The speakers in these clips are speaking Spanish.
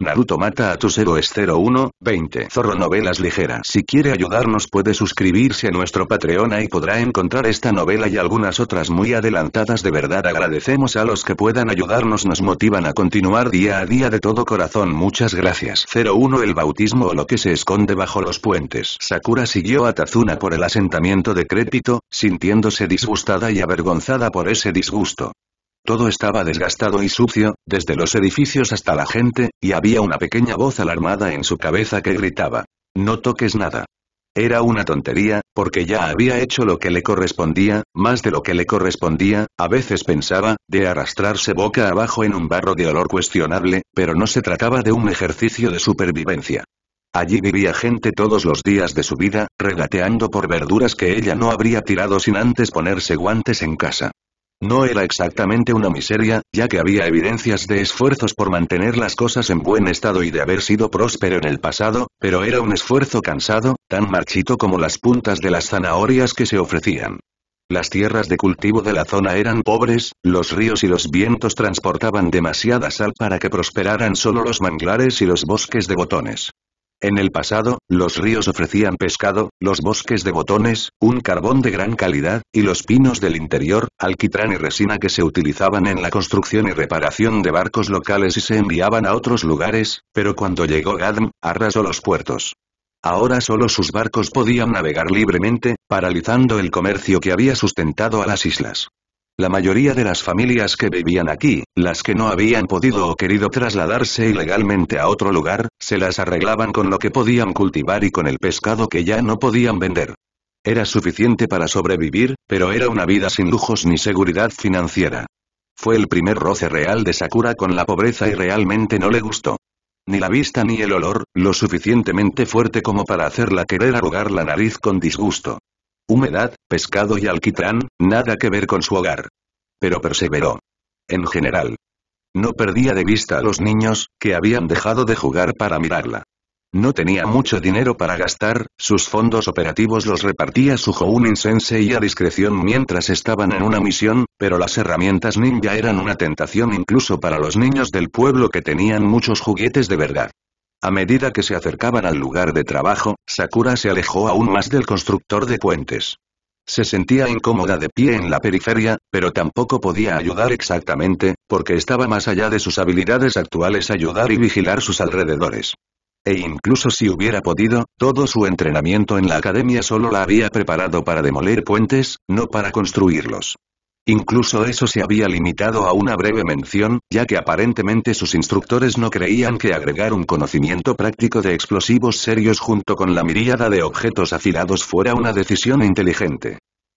Naruto mata a tus héroes 01, 20. Zorro Novelas Ligeras. Si quiere ayudarnos puede suscribirse a nuestro Patreon y podrá encontrar esta novela y algunas otras muy adelantadas de verdad agradecemos a los que puedan ayudarnos nos motivan a continuar día a día de todo corazón muchas gracias. 01 El bautismo o lo que se esconde bajo los puentes. Sakura siguió a Tazuna por el asentamiento decrépito, sintiéndose disgustada y avergonzada por ese disgusto. Todo estaba desgastado y sucio, desde los edificios hasta la gente, y había una pequeña voz alarmada en su cabeza que gritaba. No toques nada. Era una tontería, porque ya había hecho lo que le correspondía, más de lo que le correspondía, a veces pensaba, de arrastrarse boca abajo en un barro de olor cuestionable, pero no se trataba de un ejercicio de supervivencia. Allí vivía gente todos los días de su vida, regateando por verduras que ella no habría tirado sin antes ponerse guantes en casa. No era exactamente una miseria, ya que había evidencias de esfuerzos por mantener las cosas en buen estado y de haber sido próspero en el pasado, pero era un esfuerzo cansado, tan marchito como las puntas de las zanahorias que se ofrecían. Las tierras de cultivo de la zona eran pobres, los ríos y los vientos transportaban demasiada sal para que prosperaran solo los manglares y los bosques de botones. En el pasado, los ríos ofrecían pescado, los bosques de botones, un carbón de gran calidad, y los pinos del interior, alquitrán y resina que se utilizaban en la construcción y reparación de barcos locales y se enviaban a otros lugares, pero cuando llegó Gadm, arrasó los puertos. Ahora solo sus barcos podían navegar libremente, paralizando el comercio que había sustentado a las islas. La mayoría de las familias que vivían aquí, las que no habían podido o querido trasladarse ilegalmente a otro lugar, se las arreglaban con lo que podían cultivar y con el pescado que ya no podían vender. Era suficiente para sobrevivir, pero era una vida sin lujos ni seguridad financiera. Fue el primer roce real de Sakura con la pobreza y realmente no le gustó. Ni la vista ni el olor, lo suficientemente fuerte como para hacerla querer arrugar la nariz con disgusto. Humedad, pescado y alquitrán, nada que ver con su hogar. Pero perseveró. En general. No perdía de vista a los niños, que habían dejado de jugar para mirarla. No tenía mucho dinero para gastar, sus fondos operativos los repartía su Jounin y a discreción mientras estaban en una misión, pero las herramientas ninja eran una tentación incluso para los niños del pueblo que tenían muchos juguetes de verdad. A medida que se acercaban al lugar de trabajo, Sakura se alejó aún más del constructor de puentes. Se sentía incómoda de pie en la periferia, pero tampoco podía ayudar exactamente, porque estaba más allá de sus habilidades actuales ayudar y vigilar sus alrededores. E incluso si hubiera podido, todo su entrenamiento en la academia solo la había preparado para demoler puentes, no para construirlos. Incluso eso se había limitado a una breve mención, ya que aparentemente sus instructores no creían que agregar un conocimiento práctico de explosivos serios junto con la miríada de objetos afilados fuera una decisión inteligente.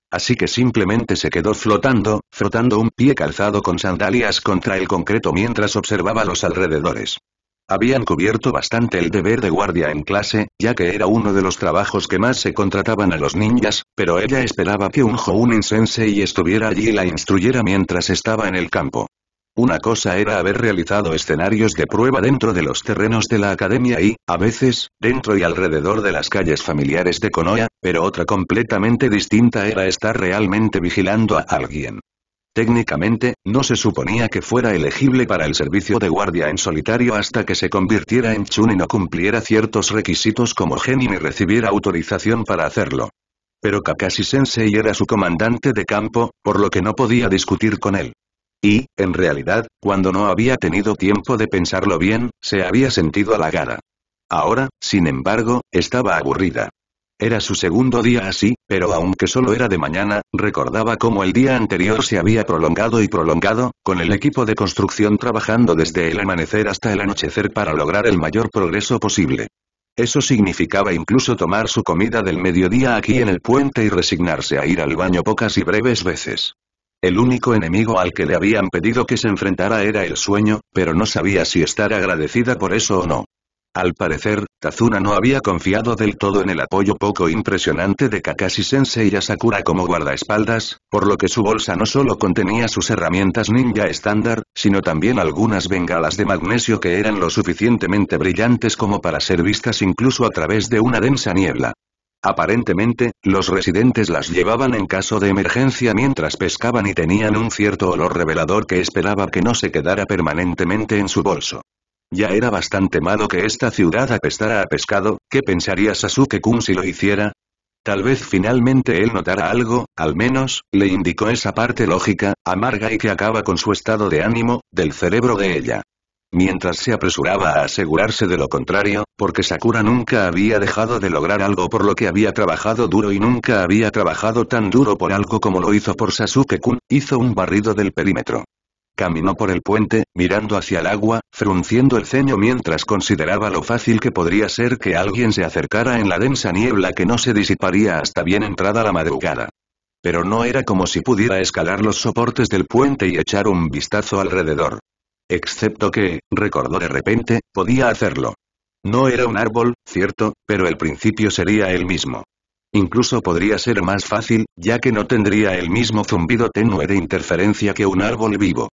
Así que simplemente se quedó flotando, frotando un pie calzado con sandalias contra el concreto mientras observaba los alrededores. Habían cubierto bastante el deber de guardia en clase, ya que era uno de los trabajos que más se contrataban a los ninjas, pero ella esperaba que un Jounin Sensei estuviera allí y la instruyera mientras estaba en el campo. Una cosa era haber realizado escenarios de prueba dentro de los terrenos de la academia y, a veces, dentro y alrededor de las calles familiares de Konoha, pero otra completamente distinta era estar realmente vigilando a alguien. Técnicamente, no se suponía que fuera elegible para el servicio de guardia en solitario hasta que se convirtiera en Chun y no cumpliera ciertos requisitos como genin y recibiera autorización para hacerlo. Pero Kakashi Sensei era su comandante de campo, por lo que no podía discutir con él. Y, en realidad, cuando no había tenido tiempo de pensarlo bien, se había sentido halagada. Ahora, sin embargo, estaba aburrida. Era su segundo día así, pero aunque solo era de mañana, recordaba cómo el día anterior se había prolongado y prolongado, con el equipo de construcción trabajando desde el amanecer hasta el anochecer para lograr el mayor progreso posible. Eso significaba incluso tomar su comida del mediodía aquí en el puente y resignarse a ir al baño pocas y breves veces. El único enemigo al que le habían pedido que se enfrentara era el sueño, pero no sabía si estar agradecida por eso o no. Al parecer, Tazuna no había confiado del todo en el apoyo poco impresionante de Kakashi-sensei y Sakura como guardaespaldas, por lo que su bolsa no solo contenía sus herramientas ninja estándar, sino también algunas bengalas de magnesio que eran lo suficientemente brillantes como para ser vistas incluso a través de una densa niebla. Aparentemente, los residentes las llevaban en caso de emergencia mientras pescaban y tenían un cierto olor revelador que esperaba que no se quedara permanentemente en su bolso. Ya era bastante malo que esta ciudad apestara a pescado, ¿qué pensaría Sasuke-kun si lo hiciera? Tal vez finalmente él notara algo, al menos, le indicó esa parte lógica, amarga y que acaba con su estado de ánimo, del cerebro de ella. Mientras se apresuraba a asegurarse de lo contrario, porque Sakura nunca había dejado de lograr algo por lo que había trabajado duro y nunca había trabajado tan duro por algo como lo hizo por Sasuke-kun, hizo un barrido del perímetro. Caminó por el puente, mirando hacia el agua, frunciendo el ceño mientras consideraba lo fácil que podría ser que alguien se acercara en la densa niebla que no se disiparía hasta bien entrada la madrugada. Pero no era como si pudiera escalar los soportes del puente y echar un vistazo alrededor. Excepto que, recordó de repente, podía hacerlo. No era un árbol, cierto, pero el principio sería el mismo. Incluso podría ser más fácil, ya que no tendría el mismo zumbido tenue de interferencia que un árbol vivo.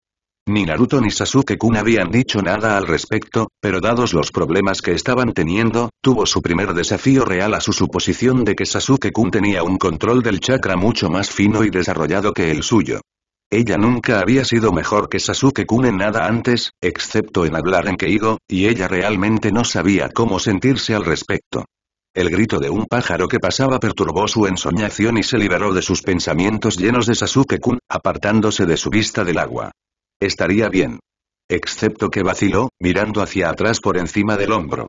Ni Naruto ni Sasuke-kun habían dicho nada al respecto, pero dados los problemas que estaban teniendo, tuvo su primer desafío real a su suposición de que Sasuke-kun tenía un control del chakra mucho más fino y desarrollado que el suyo. Ella nunca había sido mejor que Sasuke-kun en nada antes, excepto en hablar en Keigo, y ella realmente no sabía cómo sentirse al respecto. El grito de un pájaro que pasaba perturbó su ensoñación y se liberó de sus pensamientos llenos de Sasuke-kun, apartándose de su vista del agua. Estaría bien. Excepto que vaciló, mirando hacia atrás por encima del hombro.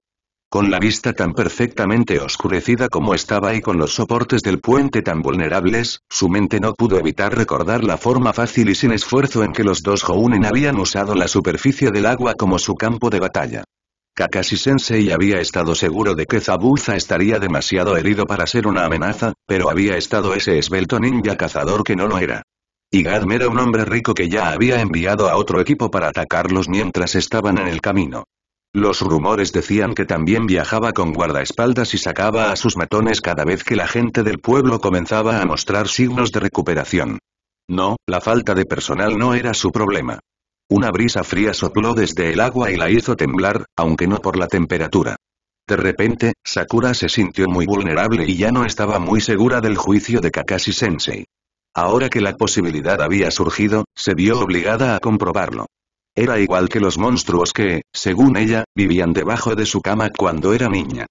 Con la vista tan perfectamente oscurecida como estaba y con los soportes del puente tan vulnerables, su mente no pudo evitar recordar la forma fácil y sin esfuerzo en que los dos jounen habían usado la superficie del agua como su campo de batalla. Kakashi Sensei había estado seguro de que Zabuza estaría demasiado herido para ser una amenaza, pero había estado ese esbelto ninja cazador que no lo era. Y era un hombre rico que ya había enviado a otro equipo para atacarlos mientras estaban en el camino. Los rumores decían que también viajaba con guardaespaldas y sacaba a sus matones cada vez que la gente del pueblo comenzaba a mostrar signos de recuperación. No, la falta de personal no era su problema. Una brisa fría sopló desde el agua y la hizo temblar, aunque no por la temperatura. De repente, Sakura se sintió muy vulnerable y ya no estaba muy segura del juicio de Kakashi-sensei. Ahora que la posibilidad había surgido, se vio obligada a comprobarlo. Era igual que los monstruos que, según ella, vivían debajo de su cama cuando era niña.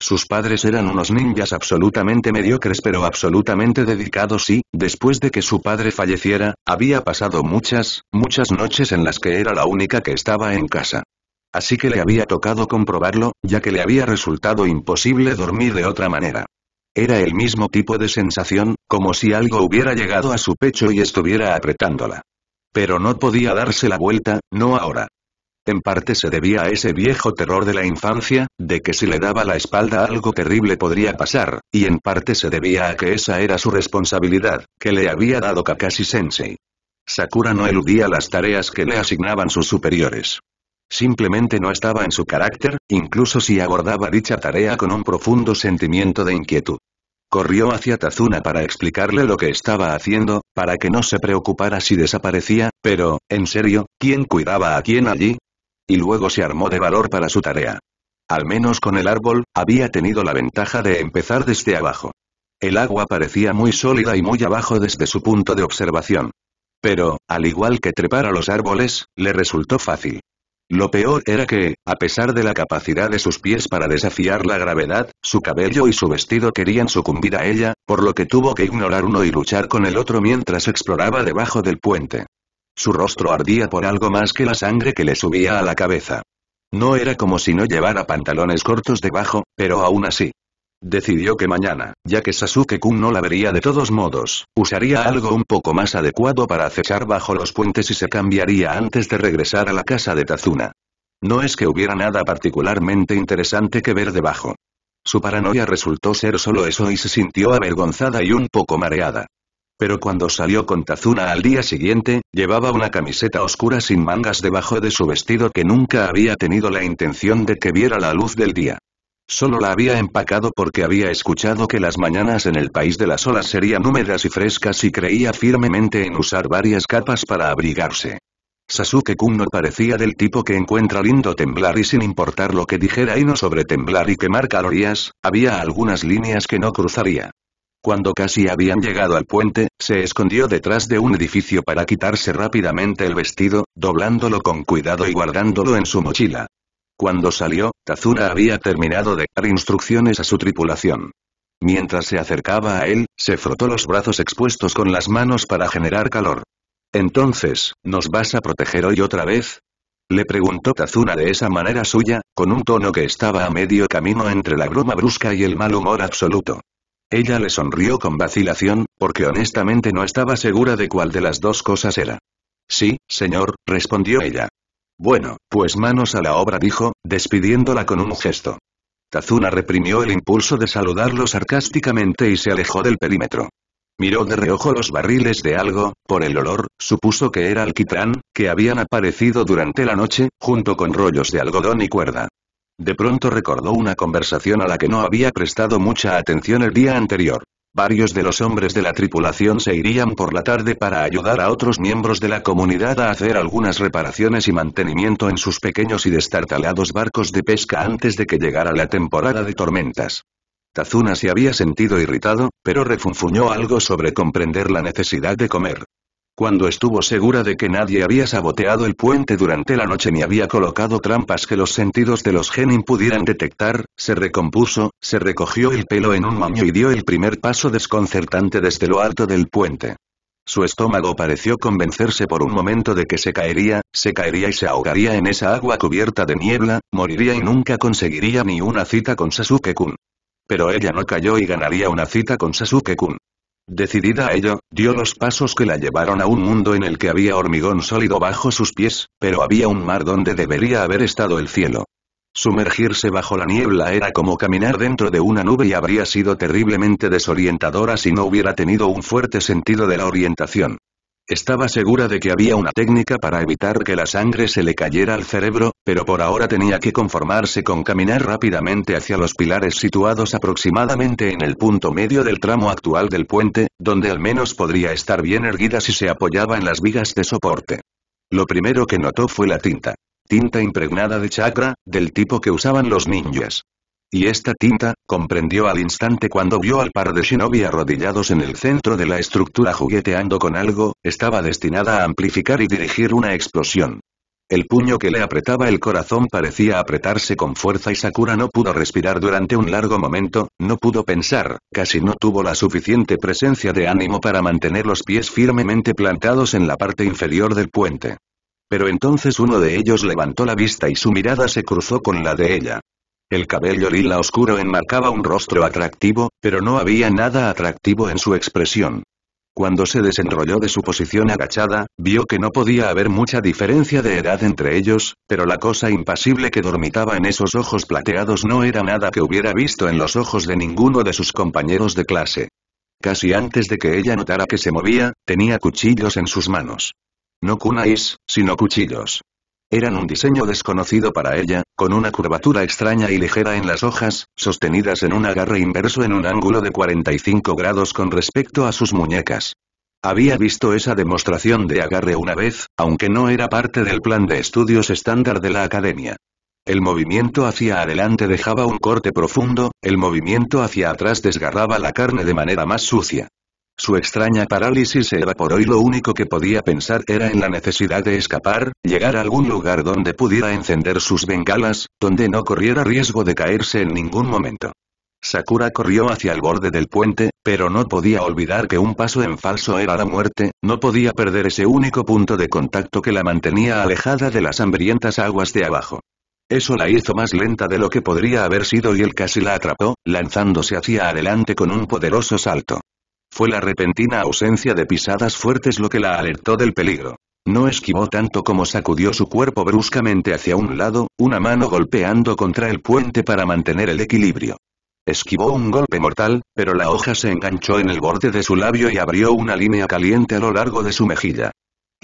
Sus padres eran unos ninjas absolutamente mediocres pero absolutamente dedicados y, después de que su padre falleciera, había pasado muchas, muchas noches en las que era la única que estaba en casa. Así que le había tocado comprobarlo, ya que le había resultado imposible dormir de otra manera. Era el mismo tipo de sensación, como si algo hubiera llegado a su pecho y estuviera apretándola. Pero no podía darse la vuelta, no ahora. En parte se debía a ese viejo terror de la infancia, de que si le daba la espalda algo terrible podría pasar, y en parte se debía a que esa era su responsabilidad, que le había dado Kakashi Sensei. Sakura no eludía las tareas que le asignaban sus superiores simplemente no estaba en su carácter, incluso si abordaba dicha tarea con un profundo sentimiento de inquietud. Corrió hacia Tazuna para explicarle lo que estaba haciendo, para que no se preocupara si desaparecía, pero, en serio, ¿quién cuidaba a quién allí? Y luego se armó de valor para su tarea. Al menos con el árbol, había tenido la ventaja de empezar desde abajo. El agua parecía muy sólida y muy abajo desde su punto de observación. Pero, al igual que trepar a los árboles, le resultó fácil. Lo peor era que, a pesar de la capacidad de sus pies para desafiar la gravedad, su cabello y su vestido querían sucumbir a ella, por lo que tuvo que ignorar uno y luchar con el otro mientras exploraba debajo del puente. Su rostro ardía por algo más que la sangre que le subía a la cabeza. No era como si no llevara pantalones cortos debajo, pero aún así, Decidió que mañana, ya que Sasuke-kun no la vería de todos modos, usaría algo un poco más adecuado para acechar bajo los puentes y se cambiaría antes de regresar a la casa de Tazuna. No es que hubiera nada particularmente interesante que ver debajo. Su paranoia resultó ser solo eso y se sintió avergonzada y un poco mareada. Pero cuando salió con Tazuna al día siguiente, llevaba una camiseta oscura sin mangas debajo de su vestido que nunca había tenido la intención de que viera la luz del día. Solo la había empacado porque había escuchado que las mañanas en el país de las olas serían húmedas y frescas y creía firmemente en usar varias capas para abrigarse. Sasuke-kun no parecía del tipo que encuentra lindo temblar y sin importar lo que dijera no sobre temblar y quemar calorías, había algunas líneas que no cruzaría. Cuando casi habían llegado al puente, se escondió detrás de un edificio para quitarse rápidamente el vestido, doblándolo con cuidado y guardándolo en su mochila. Cuando salió, Tazuna había terminado de dar instrucciones a su tripulación. Mientras se acercaba a él, se frotó los brazos expuestos con las manos para generar calor. Entonces, ¿nos vas a proteger hoy otra vez? Le preguntó Tazuna de esa manera suya, con un tono que estaba a medio camino entre la broma brusca y el mal humor absoluto. Ella le sonrió con vacilación, porque honestamente no estaba segura de cuál de las dos cosas era. Sí, señor, respondió ella. Bueno, pues manos a la obra dijo, despidiéndola con un gesto. Tazuna reprimió el impulso de saludarlo sarcásticamente y se alejó del perímetro. Miró de reojo los barriles de algo, por el olor, supuso que era alquitrán, que habían aparecido durante la noche, junto con rollos de algodón y cuerda. De pronto recordó una conversación a la que no había prestado mucha atención el día anterior. Varios de los hombres de la tripulación se irían por la tarde para ayudar a otros miembros de la comunidad a hacer algunas reparaciones y mantenimiento en sus pequeños y destartalados barcos de pesca antes de que llegara la temporada de tormentas. Tazuna se había sentido irritado, pero refunfuñó algo sobre comprender la necesidad de comer. Cuando estuvo segura de que nadie había saboteado el puente durante la noche ni había colocado trampas que los sentidos de los genin pudieran detectar, se recompuso, se recogió el pelo en un moño y dio el primer paso desconcertante desde lo alto del puente. Su estómago pareció convencerse por un momento de que se caería, se caería y se ahogaría en esa agua cubierta de niebla, moriría y nunca conseguiría ni una cita con Sasuke-kun. Pero ella no cayó y ganaría una cita con Sasuke-kun. Decidida a ello, dio los pasos que la llevaron a un mundo en el que había hormigón sólido bajo sus pies, pero había un mar donde debería haber estado el cielo. Sumergirse bajo la niebla era como caminar dentro de una nube y habría sido terriblemente desorientadora si no hubiera tenido un fuerte sentido de la orientación. Estaba segura de que había una técnica para evitar que la sangre se le cayera al cerebro, pero por ahora tenía que conformarse con caminar rápidamente hacia los pilares situados aproximadamente en el punto medio del tramo actual del puente, donde al menos podría estar bien erguida si se apoyaba en las vigas de soporte. Lo primero que notó fue la tinta. Tinta impregnada de chakra, del tipo que usaban los ninjas. Y esta tinta, comprendió al instante cuando vio al par de shinobi arrodillados en el centro de la estructura jugueteando con algo, estaba destinada a amplificar y dirigir una explosión. El puño que le apretaba el corazón parecía apretarse con fuerza y Sakura no pudo respirar durante un largo momento, no pudo pensar, casi no tuvo la suficiente presencia de ánimo para mantener los pies firmemente plantados en la parte inferior del puente. Pero entonces uno de ellos levantó la vista y su mirada se cruzó con la de ella. El cabello lila oscuro enmarcaba un rostro atractivo, pero no había nada atractivo en su expresión. Cuando se desenrolló de su posición agachada, vio que no podía haber mucha diferencia de edad entre ellos, pero la cosa impasible que dormitaba en esos ojos plateados no era nada que hubiera visto en los ojos de ninguno de sus compañeros de clase. Casi antes de que ella notara que se movía, tenía cuchillos en sus manos. No kunais, sino cuchillos eran un diseño desconocido para ella, con una curvatura extraña y ligera en las hojas, sostenidas en un agarre inverso en un ángulo de 45 grados con respecto a sus muñecas. Había visto esa demostración de agarre una vez, aunque no era parte del plan de estudios estándar de la academia. El movimiento hacia adelante dejaba un corte profundo, el movimiento hacia atrás desgarraba la carne de manera más sucia. Su extraña parálisis se evaporó y lo único que podía pensar era en la necesidad de escapar, llegar a algún lugar donde pudiera encender sus bengalas, donde no corriera riesgo de caerse en ningún momento. Sakura corrió hacia el borde del puente, pero no podía olvidar que un paso en falso era la muerte, no podía perder ese único punto de contacto que la mantenía alejada de las hambrientas aguas de abajo. Eso la hizo más lenta de lo que podría haber sido y él casi la atrapó, lanzándose hacia adelante con un poderoso salto. Fue la repentina ausencia de pisadas fuertes lo que la alertó del peligro. No esquivó tanto como sacudió su cuerpo bruscamente hacia un lado, una mano golpeando contra el puente para mantener el equilibrio. Esquivó un golpe mortal, pero la hoja se enganchó en el borde de su labio y abrió una línea caliente a lo largo de su mejilla.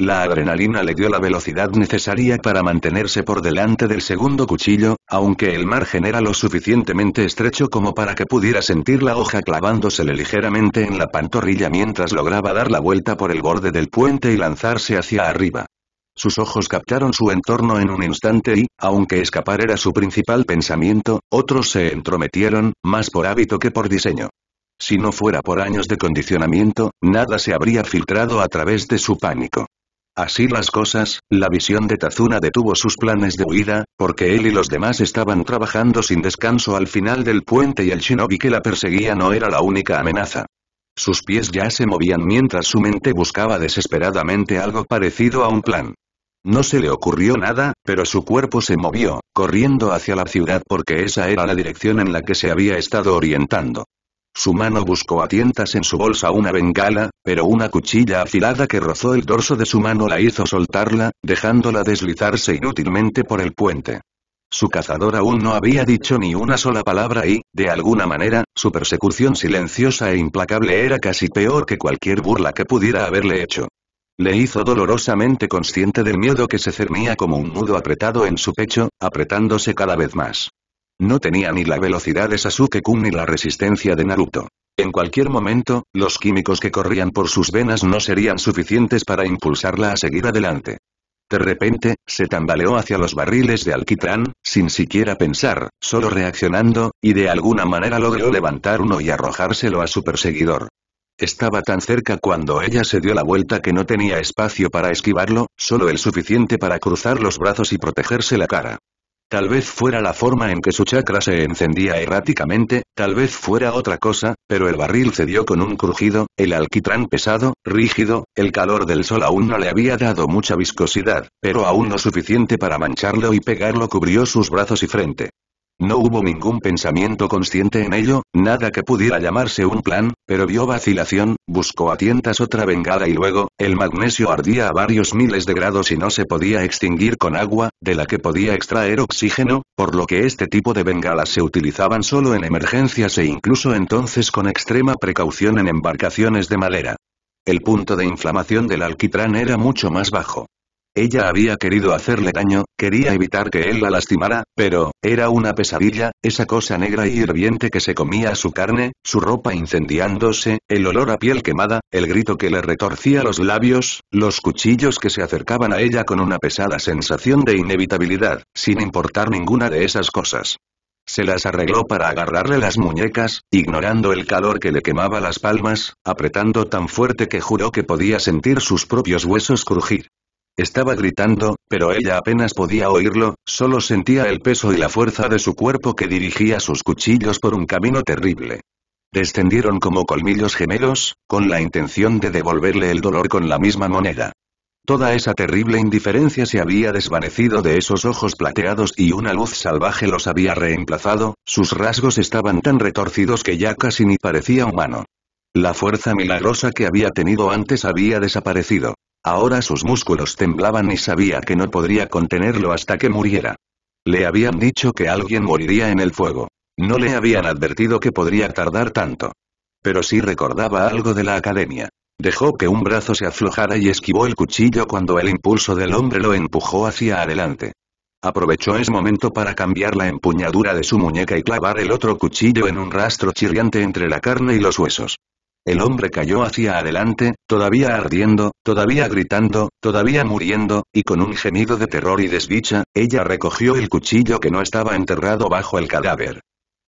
La adrenalina le dio la velocidad necesaria para mantenerse por delante del segundo cuchillo, aunque el margen era lo suficientemente estrecho como para que pudiera sentir la hoja clavándosele ligeramente en la pantorrilla mientras lograba dar la vuelta por el borde del puente y lanzarse hacia arriba. Sus ojos captaron su entorno en un instante y, aunque escapar era su principal pensamiento, otros se entrometieron, más por hábito que por diseño. Si no fuera por años de condicionamiento, nada se habría filtrado a través de su pánico. Así las cosas, la visión de Tazuna detuvo sus planes de huida, porque él y los demás estaban trabajando sin descanso al final del puente y el shinobi que la perseguía no era la única amenaza. Sus pies ya se movían mientras su mente buscaba desesperadamente algo parecido a un plan. No se le ocurrió nada, pero su cuerpo se movió, corriendo hacia la ciudad porque esa era la dirección en la que se había estado orientando. Su mano buscó a tientas en su bolsa una bengala, pero una cuchilla afilada que rozó el dorso de su mano la hizo soltarla, dejándola deslizarse inútilmente por el puente. Su cazador aún no había dicho ni una sola palabra y, de alguna manera, su persecución silenciosa e implacable era casi peor que cualquier burla que pudiera haberle hecho. Le hizo dolorosamente consciente del miedo que se cernía como un nudo apretado en su pecho, apretándose cada vez más. No tenía ni la velocidad de Sasuke-kun ni la resistencia de Naruto. En cualquier momento, los químicos que corrían por sus venas no serían suficientes para impulsarla a seguir adelante. De repente, se tambaleó hacia los barriles de alquitrán, sin siquiera pensar, solo reaccionando, y de alguna manera logró levantar uno y arrojárselo a su perseguidor. Estaba tan cerca cuando ella se dio la vuelta que no tenía espacio para esquivarlo, solo el suficiente para cruzar los brazos y protegerse la cara. Tal vez fuera la forma en que su chakra se encendía erráticamente, tal vez fuera otra cosa, pero el barril cedió con un crujido, el alquitrán pesado, rígido, el calor del sol aún no le había dado mucha viscosidad, pero aún no suficiente para mancharlo y pegarlo cubrió sus brazos y frente. No hubo ningún pensamiento consciente en ello, nada que pudiera llamarse un plan, pero vio vacilación, buscó a tientas otra bengala y luego, el magnesio ardía a varios miles de grados y no se podía extinguir con agua, de la que podía extraer oxígeno, por lo que este tipo de bengalas se utilizaban solo en emergencias e incluso entonces con extrema precaución en embarcaciones de madera. El punto de inflamación del alquitrán era mucho más bajo. Ella había querido hacerle daño, quería evitar que él la lastimara, pero, era una pesadilla, esa cosa negra y hirviente que se comía su carne, su ropa incendiándose, el olor a piel quemada, el grito que le retorcía los labios, los cuchillos que se acercaban a ella con una pesada sensación de inevitabilidad, sin importar ninguna de esas cosas. Se las arregló para agarrarle las muñecas, ignorando el calor que le quemaba las palmas, apretando tan fuerte que juró que podía sentir sus propios huesos crujir. Estaba gritando, pero ella apenas podía oírlo, solo sentía el peso y la fuerza de su cuerpo que dirigía sus cuchillos por un camino terrible. Descendieron como colmillos gemelos, con la intención de devolverle el dolor con la misma moneda. Toda esa terrible indiferencia se había desvanecido de esos ojos plateados y una luz salvaje los había reemplazado, sus rasgos estaban tan retorcidos que ya casi ni parecía humano. La fuerza milagrosa que había tenido antes había desaparecido. Ahora sus músculos temblaban y sabía que no podría contenerlo hasta que muriera. Le habían dicho que alguien moriría en el fuego. No le habían advertido que podría tardar tanto. Pero sí recordaba algo de la academia. Dejó que un brazo se aflojara y esquivó el cuchillo cuando el impulso del hombre lo empujó hacia adelante. Aprovechó ese momento para cambiar la empuñadura de su muñeca y clavar el otro cuchillo en un rastro chirriante entre la carne y los huesos. El hombre cayó hacia adelante, todavía ardiendo, todavía gritando, todavía muriendo, y con un gemido de terror y desdicha, ella recogió el cuchillo que no estaba enterrado bajo el cadáver.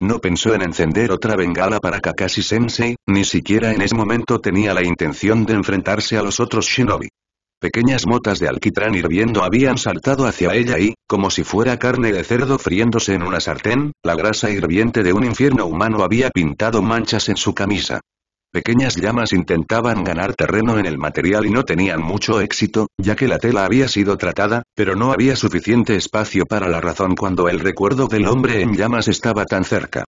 No pensó en encender otra bengala para Kakashi Sensei, ni siquiera en ese momento tenía la intención de enfrentarse a los otros shinobi. Pequeñas motas de alquitrán hirviendo habían saltado hacia ella y, como si fuera carne de cerdo friéndose en una sartén, la grasa hirviente de un infierno humano había pintado manchas en su camisa. Pequeñas llamas intentaban ganar terreno en el material y no tenían mucho éxito, ya que la tela había sido tratada, pero no había suficiente espacio para la razón cuando el recuerdo del hombre en llamas estaba tan cerca.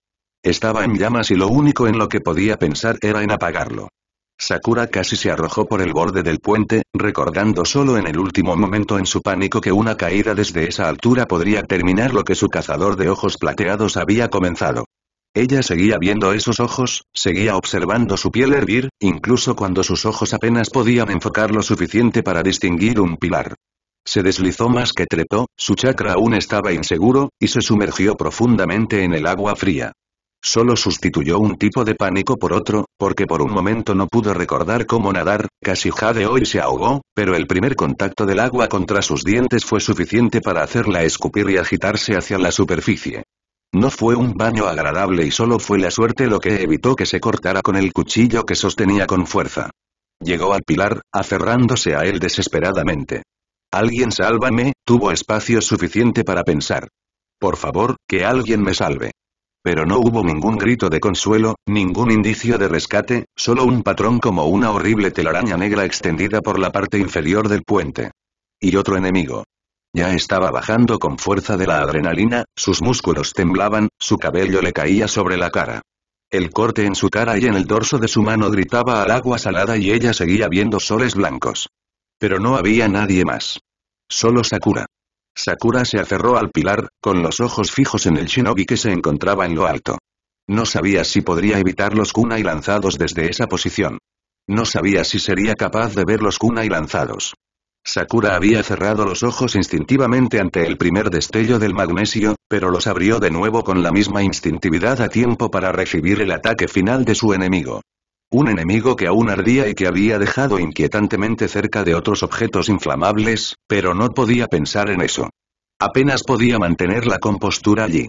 Estaba en llamas y lo único en lo que podía pensar era en apagarlo. Sakura casi se arrojó por el borde del puente, recordando solo en el último momento en su pánico que una caída desde esa altura podría terminar lo que su cazador de ojos plateados había comenzado. Ella seguía viendo esos ojos, seguía observando su piel hervir, incluso cuando sus ojos apenas podían enfocar lo suficiente para distinguir un pilar. Se deslizó más que trepó, su chakra aún estaba inseguro, y se sumergió profundamente en el agua fría. Solo sustituyó un tipo de pánico por otro, porque por un momento no pudo recordar cómo nadar, casi jadeó y se ahogó, pero el primer contacto del agua contra sus dientes fue suficiente para hacerla escupir y agitarse hacia la superficie. No fue un baño agradable y solo fue la suerte lo que evitó que se cortara con el cuchillo que sostenía con fuerza. Llegó al pilar, aferrándose a él desesperadamente. Alguien sálvame, tuvo espacio suficiente para pensar. Por favor, que alguien me salve. Pero no hubo ningún grito de consuelo, ningún indicio de rescate, solo un patrón como una horrible telaraña negra extendida por la parte inferior del puente. Y otro enemigo. Ya estaba bajando con fuerza de la adrenalina, sus músculos temblaban, su cabello le caía sobre la cara. El corte en su cara y en el dorso de su mano gritaba al agua salada y ella seguía viendo soles blancos. Pero no había nadie más. Solo Sakura. Sakura se aferró al pilar, con los ojos fijos en el shinobi que se encontraba en lo alto. No sabía si podría evitar los kunai lanzados desde esa posición. No sabía si sería capaz de ver los kunai lanzados. Sakura había cerrado los ojos instintivamente ante el primer destello del magnesio, pero los abrió de nuevo con la misma instintividad a tiempo para recibir el ataque final de su enemigo. Un enemigo que aún ardía y que había dejado inquietantemente cerca de otros objetos inflamables, pero no podía pensar en eso. Apenas podía mantener la compostura allí.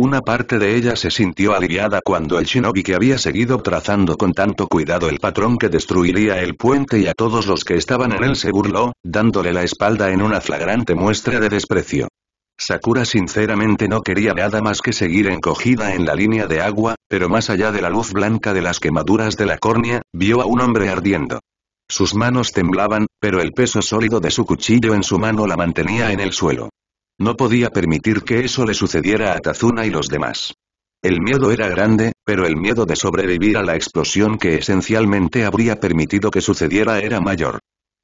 Una parte de ella se sintió aliviada cuando el shinobi que había seguido trazando con tanto cuidado el patrón que destruiría el puente y a todos los que estaban en él se burló, dándole la espalda en una flagrante muestra de desprecio. Sakura sinceramente no quería nada más que seguir encogida en la línea de agua, pero más allá de la luz blanca de las quemaduras de la córnea, vio a un hombre ardiendo. Sus manos temblaban, pero el peso sólido de su cuchillo en su mano la mantenía en el suelo. No podía permitir que eso le sucediera a Tazuna y los demás. El miedo era grande, pero el miedo de sobrevivir a la explosión que esencialmente habría permitido que sucediera era mayor.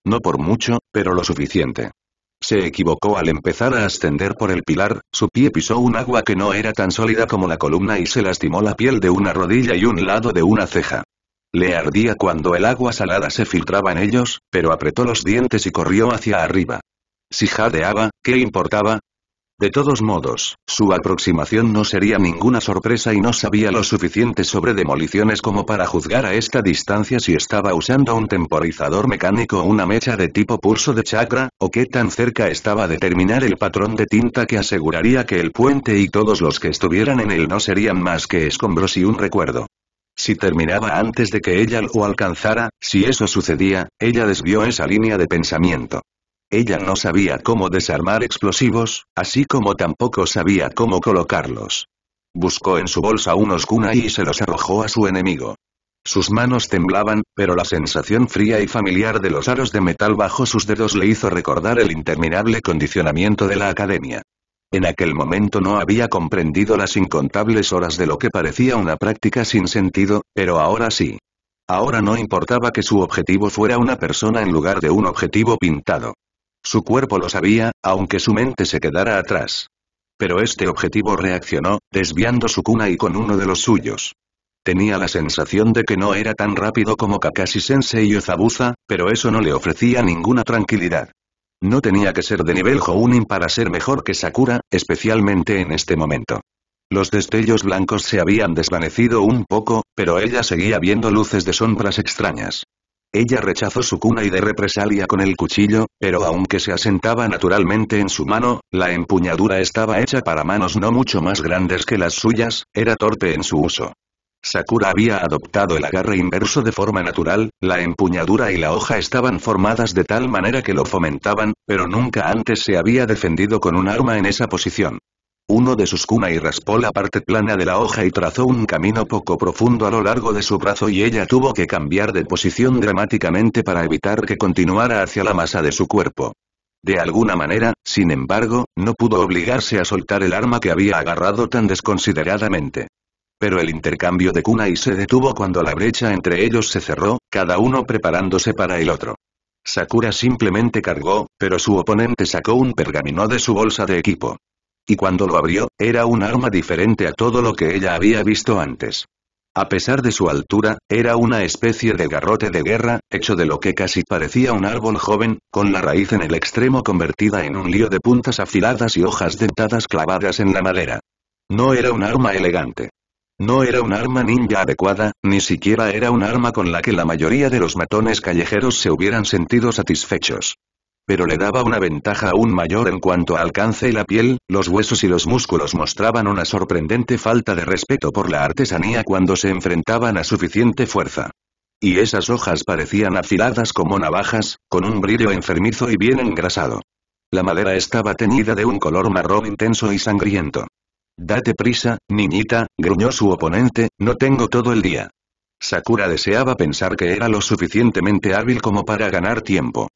No por mucho, pero lo suficiente. Se equivocó al empezar a ascender por el pilar, su pie pisó un agua que no era tan sólida como la columna y se lastimó la piel de una rodilla y un lado de una ceja. Le ardía cuando el agua salada se filtraba en ellos, pero apretó los dientes y corrió hacia arriba. Si jadeaba, ¿qué importaba? De todos modos, su aproximación no sería ninguna sorpresa y no sabía lo suficiente sobre demoliciones como para juzgar a esta distancia si estaba usando un temporizador mecánico o una mecha de tipo pulso de chakra, o qué tan cerca estaba de terminar el patrón de tinta que aseguraría que el puente y todos los que estuvieran en él no serían más que escombros y un recuerdo. Si terminaba antes de que ella lo alcanzara, si eso sucedía, ella desvió esa línea de pensamiento. Ella no sabía cómo desarmar explosivos, así como tampoco sabía cómo colocarlos. Buscó en su bolsa unos kunai y se los arrojó a su enemigo. Sus manos temblaban, pero la sensación fría y familiar de los aros de metal bajo sus dedos le hizo recordar el interminable condicionamiento de la academia. En aquel momento no había comprendido las incontables horas de lo que parecía una práctica sin sentido, pero ahora sí. Ahora no importaba que su objetivo fuera una persona en lugar de un objetivo pintado. Su cuerpo lo sabía, aunque su mente se quedara atrás. Pero este objetivo reaccionó, desviando su cuna y con uno de los suyos. Tenía la sensación de que no era tan rápido como Kakashi-sensei y Zabuza, pero eso no le ofrecía ninguna tranquilidad. No tenía que ser de nivel Jounin para ser mejor que Sakura, especialmente en este momento. Los destellos blancos se habían desvanecido un poco, pero ella seguía viendo luces de sombras extrañas. Ella rechazó su cuna y de represalia con el cuchillo, pero aunque se asentaba naturalmente en su mano, la empuñadura estaba hecha para manos no mucho más grandes que las suyas, era torpe en su uso. Sakura había adoptado el agarre inverso de forma natural, la empuñadura y la hoja estaban formadas de tal manera que lo fomentaban, pero nunca antes se había defendido con un arma en esa posición. Uno de sus kunai raspó la parte plana de la hoja y trazó un camino poco profundo a lo largo de su brazo y ella tuvo que cambiar de posición dramáticamente para evitar que continuara hacia la masa de su cuerpo. De alguna manera, sin embargo, no pudo obligarse a soltar el arma que había agarrado tan desconsideradamente. Pero el intercambio de kunai se detuvo cuando la brecha entre ellos se cerró, cada uno preparándose para el otro. Sakura simplemente cargó, pero su oponente sacó un pergamino de su bolsa de equipo. Y cuando lo abrió, era un arma diferente a todo lo que ella había visto antes. A pesar de su altura, era una especie de garrote de guerra, hecho de lo que casi parecía un árbol joven, con la raíz en el extremo convertida en un lío de puntas afiladas y hojas dentadas clavadas en la madera. No era un arma elegante. No era un arma ninja adecuada, ni siquiera era un arma con la que la mayoría de los matones callejeros se hubieran sentido satisfechos pero le daba una ventaja aún mayor en cuanto a alcance y la piel, los huesos y los músculos mostraban una sorprendente falta de respeto por la artesanía cuando se enfrentaban a suficiente fuerza. Y esas hojas parecían afiladas como navajas, con un brillo enfermizo y bien engrasado. La madera estaba teñida de un color marrón intenso y sangriento. Date prisa, niñita, gruñó su oponente, no tengo todo el día. Sakura deseaba pensar que era lo suficientemente hábil como para ganar tiempo.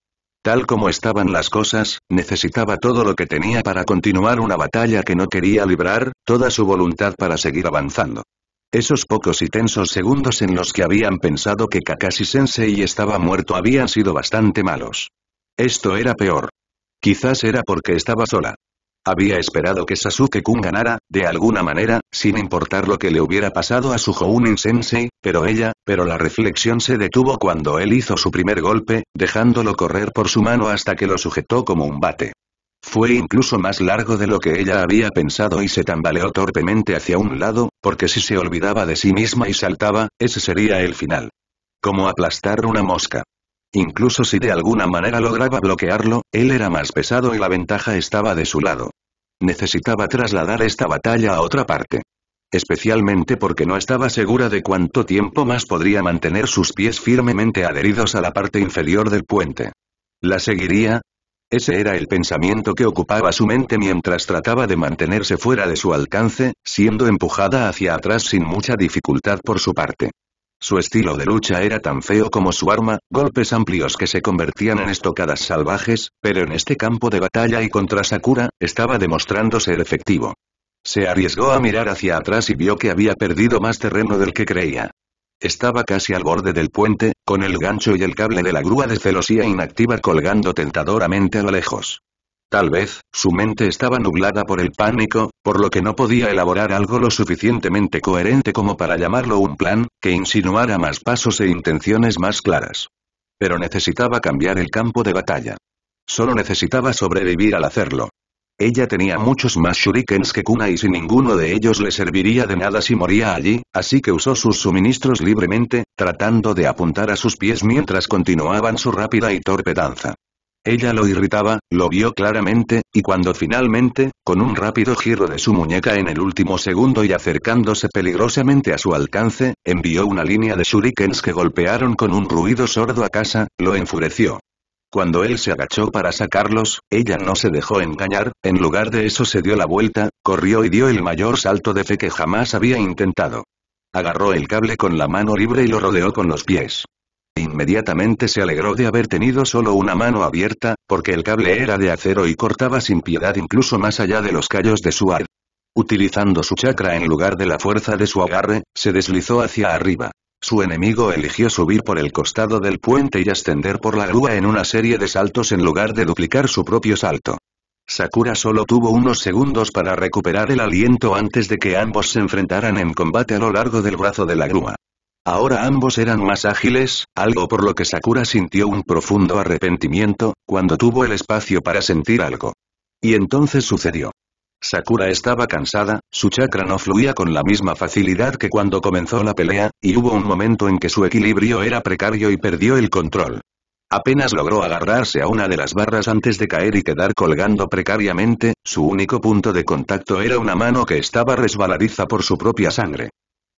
Tal como estaban las cosas, necesitaba todo lo que tenía para continuar una batalla que no quería librar, toda su voluntad para seguir avanzando. Esos pocos y tensos segundos en los que habían pensado que Kakashi-sensei estaba muerto habían sido bastante malos. Esto era peor. Quizás era porque estaba sola. Había esperado que Sasuke-kun ganara, de alguna manera, sin importar lo que le hubiera pasado a su Jounin-sensei, pero ella, pero la reflexión se detuvo cuando él hizo su primer golpe, dejándolo correr por su mano hasta que lo sujetó como un bate. Fue incluso más largo de lo que ella había pensado y se tambaleó torpemente hacia un lado, porque si se olvidaba de sí misma y saltaba, ese sería el final. Como aplastar una mosca. Incluso si de alguna manera lograba bloquearlo, él era más pesado y la ventaja estaba de su lado. Necesitaba trasladar esta batalla a otra parte. Especialmente porque no estaba segura de cuánto tiempo más podría mantener sus pies firmemente adheridos a la parte inferior del puente. ¿La seguiría? Ese era el pensamiento que ocupaba su mente mientras trataba de mantenerse fuera de su alcance, siendo empujada hacia atrás sin mucha dificultad por su parte. Su estilo de lucha era tan feo como su arma, golpes amplios que se convertían en estocadas salvajes, pero en este campo de batalla y contra Sakura, estaba demostrando ser efectivo. Se arriesgó a mirar hacia atrás y vio que había perdido más terreno del que creía. Estaba casi al borde del puente, con el gancho y el cable de la grúa de celosía inactiva colgando tentadoramente a lo lejos. Tal vez, su mente estaba nublada por el pánico, por lo que no podía elaborar algo lo suficientemente coherente como para llamarlo un plan, que insinuara más pasos e intenciones más claras. Pero necesitaba cambiar el campo de batalla. Solo necesitaba sobrevivir al hacerlo. Ella tenía muchos más shurikens que Kuna y si ninguno de ellos le serviría de nada si moría allí, así que usó sus suministros libremente, tratando de apuntar a sus pies mientras continuaban su rápida y torpe danza. Ella lo irritaba, lo vio claramente, y cuando finalmente, con un rápido giro de su muñeca en el último segundo y acercándose peligrosamente a su alcance, envió una línea de shurikens que golpearon con un ruido sordo a casa, lo enfureció. Cuando él se agachó para sacarlos, ella no se dejó engañar, en lugar de eso se dio la vuelta, corrió y dio el mayor salto de fe que jamás había intentado. Agarró el cable con la mano libre y lo rodeó con los pies. Inmediatamente se alegró de haber tenido solo una mano abierta, porque el cable era de acero y cortaba sin piedad incluso más allá de los callos de su ar. Utilizando su chakra en lugar de la fuerza de su agarre, se deslizó hacia arriba. Su enemigo eligió subir por el costado del puente y ascender por la grúa en una serie de saltos en lugar de duplicar su propio salto. Sakura solo tuvo unos segundos para recuperar el aliento antes de que ambos se enfrentaran en combate a lo largo del brazo de la grúa. Ahora ambos eran más ágiles, algo por lo que Sakura sintió un profundo arrepentimiento, cuando tuvo el espacio para sentir algo. Y entonces sucedió. Sakura estaba cansada, su chakra no fluía con la misma facilidad que cuando comenzó la pelea, y hubo un momento en que su equilibrio era precario y perdió el control. Apenas logró agarrarse a una de las barras antes de caer y quedar colgando precariamente, su único punto de contacto era una mano que estaba resbaladiza por su propia sangre.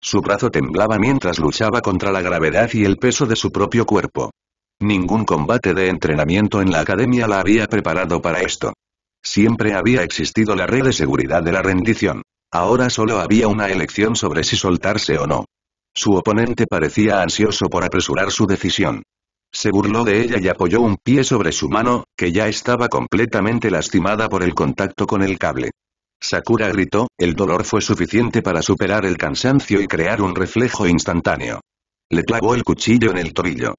Su brazo temblaba mientras luchaba contra la gravedad y el peso de su propio cuerpo. Ningún combate de entrenamiento en la academia la había preparado para esto. Siempre había existido la red de seguridad de la rendición. Ahora solo había una elección sobre si soltarse o no. Su oponente parecía ansioso por apresurar su decisión. Se burló de ella y apoyó un pie sobre su mano, que ya estaba completamente lastimada por el contacto con el cable. Sakura gritó, el dolor fue suficiente para superar el cansancio y crear un reflejo instantáneo. Le clavó el cuchillo en el tobillo.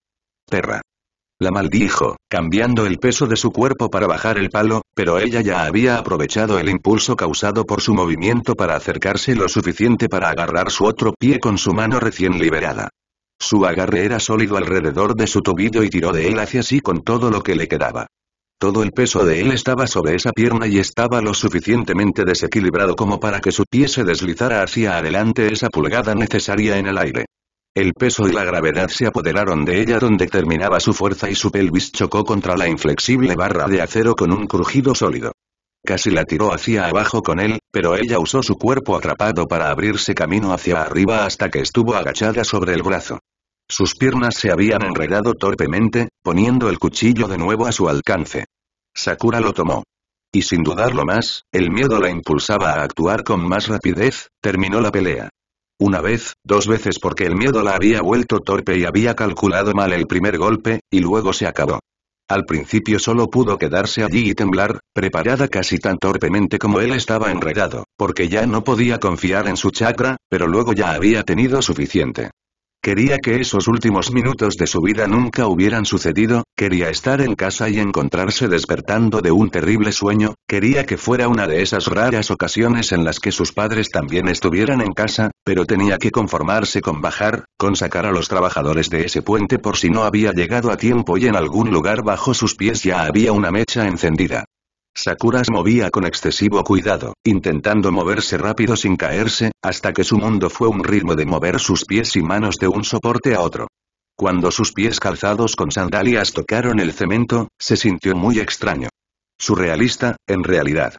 Perra. La maldijo, cambiando el peso de su cuerpo para bajar el palo, pero ella ya había aprovechado el impulso causado por su movimiento para acercarse lo suficiente para agarrar su otro pie con su mano recién liberada. Su agarre era sólido alrededor de su tobillo y tiró de él hacia sí con todo lo que le quedaba. Todo el peso de él estaba sobre esa pierna y estaba lo suficientemente desequilibrado como para que su pie se deslizara hacia adelante esa pulgada necesaria en el aire. El peso y la gravedad se apoderaron de ella donde terminaba su fuerza y su pelvis chocó contra la inflexible barra de acero con un crujido sólido. Casi la tiró hacia abajo con él, pero ella usó su cuerpo atrapado para abrirse camino hacia arriba hasta que estuvo agachada sobre el brazo. Sus piernas se habían enredado torpemente, poniendo el cuchillo de nuevo a su alcance. Sakura lo tomó. Y sin dudarlo más, el miedo la impulsaba a actuar con más rapidez, terminó la pelea. Una vez, dos veces porque el miedo la había vuelto torpe y había calculado mal el primer golpe, y luego se acabó. Al principio solo pudo quedarse allí y temblar, preparada casi tan torpemente como él estaba enredado, porque ya no podía confiar en su chakra, pero luego ya había tenido suficiente. Quería que esos últimos minutos de su vida nunca hubieran sucedido, quería estar en casa y encontrarse despertando de un terrible sueño, quería que fuera una de esas raras ocasiones en las que sus padres también estuvieran en casa, pero tenía que conformarse con bajar, con sacar a los trabajadores de ese puente por si no había llegado a tiempo y en algún lugar bajo sus pies ya había una mecha encendida. Sakuras movía con excesivo cuidado, intentando moverse rápido sin caerse, hasta que su mundo fue un ritmo de mover sus pies y manos de un soporte a otro. Cuando sus pies calzados con sandalias tocaron el cemento, se sintió muy extraño. Surrealista, en realidad.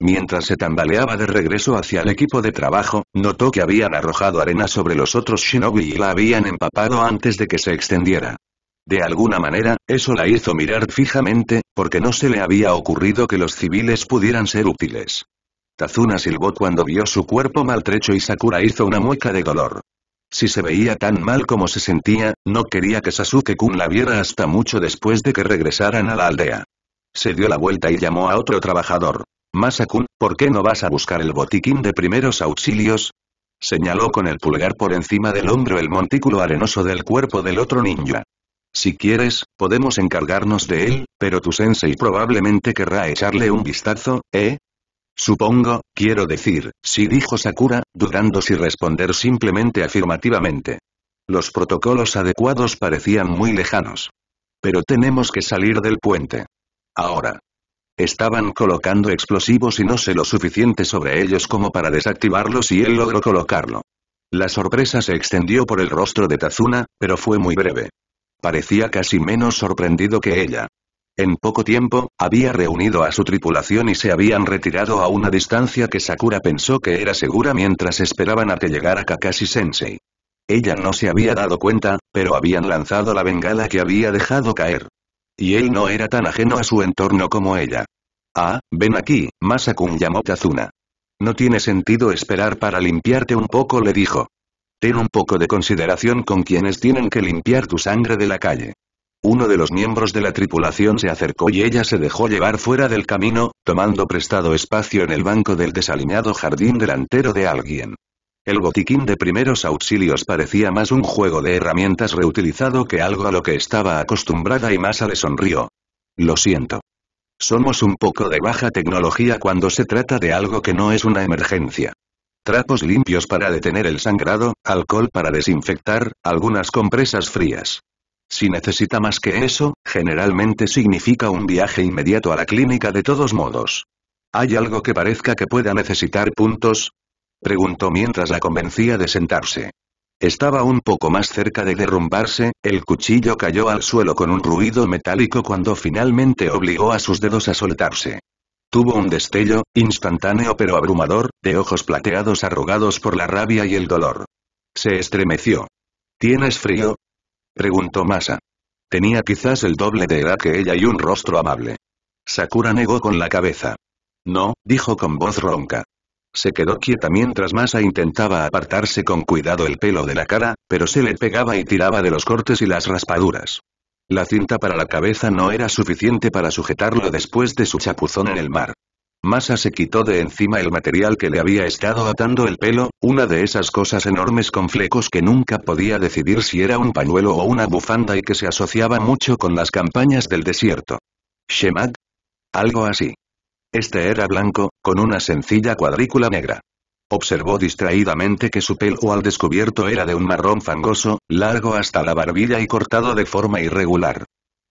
Mientras se tambaleaba de regreso hacia el equipo de trabajo, notó que habían arrojado arena sobre los otros shinobi y la habían empapado antes de que se extendiera. De alguna manera, eso la hizo mirar fijamente, porque no se le había ocurrido que los civiles pudieran ser útiles. Tazuna silbó cuando vio su cuerpo maltrecho y Sakura hizo una mueca de dolor. Si se veía tan mal como se sentía, no quería que Sasuke-kun la viera hasta mucho después de que regresaran a la aldea. Se dio la vuelta y llamó a otro trabajador. Masakun, ¿por qué no vas a buscar el botiquín de primeros auxilios? Señaló con el pulgar por encima del hombro el montículo arenoso del cuerpo del otro ninja. Si quieres, podemos encargarnos de él, pero tu sensei probablemente querrá echarle un vistazo, ¿eh? Supongo, quiero decir, sí dijo Sakura, dudando si responder simplemente afirmativamente. Los protocolos adecuados parecían muy lejanos. Pero tenemos que salir del puente. Ahora. Estaban colocando explosivos y no sé lo suficiente sobre ellos como para desactivarlos y él logró colocarlo. La sorpresa se extendió por el rostro de Tazuna, pero fue muy breve parecía casi menos sorprendido que ella. En poco tiempo, había reunido a su tripulación y se habían retirado a una distancia que Sakura pensó que era segura mientras esperaban a que llegara Kakashi-sensei. Ella no se había dado cuenta, pero habían lanzado la bengala que había dejado caer. Y él no era tan ajeno a su entorno como ella. Ah, ven aquí, Masakun llamó Kazuna. No tiene sentido esperar para limpiarte un poco le dijo. Ten un poco de consideración con quienes tienen que limpiar tu sangre de la calle. Uno de los miembros de la tripulación se acercó y ella se dejó llevar fuera del camino, tomando prestado espacio en el banco del desalineado jardín delantero de alguien. El botiquín de primeros auxilios parecía más un juego de herramientas reutilizado que algo a lo que estaba acostumbrada y Masa le sonrió. Lo siento. Somos un poco de baja tecnología cuando se trata de algo que no es una emergencia trapos limpios para detener el sangrado, alcohol para desinfectar, algunas compresas frías. Si necesita más que eso, generalmente significa un viaje inmediato a la clínica de todos modos. ¿Hay algo que parezca que pueda necesitar puntos? Preguntó mientras la convencía de sentarse. Estaba un poco más cerca de derrumbarse, el cuchillo cayó al suelo con un ruido metálico cuando finalmente obligó a sus dedos a soltarse. Tuvo un destello, instantáneo pero abrumador, de ojos plateados arrugados por la rabia y el dolor. Se estremeció. ¿Tienes frío? Preguntó Masa. Tenía quizás el doble de edad que ella y un rostro amable. Sakura negó con la cabeza. No, dijo con voz ronca. Se quedó quieta mientras Masa intentaba apartarse con cuidado el pelo de la cara, pero se le pegaba y tiraba de los cortes y las raspaduras. La cinta para la cabeza no era suficiente para sujetarlo después de su chapuzón en el mar. Masa se quitó de encima el material que le había estado atando el pelo, una de esas cosas enormes con flecos que nunca podía decidir si era un pañuelo o una bufanda y que se asociaba mucho con las campañas del desierto. ¿Shemak? Algo así. Este era blanco, con una sencilla cuadrícula negra. Observó distraídamente que su pelo al descubierto era de un marrón fangoso, largo hasta la barbilla y cortado de forma irregular.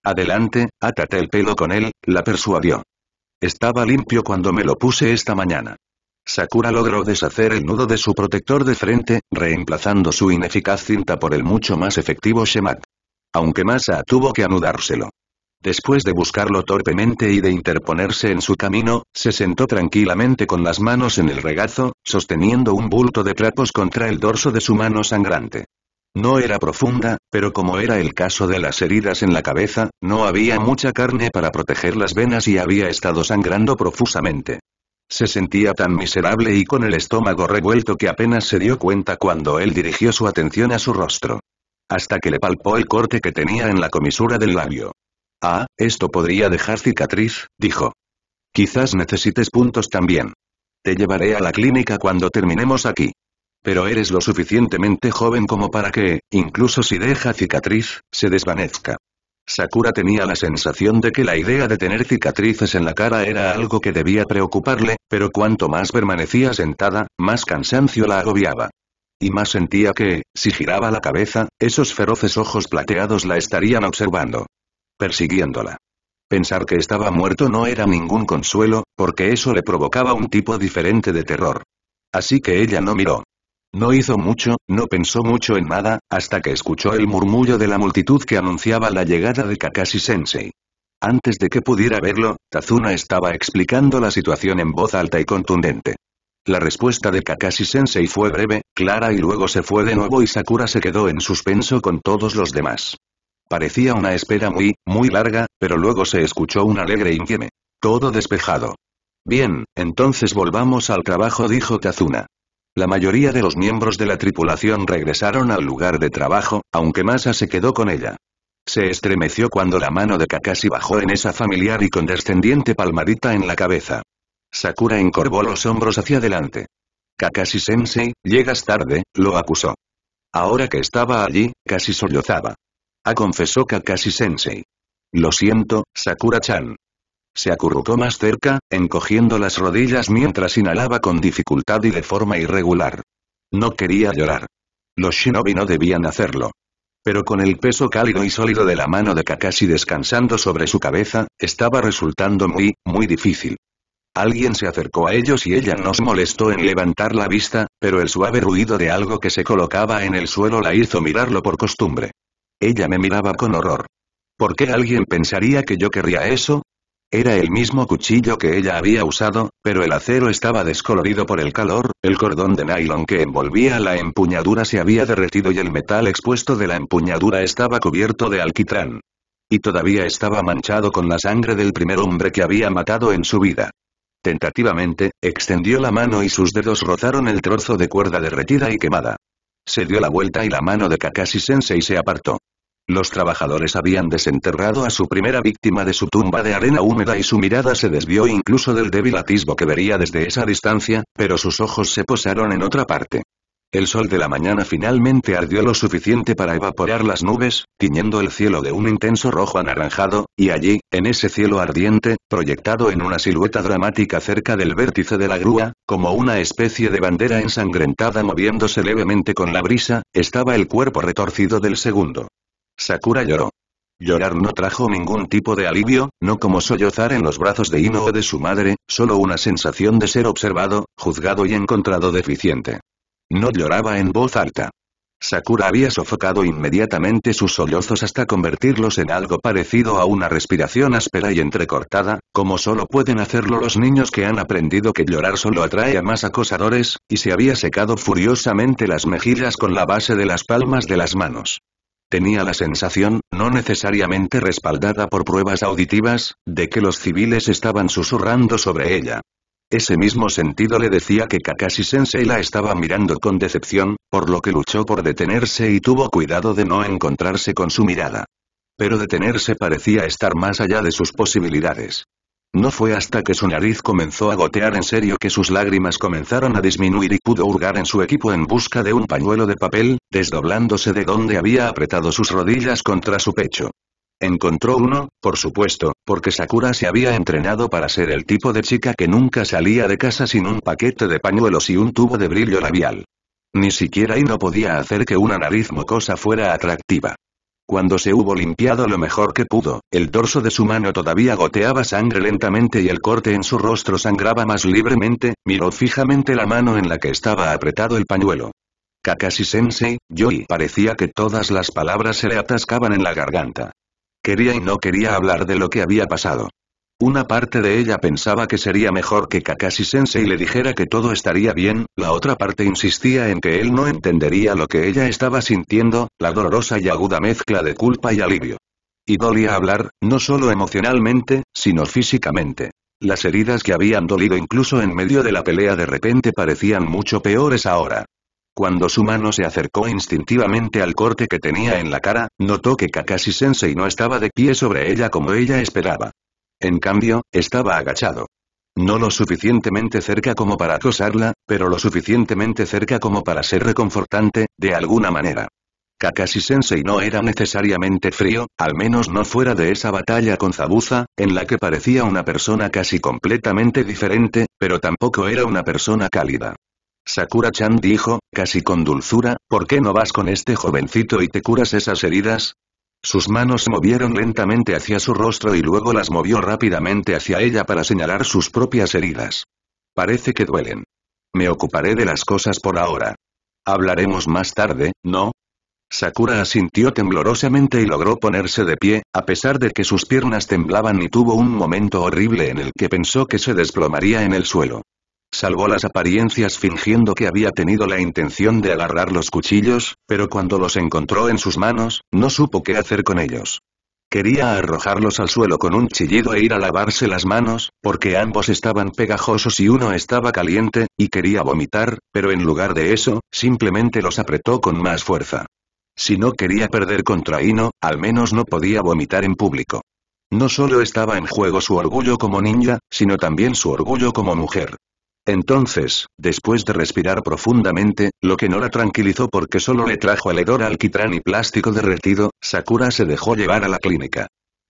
Adelante, átate el pelo con él, la persuadió. Estaba limpio cuando me lo puse esta mañana. Sakura logró deshacer el nudo de su protector de frente, reemplazando su ineficaz cinta por el mucho más efectivo Shemak. Aunque Masa tuvo que anudárselo. Después de buscarlo torpemente y de interponerse en su camino, se sentó tranquilamente con las manos en el regazo, sosteniendo un bulto de trapos contra el dorso de su mano sangrante. No era profunda, pero como era el caso de las heridas en la cabeza, no había mucha carne para proteger las venas y había estado sangrando profusamente. Se sentía tan miserable y con el estómago revuelto que apenas se dio cuenta cuando él dirigió su atención a su rostro. Hasta que le palpó el corte que tenía en la comisura del labio. Ah, esto podría dejar cicatriz, dijo. Quizás necesites puntos también. Te llevaré a la clínica cuando terminemos aquí. Pero eres lo suficientemente joven como para que, incluso si deja cicatriz, se desvanezca. Sakura tenía la sensación de que la idea de tener cicatrices en la cara era algo que debía preocuparle, pero cuanto más permanecía sentada, más cansancio la agobiaba. Y más sentía que, si giraba la cabeza, esos feroces ojos plateados la estarían observando persiguiéndola. Pensar que estaba muerto no era ningún consuelo, porque eso le provocaba un tipo diferente de terror. Así que ella no miró. No hizo mucho, no pensó mucho en nada, hasta que escuchó el murmullo de la multitud que anunciaba la llegada de Kakashi Sensei. Antes de que pudiera verlo, Tazuna estaba explicando la situación en voz alta y contundente. La respuesta de Kakashi Sensei fue breve, clara y luego se fue de nuevo y Sakura se quedó en suspenso con todos los demás. Parecía una espera muy, muy larga, pero luego se escuchó un alegre inquieme. Todo despejado. Bien, entonces volvamos al trabajo dijo Kazuna. La mayoría de los miembros de la tripulación regresaron al lugar de trabajo, aunque Masa se quedó con ella. Se estremeció cuando la mano de Kakashi bajó en esa familiar y condescendiente palmadita en la cabeza. Sakura encorvó los hombros hacia adelante. Kakashi-sensei, llegas tarde, lo acusó. Ahora que estaba allí, casi sollozaba. A confesó Kakashi-sensei. Lo siento, Sakura-chan. Se acurrucó más cerca, encogiendo las rodillas mientras inhalaba con dificultad y de forma irregular. No quería llorar. Los shinobi no debían hacerlo. Pero con el peso cálido y sólido de la mano de Kakashi descansando sobre su cabeza, estaba resultando muy, muy difícil. Alguien se acercó a ellos y ella no se molestó en levantar la vista, pero el suave ruido de algo que se colocaba en el suelo la hizo mirarlo por costumbre. Ella me miraba con horror. ¿Por qué alguien pensaría que yo querría eso? Era el mismo cuchillo que ella había usado, pero el acero estaba descolorido por el calor, el cordón de nylon que envolvía la empuñadura se había derretido y el metal expuesto de la empuñadura estaba cubierto de alquitrán. Y todavía estaba manchado con la sangre del primer hombre que había matado en su vida. Tentativamente, extendió la mano y sus dedos rozaron el trozo de cuerda derretida y quemada. Se dio la vuelta y la mano de Kakashi Sensei se apartó. Los trabajadores habían desenterrado a su primera víctima de su tumba de arena húmeda y su mirada se desvió incluso del débil atisbo que vería desde esa distancia, pero sus ojos se posaron en otra parte. El sol de la mañana finalmente ardió lo suficiente para evaporar las nubes, tiñendo el cielo de un intenso rojo anaranjado, y allí, en ese cielo ardiente, proyectado en una silueta dramática cerca del vértice de la grúa, como una especie de bandera ensangrentada moviéndose levemente con la brisa, estaba el cuerpo retorcido del segundo. Sakura lloró. Llorar no trajo ningún tipo de alivio, no como sollozar en los brazos de Ino o de su madre, solo una sensación de ser observado, juzgado y encontrado deficiente. No lloraba en voz alta. Sakura había sofocado inmediatamente sus sollozos hasta convertirlos en algo parecido a una respiración áspera y entrecortada, como solo pueden hacerlo los niños que han aprendido que llorar solo atrae a más acosadores, y se había secado furiosamente las mejillas con la base de las palmas de las manos tenía la sensación, no necesariamente respaldada por pruebas auditivas, de que los civiles estaban susurrando sobre ella. Ese mismo sentido le decía que Kakashi Sensei la estaba mirando con decepción, por lo que luchó por detenerse y tuvo cuidado de no encontrarse con su mirada. Pero detenerse parecía estar más allá de sus posibilidades. No fue hasta que su nariz comenzó a gotear en serio que sus lágrimas comenzaron a disminuir y pudo hurgar en su equipo en busca de un pañuelo de papel, desdoblándose de donde había apretado sus rodillas contra su pecho. Encontró uno, por supuesto, porque Sakura se había entrenado para ser el tipo de chica que nunca salía de casa sin un paquete de pañuelos y un tubo de brillo labial. Ni siquiera y no podía hacer que una nariz mocosa fuera atractiva. Cuando se hubo limpiado lo mejor que pudo, el dorso de su mano todavía goteaba sangre lentamente y el corte en su rostro sangraba más libremente, miró fijamente la mano en la que estaba apretado el pañuelo. Kakashi-sensei, y parecía que todas las palabras se le atascaban en la garganta. Quería y no quería hablar de lo que había pasado. Una parte de ella pensaba que sería mejor que Kakashi-sensei le dijera que todo estaría bien, la otra parte insistía en que él no entendería lo que ella estaba sintiendo, la dolorosa y aguda mezcla de culpa y alivio. Y dolía hablar, no solo emocionalmente, sino físicamente. Las heridas que habían dolido incluso en medio de la pelea de repente parecían mucho peores ahora. Cuando su mano se acercó instintivamente al corte que tenía en la cara, notó que Kakashi-sensei no estaba de pie sobre ella como ella esperaba. En cambio, estaba agachado. No lo suficientemente cerca como para acosarla, pero lo suficientemente cerca como para ser reconfortante, de alguna manera. Kakashi-sensei no era necesariamente frío, al menos no fuera de esa batalla con Zabuza, en la que parecía una persona casi completamente diferente, pero tampoco era una persona cálida. Sakura-chan dijo, casi con dulzura, ¿por qué no vas con este jovencito y te curas esas heridas? Sus manos se movieron lentamente hacia su rostro y luego las movió rápidamente hacia ella para señalar sus propias heridas. Parece que duelen. Me ocuparé de las cosas por ahora. Hablaremos más tarde, ¿no? Sakura asintió temblorosamente y logró ponerse de pie, a pesar de que sus piernas temblaban y tuvo un momento horrible en el que pensó que se desplomaría en el suelo salvó las apariencias fingiendo que había tenido la intención de agarrar los cuchillos, pero cuando los encontró en sus manos, no supo qué hacer con ellos. Quería arrojarlos al suelo con un chillido e ir a lavarse las manos, porque ambos estaban pegajosos y uno estaba caliente, y quería vomitar, pero en lugar de eso, simplemente los apretó con más fuerza. Si no quería perder contra Ino, al menos no podía vomitar en público. No solo estaba en juego su orgullo como ninja, sino también su orgullo como mujer. Entonces, después de respirar profundamente, lo que no la tranquilizó porque solo le trajo al hedor alquitrán y plástico derretido, Sakura se dejó llevar a la clínica.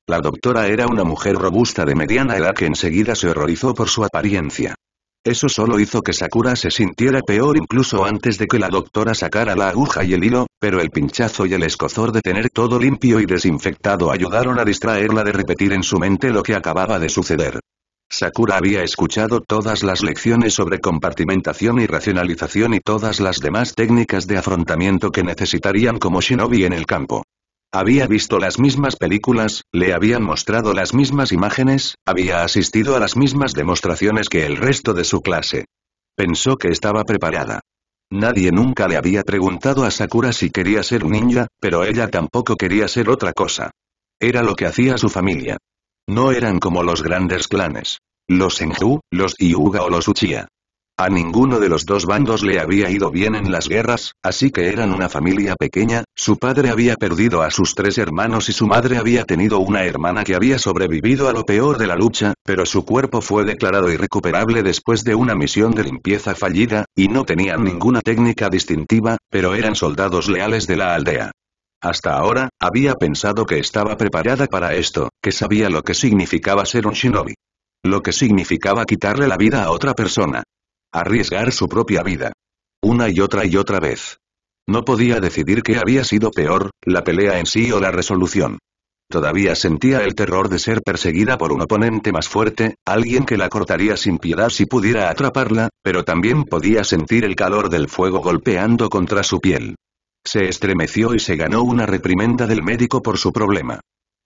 La doctora era una mujer robusta de mediana edad que enseguida se horrorizó por su apariencia. Eso solo hizo que Sakura se sintiera peor incluso antes de que la doctora sacara la aguja y el hilo, pero el pinchazo y el escozor de tener todo limpio y desinfectado ayudaron a distraerla de repetir en su mente lo que acababa de suceder. Sakura había escuchado todas las lecciones sobre compartimentación y racionalización y todas las demás técnicas de afrontamiento que necesitarían como shinobi en el campo. Había visto las mismas películas, le habían mostrado las mismas imágenes, había asistido a las mismas demostraciones que el resto de su clase. Pensó que estaba preparada. Nadie nunca le había preguntado a Sakura si quería ser un ninja, pero ella tampoco quería ser otra cosa. Era lo que hacía su familia. No eran como los grandes clanes. Los Enju, los Yuga o los Uchiha. A ninguno de los dos bandos le había ido bien en las guerras, así que eran una familia pequeña, su padre había perdido a sus tres hermanos y su madre había tenido una hermana que había sobrevivido a lo peor de la lucha, pero su cuerpo fue declarado irrecuperable después de una misión de limpieza fallida, y no tenían ninguna técnica distintiva, pero eran soldados leales de la aldea. Hasta ahora, había pensado que estaba preparada para esto, que sabía lo que significaba ser un shinobi. Lo que significaba quitarle la vida a otra persona. Arriesgar su propia vida. Una y otra y otra vez. No podía decidir qué había sido peor, la pelea en sí o la resolución. Todavía sentía el terror de ser perseguida por un oponente más fuerte, alguien que la cortaría sin piedad si pudiera atraparla, pero también podía sentir el calor del fuego golpeando contra su piel. Se estremeció y se ganó una reprimenda del médico por su problema.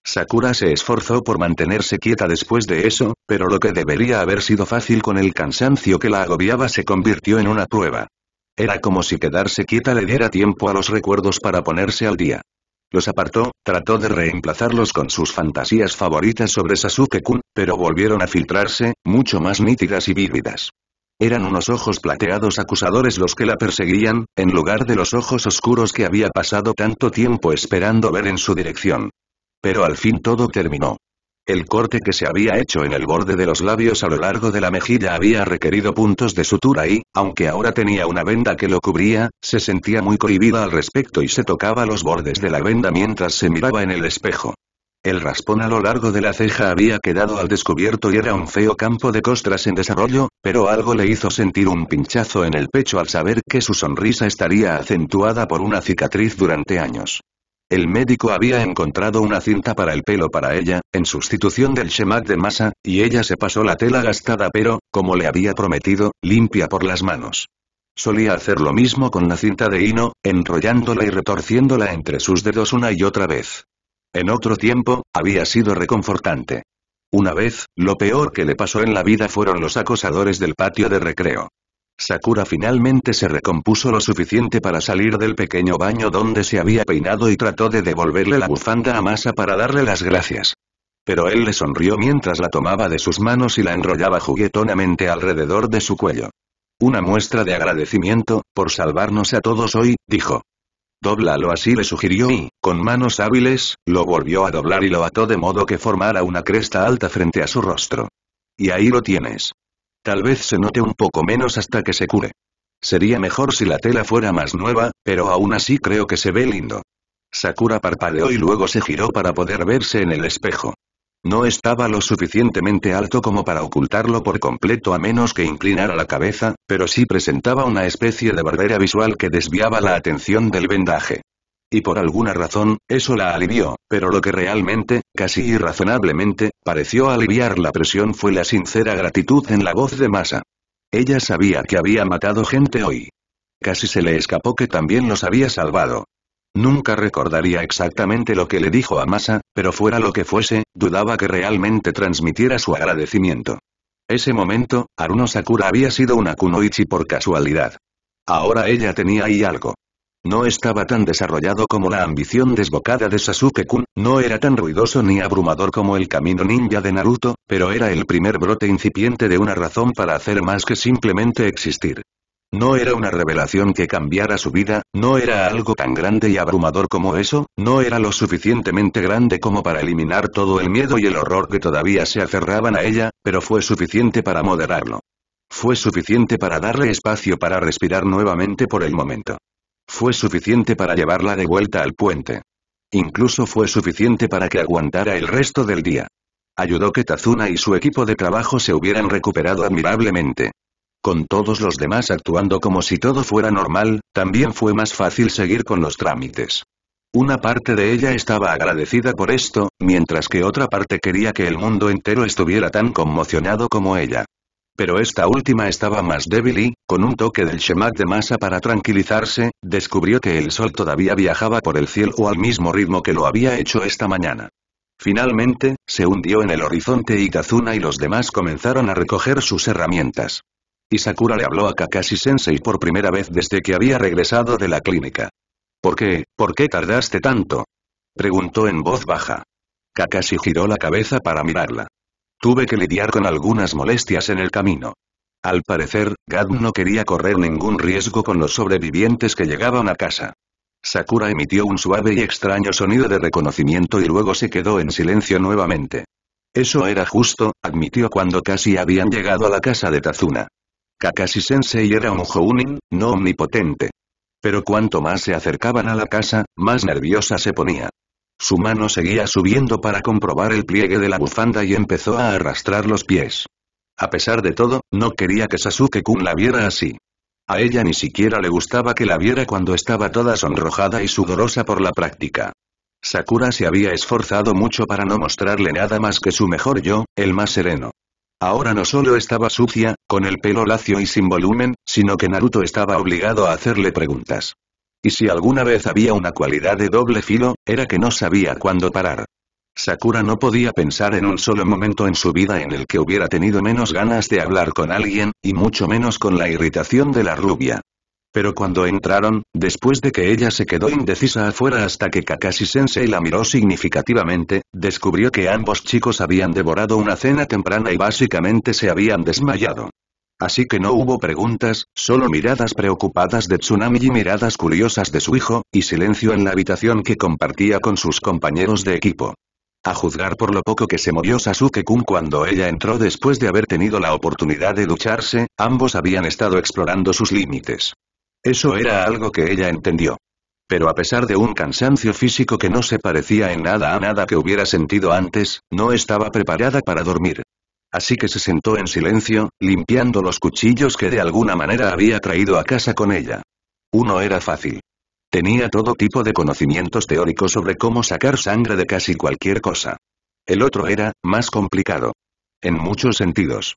Sakura se esforzó por mantenerse quieta después de eso, pero lo que debería haber sido fácil con el cansancio que la agobiaba se convirtió en una prueba. Era como si quedarse quieta le diera tiempo a los recuerdos para ponerse al día. Los apartó, trató de reemplazarlos con sus fantasías favoritas sobre Sasuke-kun, pero volvieron a filtrarse, mucho más nítidas y vívidas. Eran unos ojos plateados acusadores los que la perseguían, en lugar de los ojos oscuros que había pasado tanto tiempo esperando ver en su dirección. Pero al fin todo terminó. El corte que se había hecho en el borde de los labios a lo largo de la mejilla había requerido puntos de sutura y, aunque ahora tenía una venda que lo cubría, se sentía muy cohibida al respecto y se tocaba los bordes de la venda mientras se miraba en el espejo. El raspón a lo largo de la ceja había quedado al descubierto y era un feo campo de costras en desarrollo, pero algo le hizo sentir un pinchazo en el pecho al saber que su sonrisa estaría acentuada por una cicatriz durante años. El médico había encontrado una cinta para el pelo para ella, en sustitución del shemat de masa, y ella se pasó la tela gastada pero, como le había prometido, limpia por las manos. Solía hacer lo mismo con la cinta de hino, enrollándola y retorciéndola entre sus dedos una y otra vez. En otro tiempo, había sido reconfortante. Una vez, lo peor que le pasó en la vida fueron los acosadores del patio de recreo. Sakura finalmente se recompuso lo suficiente para salir del pequeño baño donde se había peinado y trató de devolverle la bufanda a Masa para darle las gracias. Pero él le sonrió mientras la tomaba de sus manos y la enrollaba juguetonamente alrededor de su cuello. Una muestra de agradecimiento, por salvarnos a todos hoy, dijo. Dóblalo así le sugirió y, con manos hábiles, lo volvió a doblar y lo ató de modo que formara una cresta alta frente a su rostro. Y ahí lo tienes. Tal vez se note un poco menos hasta que se cure. Sería mejor si la tela fuera más nueva, pero aún así creo que se ve lindo. Sakura parpadeó y luego se giró para poder verse en el espejo. No estaba lo suficientemente alto como para ocultarlo por completo a menos que inclinara la cabeza, pero sí presentaba una especie de barrera visual que desviaba la atención del vendaje. Y por alguna razón, eso la alivió, pero lo que realmente, casi irrazonablemente, pareció aliviar la presión fue la sincera gratitud en la voz de Masa. Ella sabía que había matado gente hoy. Casi se le escapó que también los había salvado. Nunca recordaría exactamente lo que le dijo a Masa, pero fuera lo que fuese, dudaba que realmente transmitiera su agradecimiento. Ese momento, Aruno Sakura había sido una kunoichi por casualidad. Ahora ella tenía ahí algo. No estaba tan desarrollado como la ambición desbocada de Sasuke-kun, no era tan ruidoso ni abrumador como el camino ninja de Naruto, pero era el primer brote incipiente de una razón para hacer más que simplemente existir. No era una revelación que cambiara su vida, no era algo tan grande y abrumador como eso, no era lo suficientemente grande como para eliminar todo el miedo y el horror que todavía se aferraban a ella, pero fue suficiente para moderarlo. Fue suficiente para darle espacio para respirar nuevamente por el momento. Fue suficiente para llevarla de vuelta al puente. Incluso fue suficiente para que aguantara el resto del día. Ayudó que Tazuna y su equipo de trabajo se hubieran recuperado admirablemente con todos los demás actuando como si todo fuera normal, también fue más fácil seguir con los trámites. Una parte de ella estaba agradecida por esto, mientras que otra parte quería que el mundo entero estuviera tan conmocionado como ella. Pero esta última estaba más débil y, con un toque del Shemak de masa para tranquilizarse, descubrió que el sol todavía viajaba por el cielo al mismo ritmo que lo había hecho esta mañana. Finalmente, se hundió en el horizonte y Kazuna y los demás comenzaron a recoger sus herramientas. Y Sakura le habló a Kakashi-sensei por primera vez desde que había regresado de la clínica. ¿Por qué, por qué tardaste tanto? Preguntó en voz baja. Kakashi giró la cabeza para mirarla. Tuve que lidiar con algunas molestias en el camino. Al parecer, Gad no quería correr ningún riesgo con los sobrevivientes que llegaban a casa. Sakura emitió un suave y extraño sonido de reconocimiento y luego se quedó en silencio nuevamente. Eso era justo, admitió cuando casi habían llegado a la casa de Tazuna. Kakashi-sensei era un Jounin, no omnipotente. Pero cuanto más se acercaban a la casa, más nerviosa se ponía. Su mano seguía subiendo para comprobar el pliegue de la bufanda y empezó a arrastrar los pies. A pesar de todo, no quería que Sasuke-kun la viera así. A ella ni siquiera le gustaba que la viera cuando estaba toda sonrojada y sudorosa por la práctica. Sakura se había esforzado mucho para no mostrarle nada más que su mejor yo, el más sereno. Ahora no solo estaba sucia, con el pelo lacio y sin volumen, sino que Naruto estaba obligado a hacerle preguntas. Y si alguna vez había una cualidad de doble filo, era que no sabía cuándo parar. Sakura no podía pensar en un solo momento en su vida en el que hubiera tenido menos ganas de hablar con alguien, y mucho menos con la irritación de la rubia pero cuando entraron, después de que ella se quedó indecisa afuera hasta que Kakashi-sensei la miró significativamente, descubrió que ambos chicos habían devorado una cena temprana y básicamente se habían desmayado. Así que no hubo preguntas, solo miradas preocupadas de Tsunami y miradas curiosas de su hijo, y silencio en la habitación que compartía con sus compañeros de equipo. A juzgar por lo poco que se movió Sasuke-kun cuando ella entró después de haber tenido la oportunidad de ducharse, ambos habían estado explorando sus límites. Eso era algo que ella entendió. Pero a pesar de un cansancio físico que no se parecía en nada a nada que hubiera sentido antes, no estaba preparada para dormir. Así que se sentó en silencio, limpiando los cuchillos que de alguna manera había traído a casa con ella. Uno era fácil. Tenía todo tipo de conocimientos teóricos sobre cómo sacar sangre de casi cualquier cosa. El otro era, más complicado. En muchos sentidos.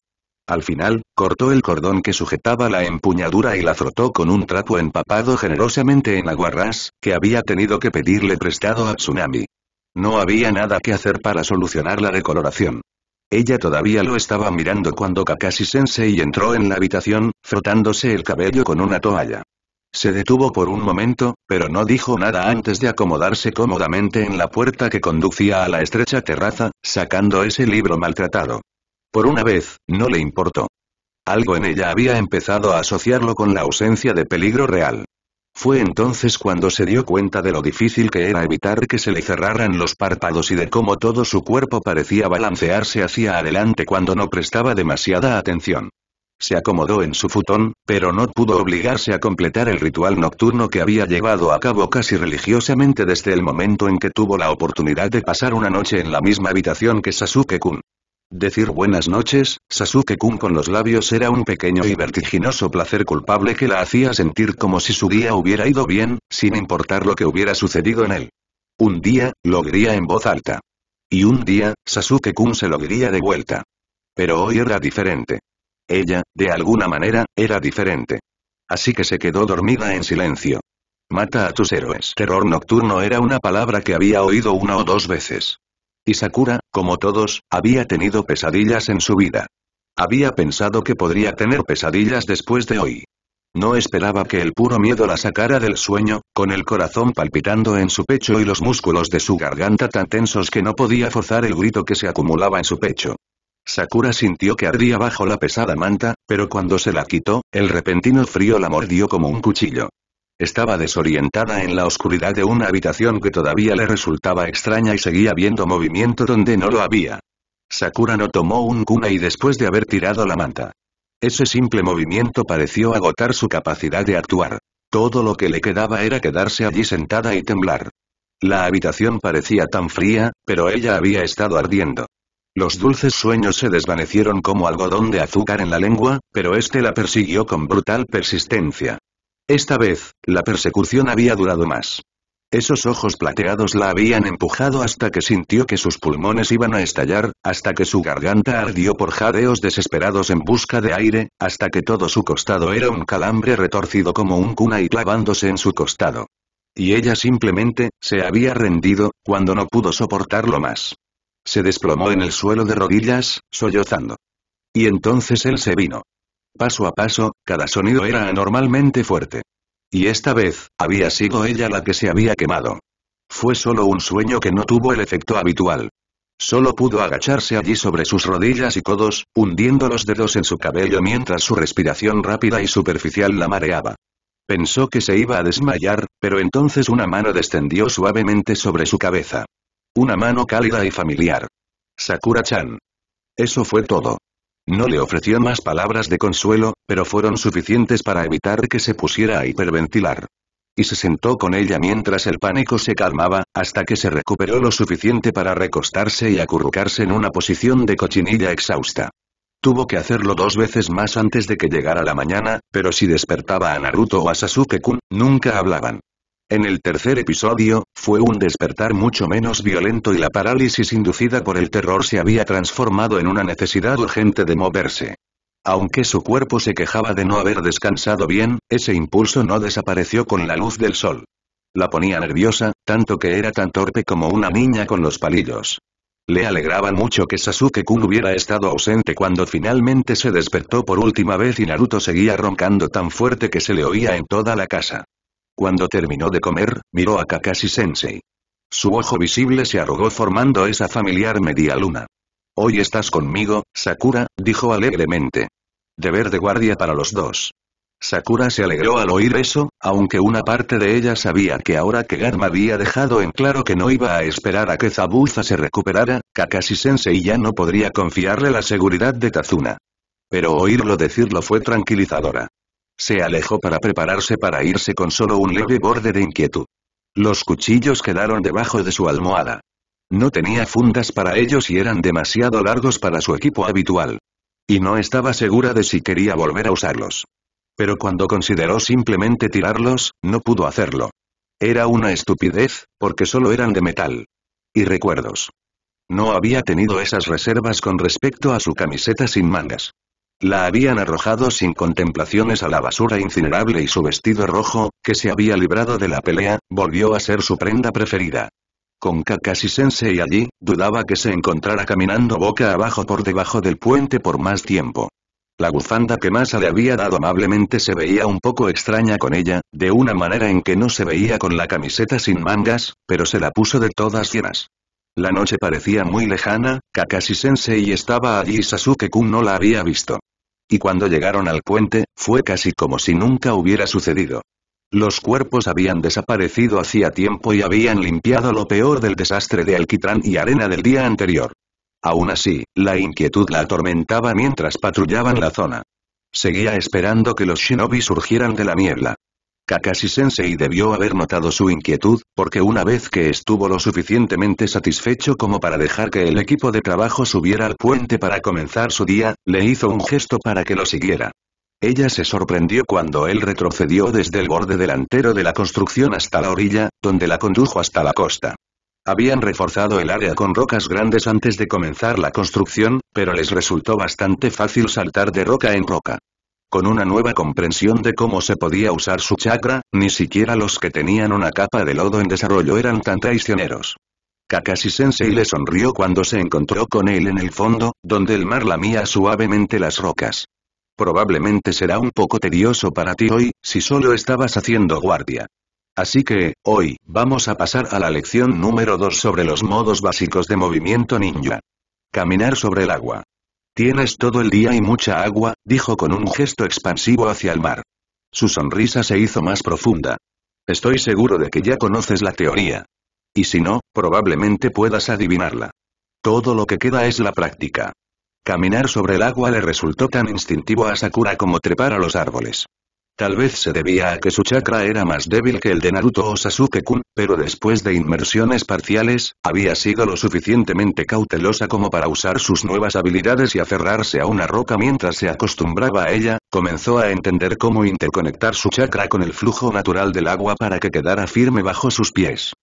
Al final, cortó el cordón que sujetaba la empuñadura y la frotó con un trapo empapado generosamente en aguarrás, que había tenido que pedirle prestado a Tsunami. No había nada que hacer para solucionar la decoloración. Ella todavía lo estaba mirando cuando Kakashi-sensei entró en la habitación, frotándose el cabello con una toalla. Se detuvo por un momento, pero no dijo nada antes de acomodarse cómodamente en la puerta que conducía a la estrecha terraza, sacando ese libro maltratado. Por una vez, no le importó. Algo en ella había empezado a asociarlo con la ausencia de peligro real. Fue entonces cuando se dio cuenta de lo difícil que era evitar que se le cerraran los párpados y de cómo todo su cuerpo parecía balancearse hacia adelante cuando no prestaba demasiada atención. Se acomodó en su futón, pero no pudo obligarse a completar el ritual nocturno que había llevado a cabo casi religiosamente desde el momento en que tuvo la oportunidad de pasar una noche en la misma habitación que Sasuke-kun. Decir buenas noches, Sasuke-kun con los labios era un pequeño y vertiginoso placer culpable que la hacía sentir como si su día hubiera ido bien, sin importar lo que hubiera sucedido en él. Un día, lo diría en voz alta. Y un día, Sasuke-kun se lo diría de vuelta. Pero hoy era diferente. Ella, de alguna manera, era diferente. Así que se quedó dormida en silencio. Mata a tus héroes. Terror nocturno era una palabra que había oído una o dos veces. Y Sakura, como todos, había tenido pesadillas en su vida. Había pensado que podría tener pesadillas después de hoy. No esperaba que el puro miedo la sacara del sueño, con el corazón palpitando en su pecho y los músculos de su garganta tan tensos que no podía forzar el grito que se acumulaba en su pecho. Sakura sintió que ardía bajo la pesada manta, pero cuando se la quitó, el repentino frío la mordió como un cuchillo. Estaba desorientada en la oscuridad de una habitación que todavía le resultaba extraña y seguía viendo movimiento donde no lo había. Sakura no tomó un kuma y después de haber tirado la manta. Ese simple movimiento pareció agotar su capacidad de actuar. Todo lo que le quedaba era quedarse allí sentada y temblar. La habitación parecía tan fría, pero ella había estado ardiendo. Los dulces sueños se desvanecieron como algodón de azúcar en la lengua, pero este la persiguió con brutal persistencia. Esta vez, la persecución había durado más. Esos ojos plateados la habían empujado hasta que sintió que sus pulmones iban a estallar, hasta que su garganta ardió por jadeos desesperados en busca de aire, hasta que todo su costado era un calambre retorcido como un cuna y clavándose en su costado. Y ella simplemente, se había rendido, cuando no pudo soportarlo más. Se desplomó en el suelo de rodillas, sollozando. Y entonces él se vino. Paso a paso, cada sonido era anormalmente fuerte. Y esta vez, había sido ella la que se había quemado. Fue solo un sueño que no tuvo el efecto habitual. Solo pudo agacharse allí sobre sus rodillas y codos, hundiendo los dedos en su cabello mientras su respiración rápida y superficial la mareaba. Pensó que se iba a desmayar, pero entonces una mano descendió suavemente sobre su cabeza. Una mano cálida y familiar. Sakura-chan. Eso fue todo. No le ofreció más palabras de consuelo, pero fueron suficientes para evitar que se pusiera a hiperventilar. Y se sentó con ella mientras el pánico se calmaba, hasta que se recuperó lo suficiente para recostarse y acurrucarse en una posición de cochinilla exhausta. Tuvo que hacerlo dos veces más antes de que llegara la mañana, pero si despertaba a Naruto o a Sasuke-kun, nunca hablaban. En el tercer episodio, fue un despertar mucho menos violento y la parálisis inducida por el terror se había transformado en una necesidad urgente de moverse. Aunque su cuerpo se quejaba de no haber descansado bien, ese impulso no desapareció con la luz del sol. La ponía nerviosa, tanto que era tan torpe como una niña con los palillos. Le alegraba mucho que Sasuke-kun hubiera estado ausente cuando finalmente se despertó por última vez y Naruto seguía roncando tan fuerte que se le oía en toda la casa. Cuando terminó de comer, miró a Kakashi-sensei. Su ojo visible se arrugó formando esa familiar media luna. Hoy estás conmigo, Sakura, dijo alegremente. Deber de guardia para los dos. Sakura se alegró al oír eso, aunque una parte de ella sabía que ahora que Garma había dejado en claro que no iba a esperar a que Zabuza se recuperara, Kakashi-sensei ya no podría confiarle la seguridad de Tazuna. Pero oírlo decirlo fue tranquilizadora. Se alejó para prepararse para irse con solo un leve borde de inquietud. Los cuchillos quedaron debajo de su almohada. No tenía fundas para ellos y eran demasiado largos para su equipo habitual. Y no estaba segura de si quería volver a usarlos. Pero cuando consideró simplemente tirarlos, no pudo hacerlo. Era una estupidez, porque solo eran de metal. Y recuerdos. No había tenido esas reservas con respecto a su camiseta sin mangas. La habían arrojado sin contemplaciones a la basura incinerable y su vestido rojo, que se había librado de la pelea, volvió a ser su prenda preferida. Con Kakashi Sensei allí, dudaba que se encontrara caminando boca abajo por debajo del puente por más tiempo. La bufanda que Masa le había dado amablemente se veía un poco extraña con ella, de una manera en que no se veía con la camiseta sin mangas, pero se la puso de todas llenas. La noche parecía muy lejana, Kakashi Sensei estaba allí y Sasuke-kun no la había visto y cuando llegaron al puente, fue casi como si nunca hubiera sucedido. Los cuerpos habían desaparecido hacía tiempo y habían limpiado lo peor del desastre de alquitrán y arena del día anterior. Aún así, la inquietud la atormentaba mientras patrullaban la zona. Seguía esperando que los shinobi surgieran de la niebla. Kakashi-sensei debió haber notado su inquietud, porque una vez que estuvo lo suficientemente satisfecho como para dejar que el equipo de trabajo subiera al puente para comenzar su día, le hizo un gesto para que lo siguiera. Ella se sorprendió cuando él retrocedió desde el borde delantero de la construcción hasta la orilla, donde la condujo hasta la costa. Habían reforzado el área con rocas grandes antes de comenzar la construcción, pero les resultó bastante fácil saltar de roca en roca con una nueva comprensión de cómo se podía usar su chakra, ni siquiera los que tenían una capa de lodo en desarrollo eran tan traicioneros. Kakashi Sensei le sonrió cuando se encontró con él en el fondo, donde el mar lamía suavemente las rocas. Probablemente será un poco tedioso para ti hoy, si solo estabas haciendo guardia. Así que, hoy, vamos a pasar a la lección número 2 sobre los modos básicos de movimiento ninja. Caminar sobre el agua. Tienes todo el día y mucha agua, dijo con un gesto expansivo hacia el mar. Su sonrisa se hizo más profunda. Estoy seguro de que ya conoces la teoría. Y si no, probablemente puedas adivinarla. Todo lo que queda es la práctica. Caminar sobre el agua le resultó tan instintivo a Sakura como trepar a los árboles. Tal vez se debía a que su chakra era más débil que el de Naruto o Sasuke-kun, pero después de inmersiones parciales, había sido lo suficientemente cautelosa como para usar sus nuevas habilidades y aferrarse a una roca mientras se acostumbraba a ella, comenzó a entender cómo interconectar su chakra con el flujo natural del agua para que quedara firme bajo sus pies.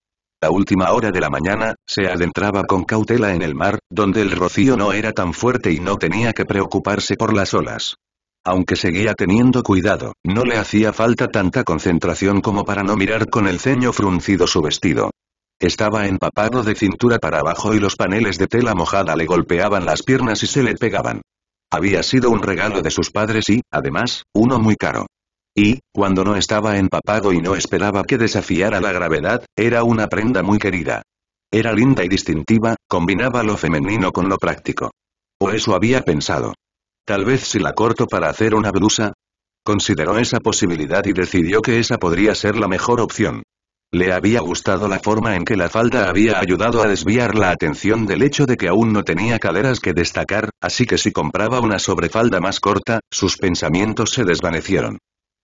La última hora de la mañana, se adentraba con cautela en el mar, donde el rocío no era tan fuerte y no tenía que preocuparse por las olas. Aunque seguía teniendo cuidado, no le hacía falta tanta concentración como para no mirar con el ceño fruncido su vestido. Estaba empapado de cintura para abajo y los paneles de tela mojada le golpeaban las piernas y se le pegaban. Había sido un regalo de sus padres y, además, uno muy caro. Y, cuando no estaba empapado y no esperaba que desafiara la gravedad, era una prenda muy querida. Era linda y distintiva, combinaba lo femenino con lo práctico. O eso había pensado. Tal vez si la corto para hacer una blusa. Consideró esa posibilidad y decidió que esa podría ser la mejor opción. Le había gustado la forma en que la falda había ayudado a desviar la atención del hecho de que aún no tenía caderas que destacar, así que si compraba una sobrefalda más corta, sus pensamientos se desvanecieron.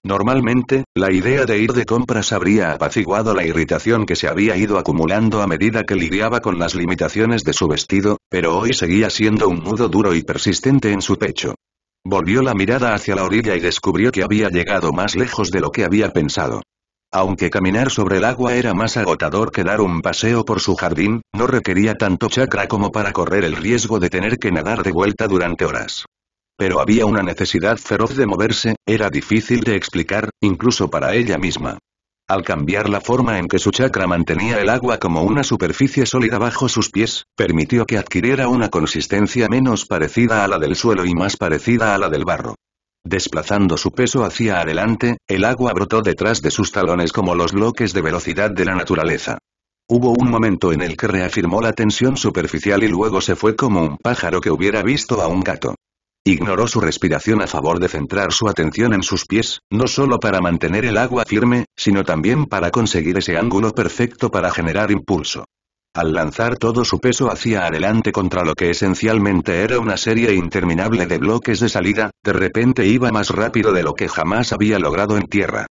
Normalmente, la idea de ir de compras habría apaciguado la irritación que se había ido acumulando a medida que lidiaba con las limitaciones de su vestido, pero hoy seguía siendo un nudo duro y persistente en su pecho. Volvió la mirada hacia la orilla y descubrió que había llegado más lejos de lo que había pensado. Aunque caminar sobre el agua era más agotador que dar un paseo por su jardín, no requería tanto chakra como para correr el riesgo de tener que nadar de vuelta durante horas. Pero había una necesidad feroz de moverse, era difícil de explicar, incluso para ella misma. Al cambiar la forma en que su chakra mantenía el agua como una superficie sólida bajo sus pies, permitió que adquiriera una consistencia menos parecida a la del suelo y más parecida a la del barro. Desplazando su peso hacia adelante, el agua brotó detrás de sus talones como los bloques de velocidad de la naturaleza. Hubo un momento en el que reafirmó la tensión superficial y luego se fue como un pájaro que hubiera visto a un gato. Ignoró su respiración a favor de centrar su atención en sus pies, no solo para mantener el agua firme, sino también para conseguir ese ángulo perfecto para generar impulso. Al lanzar todo su peso hacia adelante contra lo que esencialmente era una serie interminable de bloques de salida, de repente iba más rápido de lo que jamás había logrado en tierra.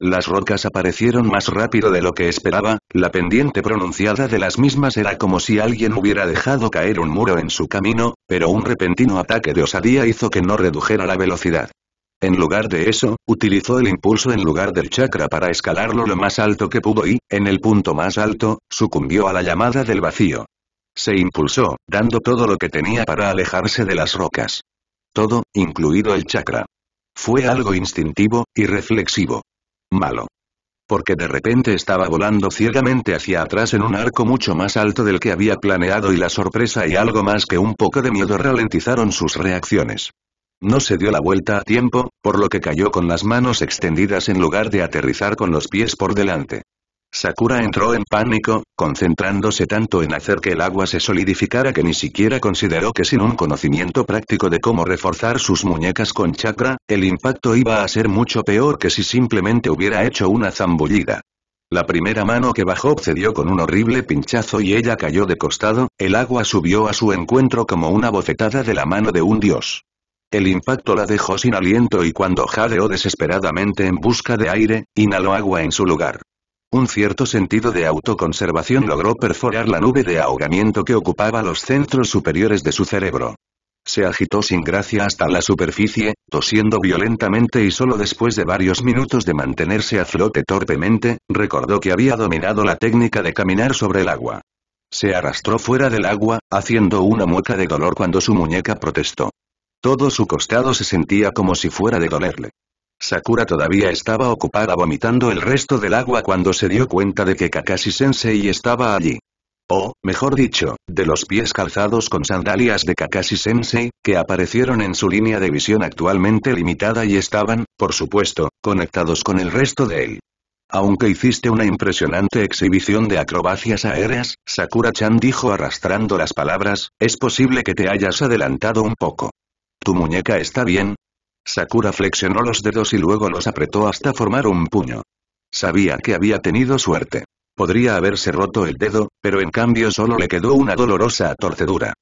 Las rocas aparecieron más rápido de lo que esperaba, la pendiente pronunciada de las mismas era como si alguien hubiera dejado caer un muro en su camino, pero un repentino ataque de osadía hizo que no redujera la velocidad. En lugar de eso, utilizó el impulso en lugar del chakra para escalarlo lo más alto que pudo y, en el punto más alto, sucumbió a la llamada del vacío. Se impulsó, dando todo lo que tenía para alejarse de las rocas. Todo, incluido el chakra. Fue algo instintivo, y reflexivo. Malo. Porque de repente estaba volando ciegamente hacia atrás en un arco mucho más alto del que había planeado y la sorpresa y algo más que un poco de miedo ralentizaron sus reacciones. No se dio la vuelta a tiempo, por lo que cayó con las manos extendidas en lugar de aterrizar con los pies por delante. Sakura entró en pánico, concentrándose tanto en hacer que el agua se solidificara que ni siquiera consideró que sin un conocimiento práctico de cómo reforzar sus muñecas con chakra, el impacto iba a ser mucho peor que si simplemente hubiera hecho una zambullida. La primera mano que bajó cedió con un horrible pinchazo y ella cayó de costado, el agua subió a su encuentro como una bofetada de la mano de un dios. El impacto la dejó sin aliento y cuando jadeó desesperadamente en busca de aire, inhaló agua en su lugar. Un cierto sentido de autoconservación logró perforar la nube de ahogamiento que ocupaba los centros superiores de su cerebro. Se agitó sin gracia hasta la superficie, tosiendo violentamente y solo después de varios minutos de mantenerse a flote torpemente, recordó que había dominado la técnica de caminar sobre el agua. Se arrastró fuera del agua, haciendo una mueca de dolor cuando su muñeca protestó. Todo su costado se sentía como si fuera de dolerle. Sakura todavía estaba ocupada vomitando el resto del agua cuando se dio cuenta de que Kakashi-sensei estaba allí. O, mejor dicho, de los pies calzados con sandalias de Kakashi-sensei, que aparecieron en su línea de visión actualmente limitada y estaban, por supuesto, conectados con el resto de él. Aunque hiciste una impresionante exhibición de acrobacias aéreas, Sakura-chan dijo arrastrando las palabras, es posible que te hayas adelantado un poco. Tu muñeca está bien, Sakura flexionó los dedos y luego los apretó hasta formar un puño. Sabía que había tenido suerte. Podría haberse roto el dedo, pero en cambio solo le quedó una dolorosa torcedura.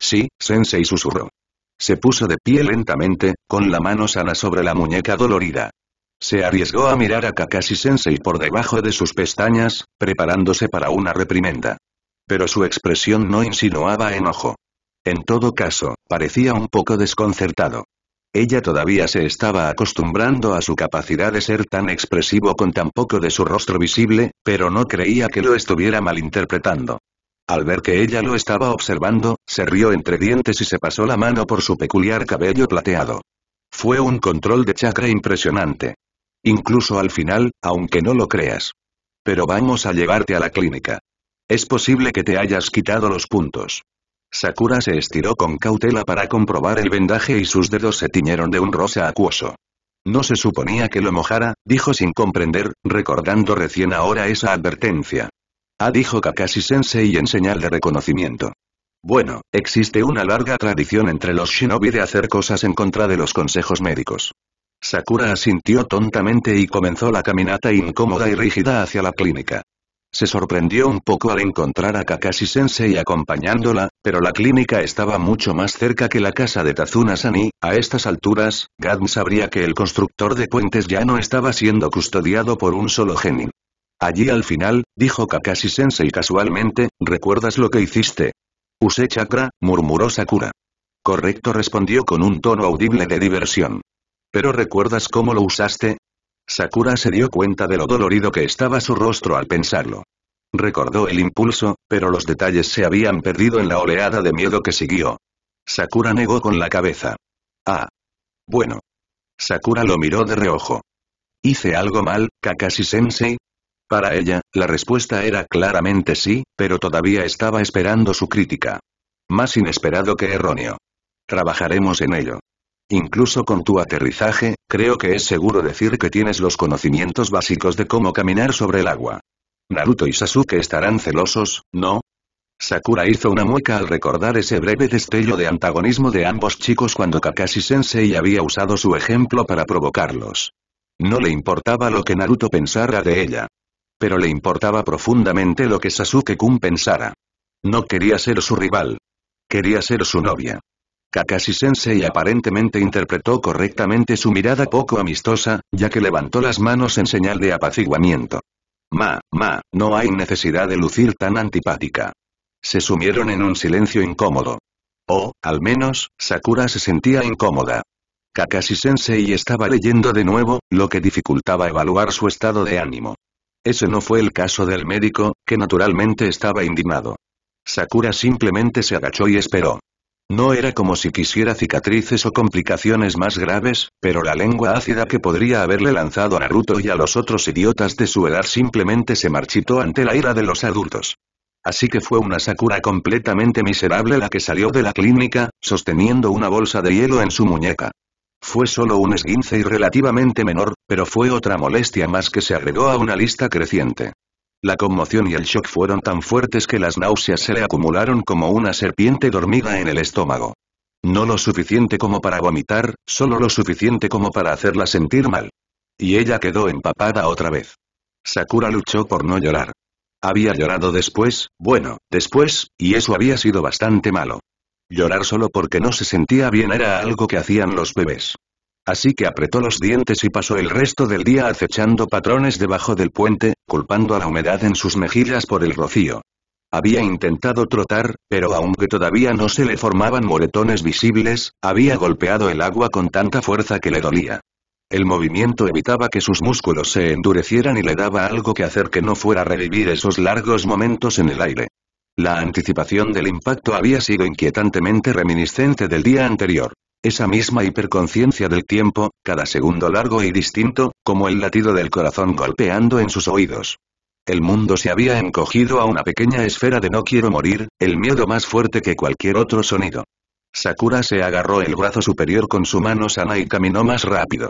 Sí, Sensei susurró. Se puso de pie lentamente, con la mano sana sobre la muñeca dolorida. Se arriesgó a mirar a Kakashi Sensei por debajo de sus pestañas, preparándose para una reprimenda. Pero su expresión no insinuaba enojo. En todo caso, parecía un poco desconcertado. Ella todavía se estaba acostumbrando a su capacidad de ser tan expresivo con tan poco de su rostro visible, pero no creía que lo estuviera malinterpretando. Al ver que ella lo estaba observando, se rió entre dientes y se pasó la mano por su peculiar cabello plateado. Fue un control de chakra impresionante. Incluso al final, aunque no lo creas. Pero vamos a llevarte a la clínica. Es posible que te hayas quitado los puntos. Sakura se estiró con cautela para comprobar el vendaje y sus dedos se tiñeron de un rosa acuoso. No se suponía que lo mojara, dijo sin comprender, recordando recién ahora esa advertencia. Ah dijo Kakashi-sensei en señal de reconocimiento. Bueno, existe una larga tradición entre los shinobi de hacer cosas en contra de los consejos médicos. Sakura asintió tontamente y comenzó la caminata incómoda y rígida hacia la clínica. Se sorprendió un poco al encontrar a Kakashi-sensei acompañándola, pero la clínica estaba mucho más cerca que la casa de Tazuna-san y, a estas alturas, Gadm sabría que el constructor de puentes ya no estaba siendo custodiado por un solo genin. Allí al final, dijo Kakashi-sensei casualmente, ¿recuerdas lo que hiciste? Usé chakra, murmuró Sakura. Correcto respondió con un tono audible de diversión. ¿Pero recuerdas cómo lo usaste? Sakura se dio cuenta de lo dolorido que estaba su rostro al pensarlo. Recordó el impulso, pero los detalles se habían perdido en la oleada de miedo que siguió. Sakura negó con la cabeza. Ah. Bueno. Sakura lo miró de reojo. ¿Hice algo mal, Kakashi-sensei? Para ella, la respuesta era claramente sí, pero todavía estaba esperando su crítica. Más inesperado que erróneo. Trabajaremos en ello. Incluso con tu aterrizaje, creo que es seguro decir que tienes los conocimientos básicos de cómo caminar sobre el agua. Naruto y Sasuke estarán celosos, ¿no? Sakura hizo una mueca al recordar ese breve destello de antagonismo de ambos chicos cuando Kakashi-sensei había usado su ejemplo para provocarlos. No le importaba lo que Naruto pensara de ella. Pero le importaba profundamente lo que Sasuke-kun pensara. No quería ser su rival. Quería ser su novia. Kakashi-sensei aparentemente interpretó correctamente su mirada poco amistosa, ya que levantó las manos en señal de apaciguamiento. Ma, ma, no hay necesidad de lucir tan antipática. Se sumieron en un silencio incómodo. O, al menos, Sakura se sentía incómoda. Kakashi-sensei estaba leyendo de nuevo, lo que dificultaba evaluar su estado de ánimo. Ese no fue el caso del médico, que naturalmente estaba indignado. Sakura simplemente se agachó y esperó. No era como si quisiera cicatrices o complicaciones más graves, pero la lengua ácida que podría haberle lanzado a Naruto y a los otros idiotas de su edad simplemente se marchitó ante la ira de los adultos. Así que fue una Sakura completamente miserable la que salió de la clínica, sosteniendo una bolsa de hielo en su muñeca. Fue solo un esguince y relativamente menor, pero fue otra molestia más que se agregó a una lista creciente. La conmoción y el shock fueron tan fuertes que las náuseas se le acumularon como una serpiente dormida en el estómago. No lo suficiente como para vomitar, solo lo suficiente como para hacerla sentir mal. Y ella quedó empapada otra vez. Sakura luchó por no llorar. Había llorado después, bueno, después, y eso había sido bastante malo. Llorar solo porque no se sentía bien era algo que hacían los bebés. Así que apretó los dientes y pasó el resto del día acechando patrones debajo del puente, culpando a la humedad en sus mejillas por el rocío. Había intentado trotar, pero aunque todavía no se le formaban moretones visibles, había golpeado el agua con tanta fuerza que le dolía. El movimiento evitaba que sus músculos se endurecieran y le daba algo que hacer que no fuera revivir esos largos momentos en el aire. La anticipación del impacto había sido inquietantemente reminiscente del día anterior esa misma hiperconciencia del tiempo, cada segundo largo y distinto, como el latido del corazón golpeando en sus oídos. El mundo se había encogido a una pequeña esfera de no quiero morir, el miedo más fuerte que cualquier otro sonido. Sakura se agarró el brazo superior con su mano sana y caminó más rápido.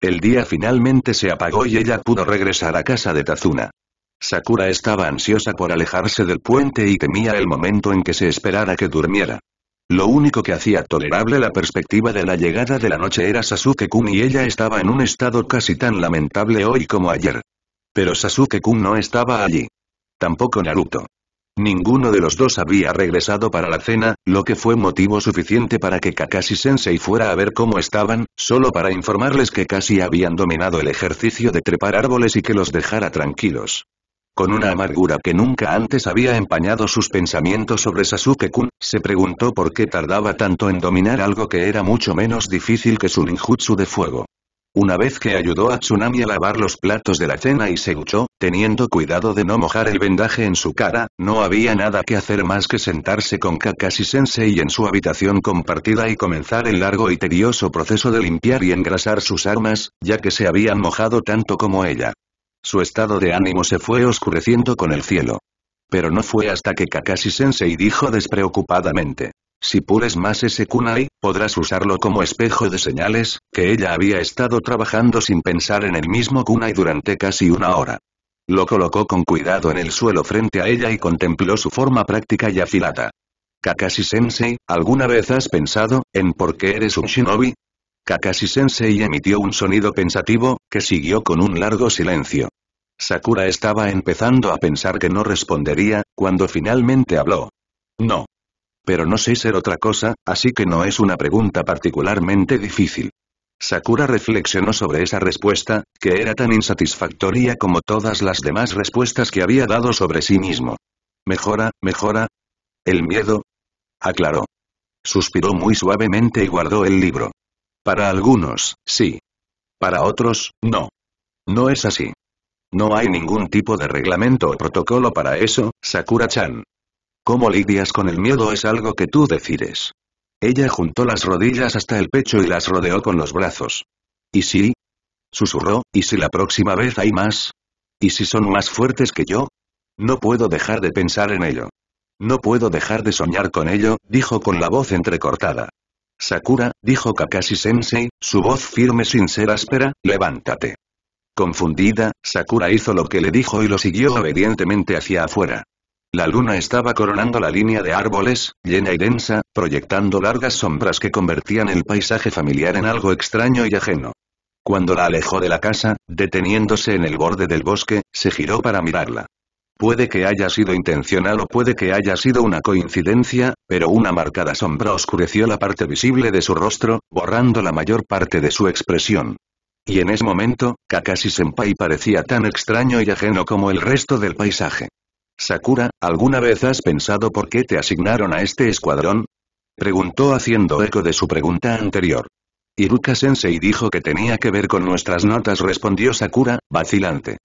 El día finalmente se apagó y ella pudo regresar a casa de Tazuna. Sakura estaba ansiosa por alejarse del puente y temía el momento en que se esperara que durmiera. Lo único que hacía tolerable la perspectiva de la llegada de la noche era Sasuke-kun y ella estaba en un estado casi tan lamentable hoy como ayer. Pero Sasuke-kun no estaba allí. Tampoco Naruto. Ninguno de los dos había regresado para la cena, lo que fue motivo suficiente para que Kakashi-sensei fuera a ver cómo estaban, solo para informarles que casi habían dominado el ejercicio de trepar árboles y que los dejara tranquilos. Con una amargura que nunca antes había empañado sus pensamientos sobre Sasuke-kun, se preguntó por qué tardaba tanto en dominar algo que era mucho menos difícil que su ninjutsu de fuego. Una vez que ayudó a Tsunami a lavar los platos de la cena y se duchó, teniendo cuidado de no mojar el vendaje en su cara, no había nada que hacer más que sentarse con Kakashi-sensei en su habitación compartida y comenzar el largo y tedioso proceso de limpiar y engrasar sus armas, ya que se habían mojado tanto como ella. Su estado de ánimo se fue oscureciendo con el cielo. Pero no fue hasta que Kakashi-sensei dijo despreocupadamente. Si pules más ese kunai, podrás usarlo como espejo de señales, que ella había estado trabajando sin pensar en el mismo kunai durante casi una hora. Lo colocó con cuidado en el suelo frente a ella y contempló su forma práctica y afilada. Kakashi-sensei, ¿alguna vez has pensado en por qué eres un shinobi? Kakashi-sensei emitió un sonido pensativo, que siguió con un largo silencio. Sakura estaba empezando a pensar que no respondería, cuando finalmente habló. No. Pero no sé ser otra cosa, así que no es una pregunta particularmente difícil. Sakura reflexionó sobre esa respuesta, que era tan insatisfactoria como todas las demás respuestas que había dado sobre sí mismo. ¿Mejora, mejora? ¿El miedo? Aclaró. Suspiró muy suavemente y guardó el libro. Para algunos, sí. Para otros, no. No es así. No hay ningún tipo de reglamento o protocolo para eso, Sakura-chan. Cómo lidias con el miedo es algo que tú decides. Ella juntó las rodillas hasta el pecho y las rodeó con los brazos. ¿Y si? Susurró, ¿y si la próxima vez hay más? ¿Y si son más fuertes que yo? No puedo dejar de pensar en ello. No puedo dejar de soñar con ello, dijo con la voz entrecortada. Sakura, dijo Kakashi-sensei, su voz firme sin ser áspera, levántate. Confundida, Sakura hizo lo que le dijo y lo siguió obedientemente hacia afuera. La luna estaba coronando la línea de árboles, llena y densa, proyectando largas sombras que convertían el paisaje familiar en algo extraño y ajeno. Cuando la alejó de la casa, deteniéndose en el borde del bosque, se giró para mirarla. Puede que haya sido intencional o puede que haya sido una coincidencia, pero una marcada sombra oscureció la parte visible de su rostro, borrando la mayor parte de su expresión. Y en ese momento, Kakashi-senpai parecía tan extraño y ajeno como el resto del paisaje. Sakura, ¿alguna vez has pensado por qué te asignaron a este escuadrón? Preguntó haciendo eco de su pregunta anterior. Iruka-sensei dijo que tenía que ver con nuestras notas respondió Sakura, vacilante.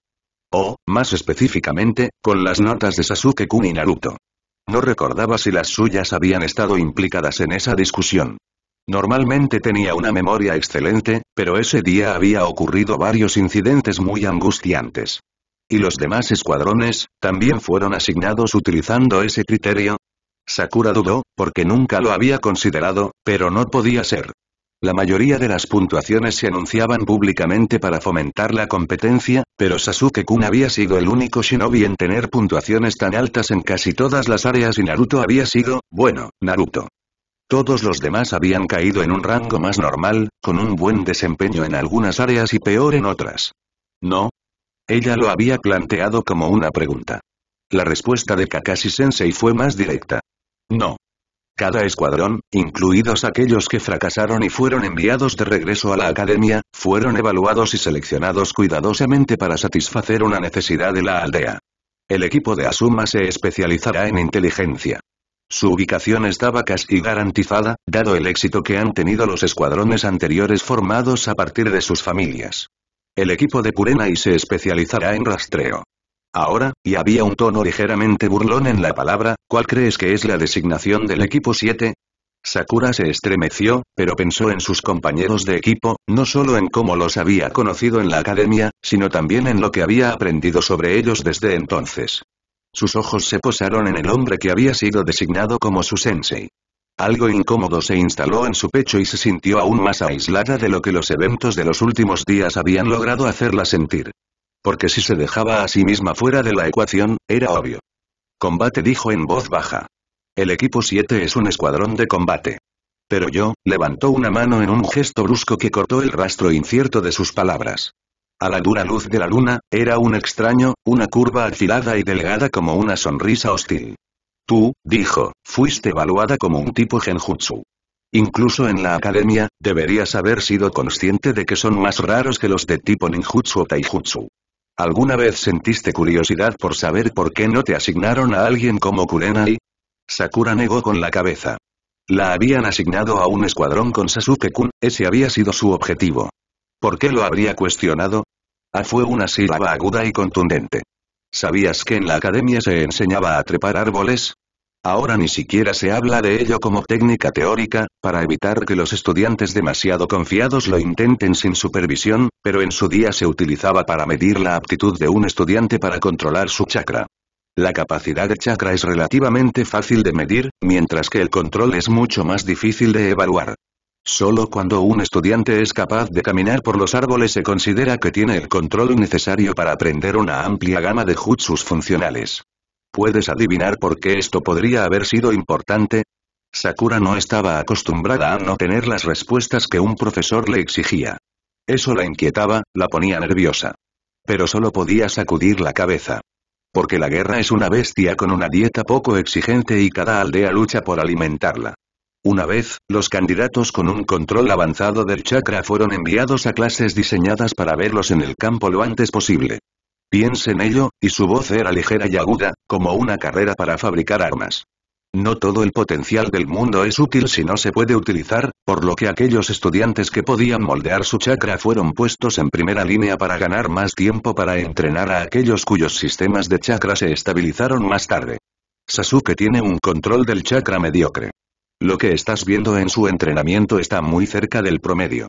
O, más específicamente, con las notas de Sasuke-kun y Naruto. No recordaba si las suyas habían estado implicadas en esa discusión. Normalmente tenía una memoria excelente, pero ese día había ocurrido varios incidentes muy angustiantes. ¿Y los demás escuadrones, también fueron asignados utilizando ese criterio? Sakura dudó, porque nunca lo había considerado, pero no podía ser. La mayoría de las puntuaciones se anunciaban públicamente para fomentar la competencia, pero Sasuke-kun había sido el único shinobi en tener puntuaciones tan altas en casi todas las áreas y Naruto había sido, bueno, Naruto. Todos los demás habían caído en un rango más normal, con un buen desempeño en algunas áreas y peor en otras. ¿No? Ella lo había planteado como una pregunta. La respuesta de Kakashi-sensei fue más directa. No. Cada escuadrón, incluidos aquellos que fracasaron y fueron enviados de regreso a la academia, fueron evaluados y seleccionados cuidadosamente para satisfacer una necesidad de la aldea. El equipo de Asuma se especializará en inteligencia. Su ubicación estaba casi garantizada, dado el éxito que han tenido los escuadrones anteriores formados a partir de sus familias. El equipo de Purena y se especializará en rastreo. Ahora, y había un tono ligeramente burlón en la palabra, ¿cuál crees que es la designación del equipo 7? Sakura se estremeció, pero pensó en sus compañeros de equipo, no solo en cómo los había conocido en la academia, sino también en lo que había aprendido sobre ellos desde entonces. Sus ojos se posaron en el hombre que había sido designado como su sensei. Algo incómodo se instaló en su pecho y se sintió aún más aislada de lo que los eventos de los últimos días habían logrado hacerla sentir. Porque si se dejaba a sí misma fuera de la ecuación, era obvio. Combate dijo en voz baja. El equipo 7 es un escuadrón de combate. Pero yo, levantó una mano en un gesto brusco que cortó el rastro incierto de sus palabras. A la dura luz de la luna, era un extraño, una curva afilada y delgada como una sonrisa hostil. Tú, dijo, fuiste evaluada como un tipo genjutsu. Incluso en la academia, deberías haber sido consciente de que son más raros que los de tipo ninjutsu o taijutsu. ¿Alguna vez sentiste curiosidad por saber por qué no te asignaron a alguien como Kurenai? Sakura negó con la cabeza. La habían asignado a un escuadrón con Sasuke-kun, ese había sido su objetivo. ¿Por qué lo habría cuestionado? Ah fue una sílaba aguda y contundente. ¿Sabías que en la academia se enseñaba a trepar árboles? Ahora ni siquiera se habla de ello como técnica teórica, para evitar que los estudiantes demasiado confiados lo intenten sin supervisión, pero en su día se utilizaba para medir la aptitud de un estudiante para controlar su chakra. La capacidad de chakra es relativamente fácil de medir, mientras que el control es mucho más difícil de evaluar. Solo cuando un estudiante es capaz de caminar por los árboles se considera que tiene el control necesario para aprender una amplia gama de jutsus funcionales. ¿Puedes adivinar por qué esto podría haber sido importante? Sakura no estaba acostumbrada a no tener las respuestas que un profesor le exigía. Eso la inquietaba, la ponía nerviosa. Pero solo podía sacudir la cabeza. Porque la guerra es una bestia con una dieta poco exigente y cada aldea lucha por alimentarla. Una vez, los candidatos con un control avanzado del chakra fueron enviados a clases diseñadas para verlos en el campo lo antes posible en ello, y su voz era ligera y aguda, como una carrera para fabricar armas. No todo el potencial del mundo es útil si no se puede utilizar, por lo que aquellos estudiantes que podían moldear su chakra fueron puestos en primera línea para ganar más tiempo para entrenar a aquellos cuyos sistemas de chakra se estabilizaron más tarde. Sasuke tiene un control del chakra mediocre. Lo que estás viendo en su entrenamiento está muy cerca del promedio.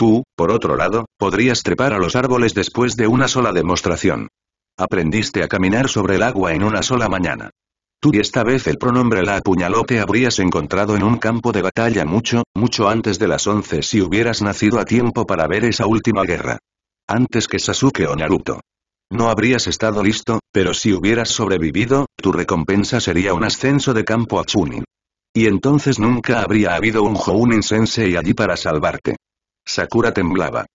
Tú, por otro lado, podrías trepar a los árboles después de una sola demostración. Aprendiste a caminar sobre el agua en una sola mañana. Tú y esta vez el pronombre la apuñaló te habrías encontrado en un campo de batalla mucho, mucho antes de las once si hubieras nacido a tiempo para ver esa última guerra. Antes que Sasuke o Naruto. No habrías estado listo, pero si hubieras sobrevivido, tu recompensa sería un ascenso de campo a Chunin. Y entonces nunca habría habido un Jounin Sensei allí para salvarte. Sakura temblaba.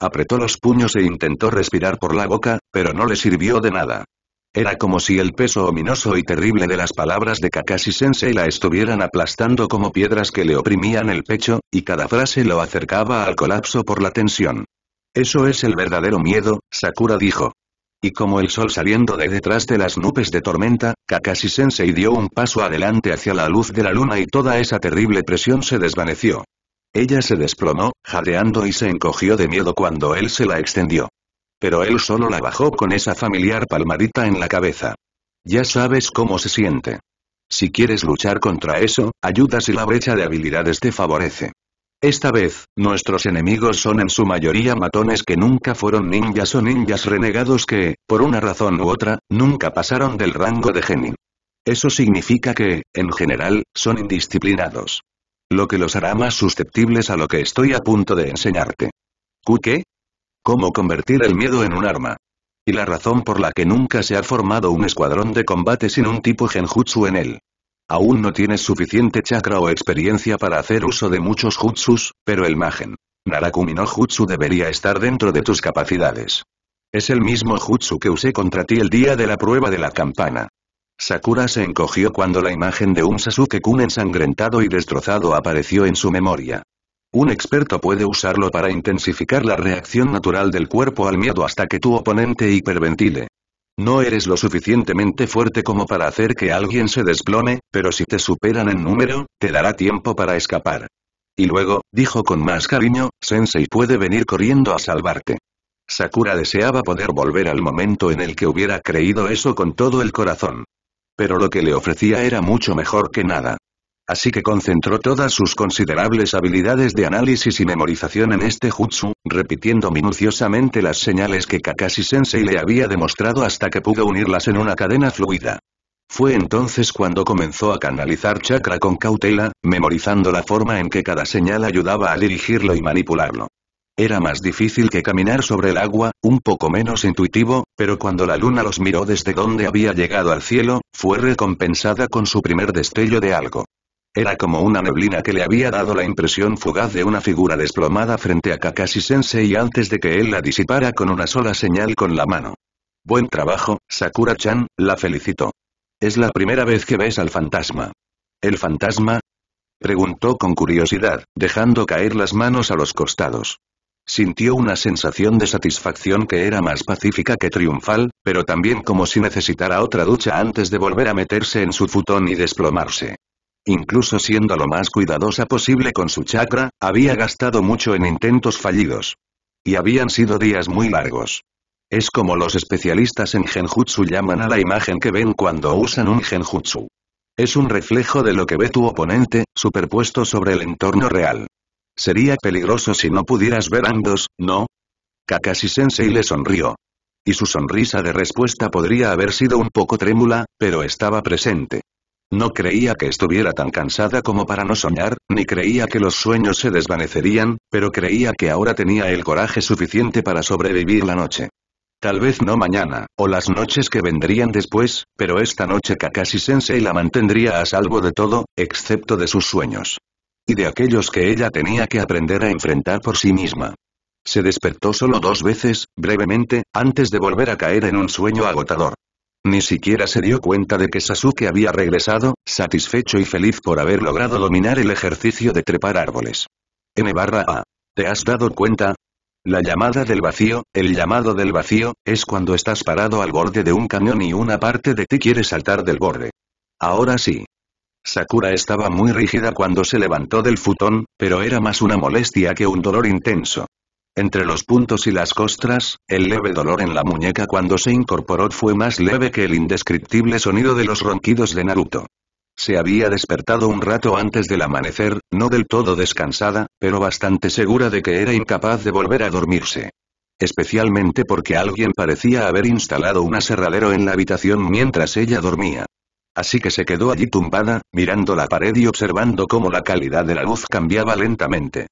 Apretó los puños e intentó respirar por la boca, pero no le sirvió de nada. Era como si el peso ominoso y terrible de las palabras de Kakashi-sensei la estuvieran aplastando como piedras que le oprimían el pecho, y cada frase lo acercaba al colapso por la tensión. Eso es el verdadero miedo, Sakura dijo. Y como el sol saliendo de detrás de las nubes de tormenta, Kakashi-sensei dio un paso adelante hacia la luz de la luna y toda esa terrible presión se desvaneció. Ella se desplomó, jadeando y se encogió de miedo cuando él se la extendió. Pero él solo la bajó con esa familiar palmadita en la cabeza. Ya sabes cómo se siente. Si quieres luchar contra eso, ayuda si la brecha de habilidades te favorece. Esta vez, nuestros enemigos son en su mayoría matones que nunca fueron ninjas o ninjas renegados que, por una razón u otra, nunca pasaron del rango de genin. Eso significa que, en general, son indisciplinados. Lo que los hará más susceptibles a lo que estoy a punto de enseñarte. qué? ¿Cómo convertir el miedo en un arma? Y la razón por la que nunca se ha formado un escuadrón de combate sin un tipo genjutsu en él. Aún no tienes suficiente chakra o experiencia para hacer uso de muchos jutsus, pero el Magen. Narakumi Jutsu debería estar dentro de tus capacidades. Es el mismo jutsu que usé contra ti el día de la prueba de la campana. Sakura se encogió cuando la imagen de un Sasuke-kun ensangrentado y destrozado apareció en su memoria. Un experto puede usarlo para intensificar la reacción natural del cuerpo al miedo hasta que tu oponente hiperventile. No eres lo suficientemente fuerte como para hacer que alguien se desplome, pero si te superan en número, te dará tiempo para escapar. Y luego, dijo con más cariño, Sensei puede venir corriendo a salvarte. Sakura deseaba poder volver al momento en el que hubiera creído eso con todo el corazón. Pero lo que le ofrecía era mucho mejor que nada. Así que concentró todas sus considerables habilidades de análisis y memorización en este jutsu, repitiendo minuciosamente las señales que Kakashi-sensei le había demostrado hasta que pudo unirlas en una cadena fluida. Fue entonces cuando comenzó a canalizar chakra con cautela, memorizando la forma en que cada señal ayudaba a dirigirlo y manipularlo. Era más difícil que caminar sobre el agua, un poco menos intuitivo, pero cuando la luna los miró desde donde había llegado al cielo, fue recompensada con su primer destello de algo. Era como una neblina que le había dado la impresión fugaz de una figura desplomada frente a Kakashi Sensei antes de que él la disipara con una sola señal con la mano. Buen trabajo, Sakura-chan, la felicitó. Es la primera vez que ves al fantasma. ¿El fantasma? Preguntó con curiosidad, dejando caer las manos a los costados. Sintió una sensación de satisfacción que era más pacífica que triunfal, pero también como si necesitara otra ducha antes de volver a meterse en su futón y desplomarse. Incluso siendo lo más cuidadosa posible con su chakra, había gastado mucho en intentos fallidos. Y habían sido días muy largos. Es como los especialistas en genjutsu llaman a la imagen que ven cuando usan un genjutsu. Es un reflejo de lo que ve tu oponente, superpuesto sobre el entorno real. Sería peligroso si no pudieras ver ambos, ¿no? Kakashi-sensei le sonrió. Y su sonrisa de respuesta podría haber sido un poco trémula, pero estaba presente. No creía que estuviera tan cansada como para no soñar, ni creía que los sueños se desvanecerían, pero creía que ahora tenía el coraje suficiente para sobrevivir la noche. Tal vez no mañana, o las noches que vendrían después, pero esta noche Kakashi-sensei la mantendría a salvo de todo, excepto de sus sueños y de aquellos que ella tenía que aprender a enfrentar por sí misma. Se despertó solo dos veces, brevemente, antes de volver a caer en un sueño agotador. Ni siquiera se dio cuenta de que Sasuke había regresado, satisfecho y feliz por haber logrado dominar el ejercicio de trepar árboles. N barra A. ¿Te has dado cuenta? La llamada del vacío, el llamado del vacío, es cuando estás parado al borde de un cañón y una parte de ti quiere saltar del borde. Ahora sí. Sakura estaba muy rígida cuando se levantó del futón, pero era más una molestia que un dolor intenso. Entre los puntos y las costras, el leve dolor en la muñeca cuando se incorporó fue más leve que el indescriptible sonido de los ronquidos de Naruto. Se había despertado un rato antes del amanecer, no del todo descansada, pero bastante segura de que era incapaz de volver a dormirse. Especialmente porque alguien parecía haber instalado un aserradero en la habitación mientras ella dormía. Así que se quedó allí tumbada, mirando la pared y observando cómo la calidad de la luz cambiaba lentamente.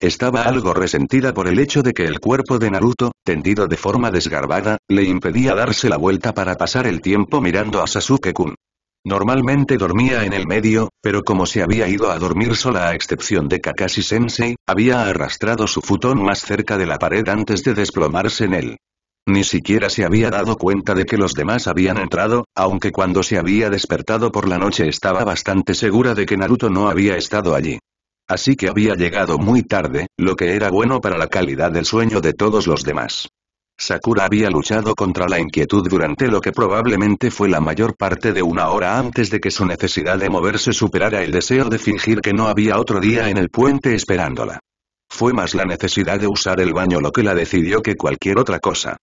Estaba algo resentida por el hecho de que el cuerpo de Naruto, tendido de forma desgarbada, le impedía darse la vuelta para pasar el tiempo mirando a Sasuke-kun. Normalmente dormía en el medio, pero como se había ido a dormir sola a excepción de Kakashi-sensei, había arrastrado su futón más cerca de la pared antes de desplomarse en él. Ni siquiera se había dado cuenta de que los demás habían entrado, aunque cuando se había despertado por la noche estaba bastante segura de que Naruto no había estado allí. Así que había llegado muy tarde, lo que era bueno para la calidad del sueño de todos los demás. Sakura había luchado contra la inquietud durante lo que probablemente fue la mayor parte de una hora antes de que su necesidad de moverse superara el deseo de fingir que no había otro día en el puente esperándola. Fue más la necesidad de usar el baño lo que la decidió que cualquier otra cosa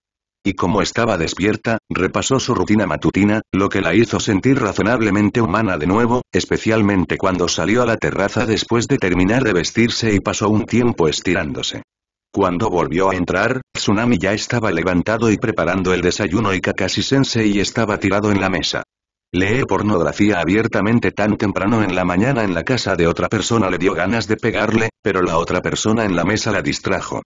y como estaba despierta, repasó su rutina matutina, lo que la hizo sentir razonablemente humana de nuevo, especialmente cuando salió a la terraza después de terminar de vestirse y pasó un tiempo estirándose. Cuando volvió a entrar, Tsunami ya estaba levantado y preparando el desayuno y Kakashi-sensei estaba tirado en la mesa. Leer pornografía abiertamente tan temprano en la mañana en la casa de otra persona le dio ganas de pegarle, pero la otra persona en la mesa la distrajo.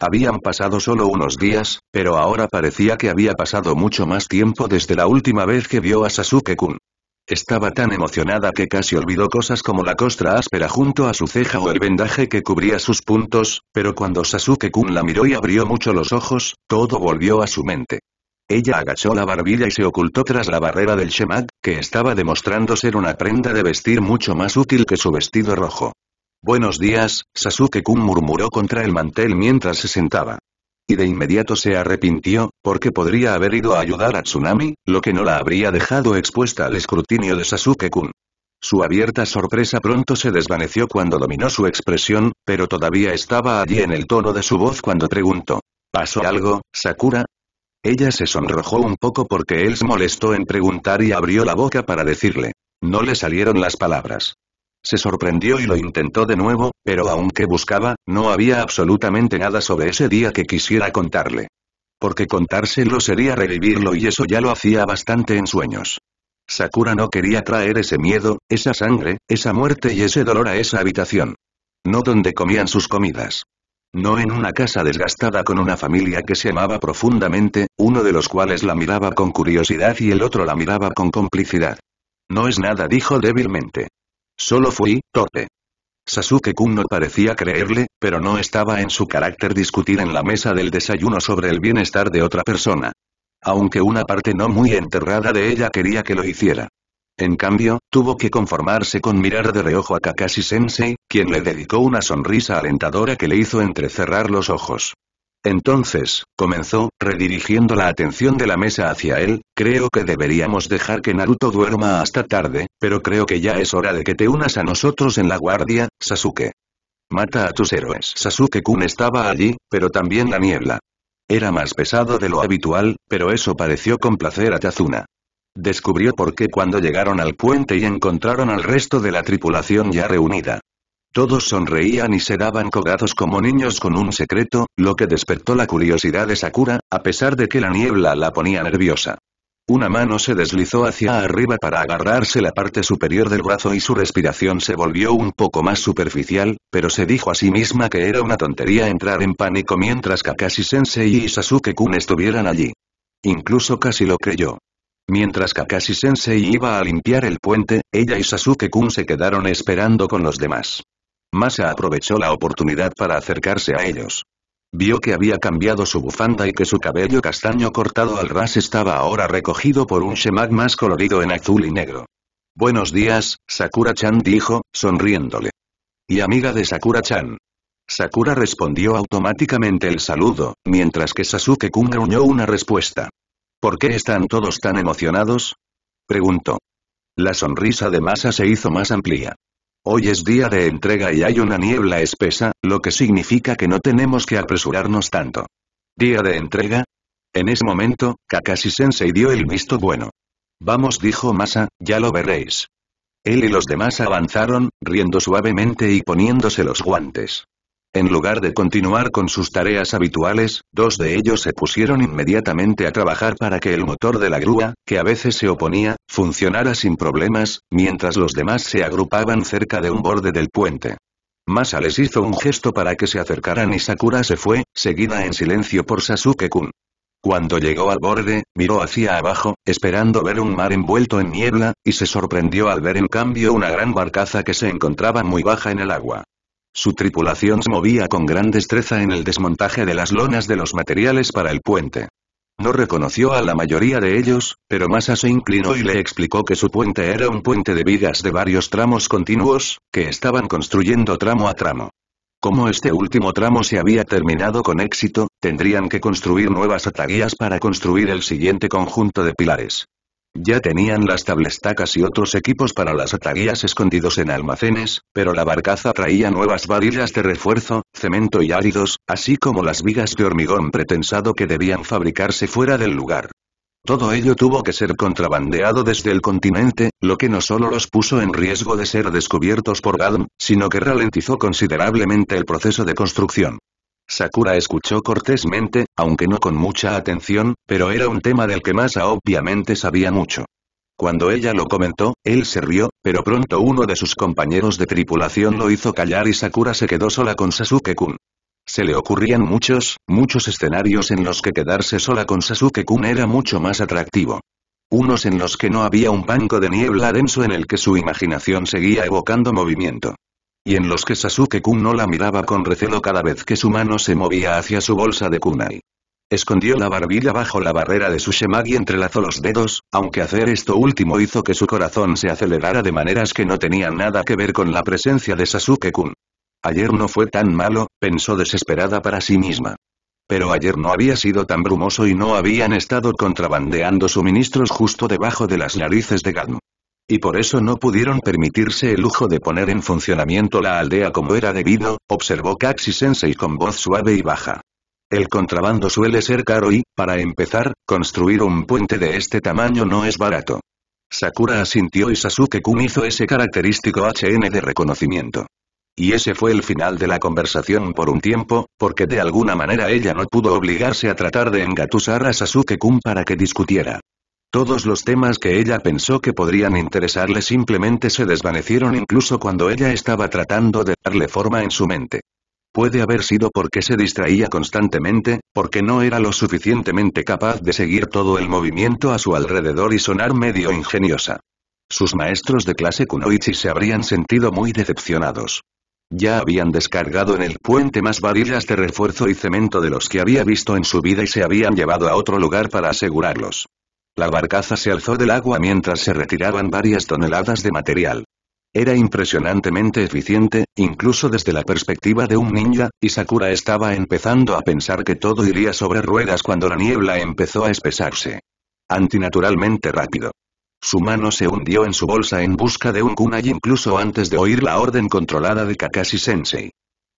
Habían pasado solo unos días, pero ahora parecía que había pasado mucho más tiempo desde la última vez que vio a Sasuke-kun. Estaba tan emocionada que casi olvidó cosas como la costra áspera junto a su ceja o el vendaje que cubría sus puntos, pero cuando Sasuke-kun la miró y abrió mucho los ojos, todo volvió a su mente. Ella agachó la barbilla y se ocultó tras la barrera del Shemag, que estaba demostrando ser una prenda de vestir mucho más útil que su vestido rojo. Buenos días, Sasuke-kun murmuró contra el mantel mientras se sentaba. Y de inmediato se arrepintió, porque podría haber ido a ayudar a Tsunami, lo que no la habría dejado expuesta al escrutinio de Sasuke-kun. Su abierta sorpresa pronto se desvaneció cuando dominó su expresión, pero todavía estaba allí en el tono de su voz cuando preguntó. ¿Pasó algo, Sakura? Ella se sonrojó un poco porque él se molestó en preguntar y abrió la boca para decirle. No le salieron las palabras. Se sorprendió y lo intentó de nuevo, pero aunque buscaba, no había absolutamente nada sobre ese día que quisiera contarle. Porque contárselo sería revivirlo y eso ya lo hacía bastante en sueños. Sakura no quería traer ese miedo, esa sangre, esa muerte y ese dolor a esa habitación. No donde comían sus comidas. No en una casa desgastada con una familia que se amaba profundamente, uno de los cuales la miraba con curiosidad y el otro la miraba con complicidad. No es nada dijo débilmente. Solo fui, torpe. Sasuke-kun no parecía creerle, pero no estaba en su carácter discutir en la mesa del desayuno sobre el bienestar de otra persona. Aunque una parte no muy enterrada de ella quería que lo hiciera. En cambio, tuvo que conformarse con mirar de reojo a Kakashi-sensei, quien le dedicó una sonrisa alentadora que le hizo entrecerrar los ojos. Entonces, comenzó, redirigiendo la atención de la mesa hacia él, creo que deberíamos dejar que Naruto duerma hasta tarde, pero creo que ya es hora de que te unas a nosotros en la guardia, Sasuke. Mata a tus héroes. Sasuke-kun estaba allí, pero también la niebla. Era más pesado de lo habitual, pero eso pareció complacer a Tazuna. Descubrió por qué cuando llegaron al puente y encontraron al resto de la tripulación ya reunida. Todos sonreían y se daban codazos como niños con un secreto, lo que despertó la curiosidad de Sakura, a pesar de que la niebla la ponía nerviosa. Una mano se deslizó hacia arriba para agarrarse la parte superior del brazo y su respiración se volvió un poco más superficial, pero se dijo a sí misma que era una tontería entrar en pánico mientras Kakashi-sensei y Sasuke-kun estuvieran allí. Incluso casi lo creyó. Mientras Kakashi-sensei iba a limpiar el puente, ella y Sasuke-kun se quedaron esperando con los demás. Masa aprovechó la oportunidad para acercarse a ellos. Vio que había cambiado su bufanda y que su cabello castaño cortado al ras estaba ahora recogido por un shemak más colorido en azul y negro. Buenos días, Sakura-chan dijo, sonriéndole. Y amiga de Sakura-chan. Sakura respondió automáticamente el saludo, mientras que Sasuke-kun gruñó una respuesta. ¿Por qué están todos tan emocionados? Preguntó. La sonrisa de Masa se hizo más amplia. Hoy es día de entrega y hay una niebla espesa, lo que significa que no tenemos que apresurarnos tanto. ¿Día de entrega? En ese momento, Kakashi-sensei dio el visto bueno. Vamos dijo Masa, ya lo veréis. Él y los demás avanzaron, riendo suavemente y poniéndose los guantes. En lugar de continuar con sus tareas habituales, dos de ellos se pusieron inmediatamente a trabajar para que el motor de la grúa, que a veces se oponía, funcionara sin problemas, mientras los demás se agrupaban cerca de un borde del puente. Masa les hizo un gesto para que se acercaran y Sakura se fue, seguida en silencio por Sasuke-kun. Cuando llegó al borde, miró hacia abajo, esperando ver un mar envuelto en niebla, y se sorprendió al ver en cambio una gran barcaza que se encontraba muy baja en el agua. Su tripulación se movía con gran destreza en el desmontaje de las lonas de los materiales para el puente. No reconoció a la mayoría de ellos, pero Massa se inclinó y le explicó que su puente era un puente de vigas de varios tramos continuos, que estaban construyendo tramo a tramo. Como este último tramo se había terminado con éxito, tendrían que construir nuevas ataguías para construir el siguiente conjunto de pilares. Ya tenían las tablestacas y otros equipos para las ataguías escondidos en almacenes, pero la barcaza traía nuevas varillas de refuerzo, cemento y áridos, así como las vigas de hormigón pretensado que debían fabricarse fuera del lugar. Todo ello tuvo que ser contrabandeado desde el continente, lo que no solo los puso en riesgo de ser descubiertos por Gadm, sino que ralentizó considerablemente el proceso de construcción. Sakura escuchó cortésmente, aunque no con mucha atención, pero era un tema del que Masa obviamente sabía mucho. Cuando ella lo comentó, él se rió, pero pronto uno de sus compañeros de tripulación lo hizo callar y Sakura se quedó sola con Sasuke-kun. Se le ocurrían muchos, muchos escenarios en los que quedarse sola con Sasuke-kun era mucho más atractivo. Unos en los que no había un banco de niebla denso en el que su imaginación seguía evocando movimiento y en los que Sasuke-kun no la miraba con recelo cada vez que su mano se movía hacia su bolsa de kunai. Escondió la barbilla bajo la barrera de su y entrelazó los dedos, aunque hacer esto último hizo que su corazón se acelerara de maneras que no tenían nada que ver con la presencia de Sasuke-kun. Ayer no fue tan malo, pensó desesperada para sí misma. Pero ayer no había sido tan brumoso y no habían estado contrabandeando suministros justo debajo de las narices de Gan y por eso no pudieron permitirse el lujo de poner en funcionamiento la aldea como era debido, observó Kaxi Sensei con voz suave y baja. El contrabando suele ser caro y, para empezar, construir un puente de este tamaño no es barato. Sakura asintió y Sasuke-kun hizo ese característico HN de reconocimiento. Y ese fue el final de la conversación por un tiempo, porque de alguna manera ella no pudo obligarse a tratar de engatusar a Sasuke-kun para que discutiera. Todos los temas que ella pensó que podrían interesarle simplemente se desvanecieron incluso cuando ella estaba tratando de darle forma en su mente. Puede haber sido porque se distraía constantemente, porque no era lo suficientemente capaz de seguir todo el movimiento a su alrededor y sonar medio ingeniosa. Sus maestros de clase Kunoichi se habrían sentido muy decepcionados. Ya habían descargado en el puente más varillas de refuerzo y cemento de los que había visto en su vida y se habían llevado a otro lugar para asegurarlos. La barcaza se alzó del agua mientras se retiraban varias toneladas de material. Era impresionantemente eficiente, incluso desde la perspectiva de un ninja, y Sakura estaba empezando a pensar que todo iría sobre ruedas cuando la niebla empezó a espesarse. Antinaturalmente rápido. Su mano se hundió en su bolsa en busca de un kunai incluso antes de oír la orden controlada de Kakashi-sensei.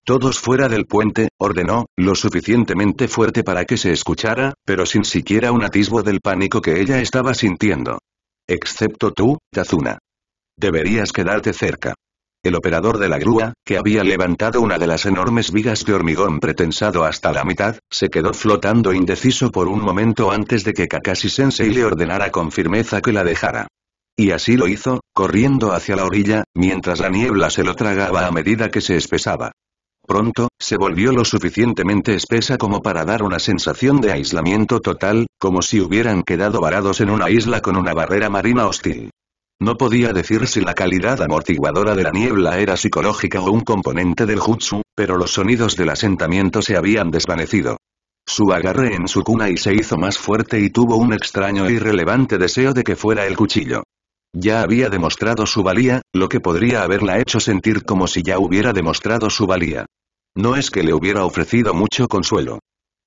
Todos fuera del puente, ordenó, lo suficientemente fuerte para que se escuchara, pero sin siquiera un atisbo del pánico que ella estaba sintiendo. Excepto tú, Tazuna. Deberías quedarte cerca. El operador de la grúa, que había levantado una de las enormes vigas de hormigón pretensado hasta la mitad, se quedó flotando indeciso por un momento antes de que Kakashi-sensei le ordenara con firmeza que la dejara. Y así lo hizo, corriendo hacia la orilla, mientras la niebla se lo tragaba a medida que se espesaba. Pronto, se volvió lo suficientemente espesa como para dar una sensación de aislamiento total, como si hubieran quedado varados en una isla con una barrera marina hostil. No podía decir si la calidad amortiguadora de la niebla era psicológica o un componente del jutsu, pero los sonidos del asentamiento se habían desvanecido. Su agarre en su cuna y se hizo más fuerte y tuvo un extraño e irrelevante deseo de que fuera el cuchillo. Ya había demostrado su valía, lo que podría haberla hecho sentir como si ya hubiera demostrado su valía. No es que le hubiera ofrecido mucho consuelo.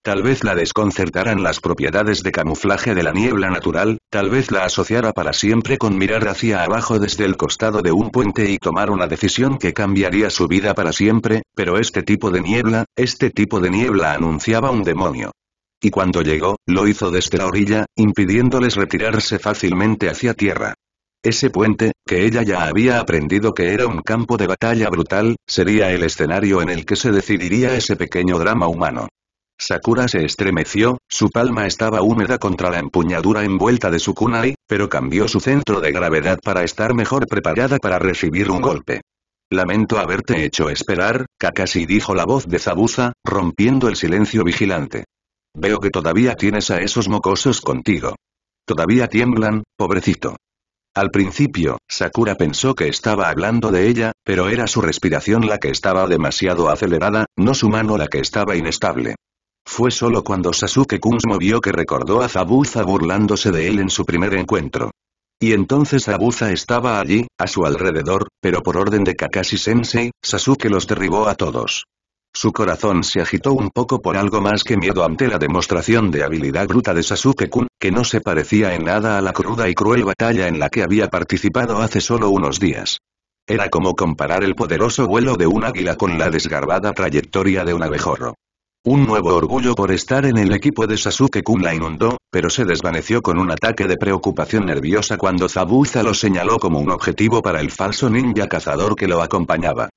Tal vez la desconcertaran las propiedades de camuflaje de la niebla natural, tal vez la asociara para siempre con mirar hacia abajo desde el costado de un puente y tomar una decisión que cambiaría su vida para siempre, pero este tipo de niebla, este tipo de niebla anunciaba un demonio. Y cuando llegó, lo hizo desde la orilla, impidiéndoles retirarse fácilmente hacia tierra. Ese puente, que ella ya había aprendido que era un campo de batalla brutal, sería el escenario en el que se decidiría ese pequeño drama humano. Sakura se estremeció, su palma estaba húmeda contra la empuñadura envuelta de su kunai, pero cambió su centro de gravedad para estar mejor preparada para recibir un golpe. Lamento haberte hecho esperar, Kakashi dijo la voz de Zabuza, rompiendo el silencio vigilante. Veo que todavía tienes a esos mocosos contigo. Todavía tiemblan, pobrecito. Al principio, Sakura pensó que estaba hablando de ella, pero era su respiración la que estaba demasiado acelerada, no su mano la que estaba inestable. Fue solo cuando Sasuke Kunsmo vio que recordó a Zabuza burlándose de él en su primer encuentro. Y entonces Zabuza estaba allí, a su alrededor, pero por orden de Kakashi-sensei, Sasuke los derribó a todos. Su corazón se agitó un poco por algo más que miedo ante la demostración de habilidad bruta de Sasuke-kun, que no se parecía en nada a la cruda y cruel batalla en la que había participado hace solo unos días. Era como comparar el poderoso vuelo de un águila con la desgarbada trayectoria de un abejorro. Un nuevo orgullo por estar en el equipo de Sasuke-kun la inundó, pero se desvaneció con un ataque de preocupación nerviosa cuando Zabuza lo señaló como un objetivo para el falso ninja cazador que lo acompañaba.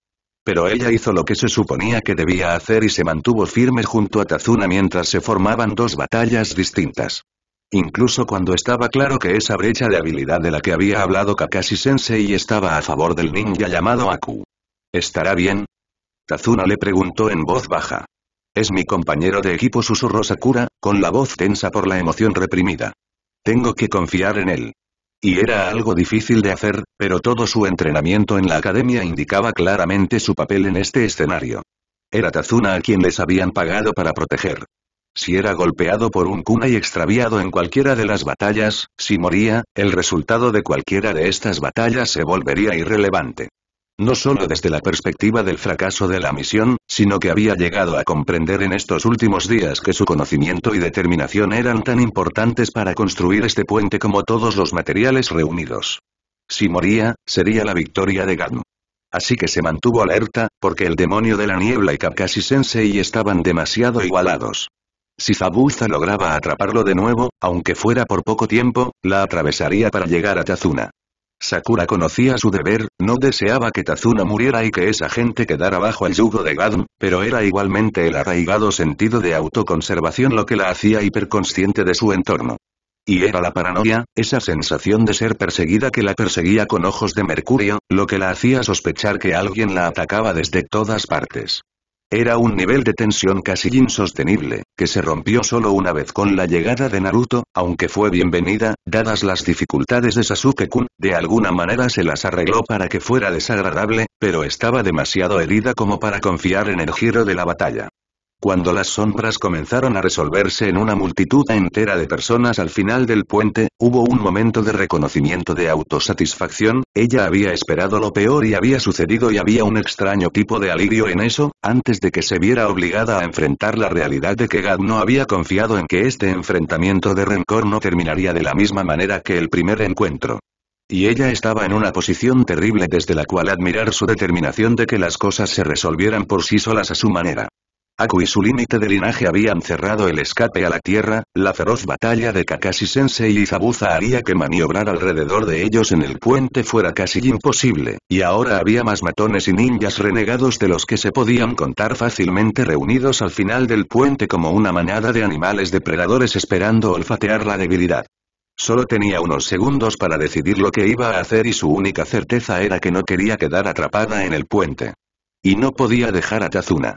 Pero ella hizo lo que se suponía que debía hacer y se mantuvo firme junto a Tazuna mientras se formaban dos batallas distintas. Incluso cuando estaba claro que esa brecha de habilidad de la que había hablado Kakashi-sensei estaba a favor del ninja llamado Aku. ¿Estará bien? Tazuna le preguntó en voz baja. Es mi compañero de equipo susurró Sakura, con la voz tensa por la emoción reprimida. Tengo que confiar en él y era algo difícil de hacer, pero todo su entrenamiento en la academia indicaba claramente su papel en este escenario. Era Tazuna a quien les habían pagado para proteger. Si era golpeado por un kuna y extraviado en cualquiera de las batallas, si moría, el resultado de cualquiera de estas batallas se volvería irrelevante no solo desde la perspectiva del fracaso de la misión, sino que había llegado a comprender en estos últimos días que su conocimiento y determinación eran tan importantes para construir este puente como todos los materiales reunidos. Si moría, sería la victoria de Gan. Así que se mantuvo alerta, porque el demonio de la niebla y Kakashi Sensei estaban demasiado igualados. Si Zabuza lograba atraparlo de nuevo, aunque fuera por poco tiempo, la atravesaría para llegar a Tazuna. Sakura conocía su deber, no deseaba que Tazuna muriera y que esa gente quedara bajo el yugo de Gadm, pero era igualmente el arraigado sentido de autoconservación lo que la hacía hiperconsciente de su entorno. Y era la paranoia, esa sensación de ser perseguida que la perseguía con ojos de mercurio, lo que la hacía sospechar que alguien la atacaba desde todas partes. Era un nivel de tensión casi insostenible, que se rompió solo una vez con la llegada de Naruto, aunque fue bienvenida, dadas las dificultades de Sasuke-kun, de alguna manera se las arregló para que fuera desagradable, pero estaba demasiado herida como para confiar en el giro de la batalla. Cuando las sombras comenzaron a resolverse en una multitud entera de personas al final del puente, hubo un momento de reconocimiento de autosatisfacción, ella había esperado lo peor y había sucedido y había un extraño tipo de alivio en eso, antes de que se viera obligada a enfrentar la realidad de que Gad no había confiado en que este enfrentamiento de rencor no terminaría de la misma manera que el primer encuentro y ella estaba en una posición terrible desde la cual admirar su determinación de que las cosas se resolvieran por sí solas a su manera. Aku y su límite de linaje habían cerrado el escape a la tierra, la feroz batalla de Kakashi-sensei y Zabuza haría que maniobrar alrededor de ellos en el puente fuera casi imposible, y ahora había más matones y ninjas renegados de los que se podían contar fácilmente reunidos al final del puente como una manada de animales depredadores esperando olfatear la debilidad. Solo tenía unos segundos para decidir lo que iba a hacer y su única certeza era que no quería quedar atrapada en el puente. Y no podía dejar a Tazuna.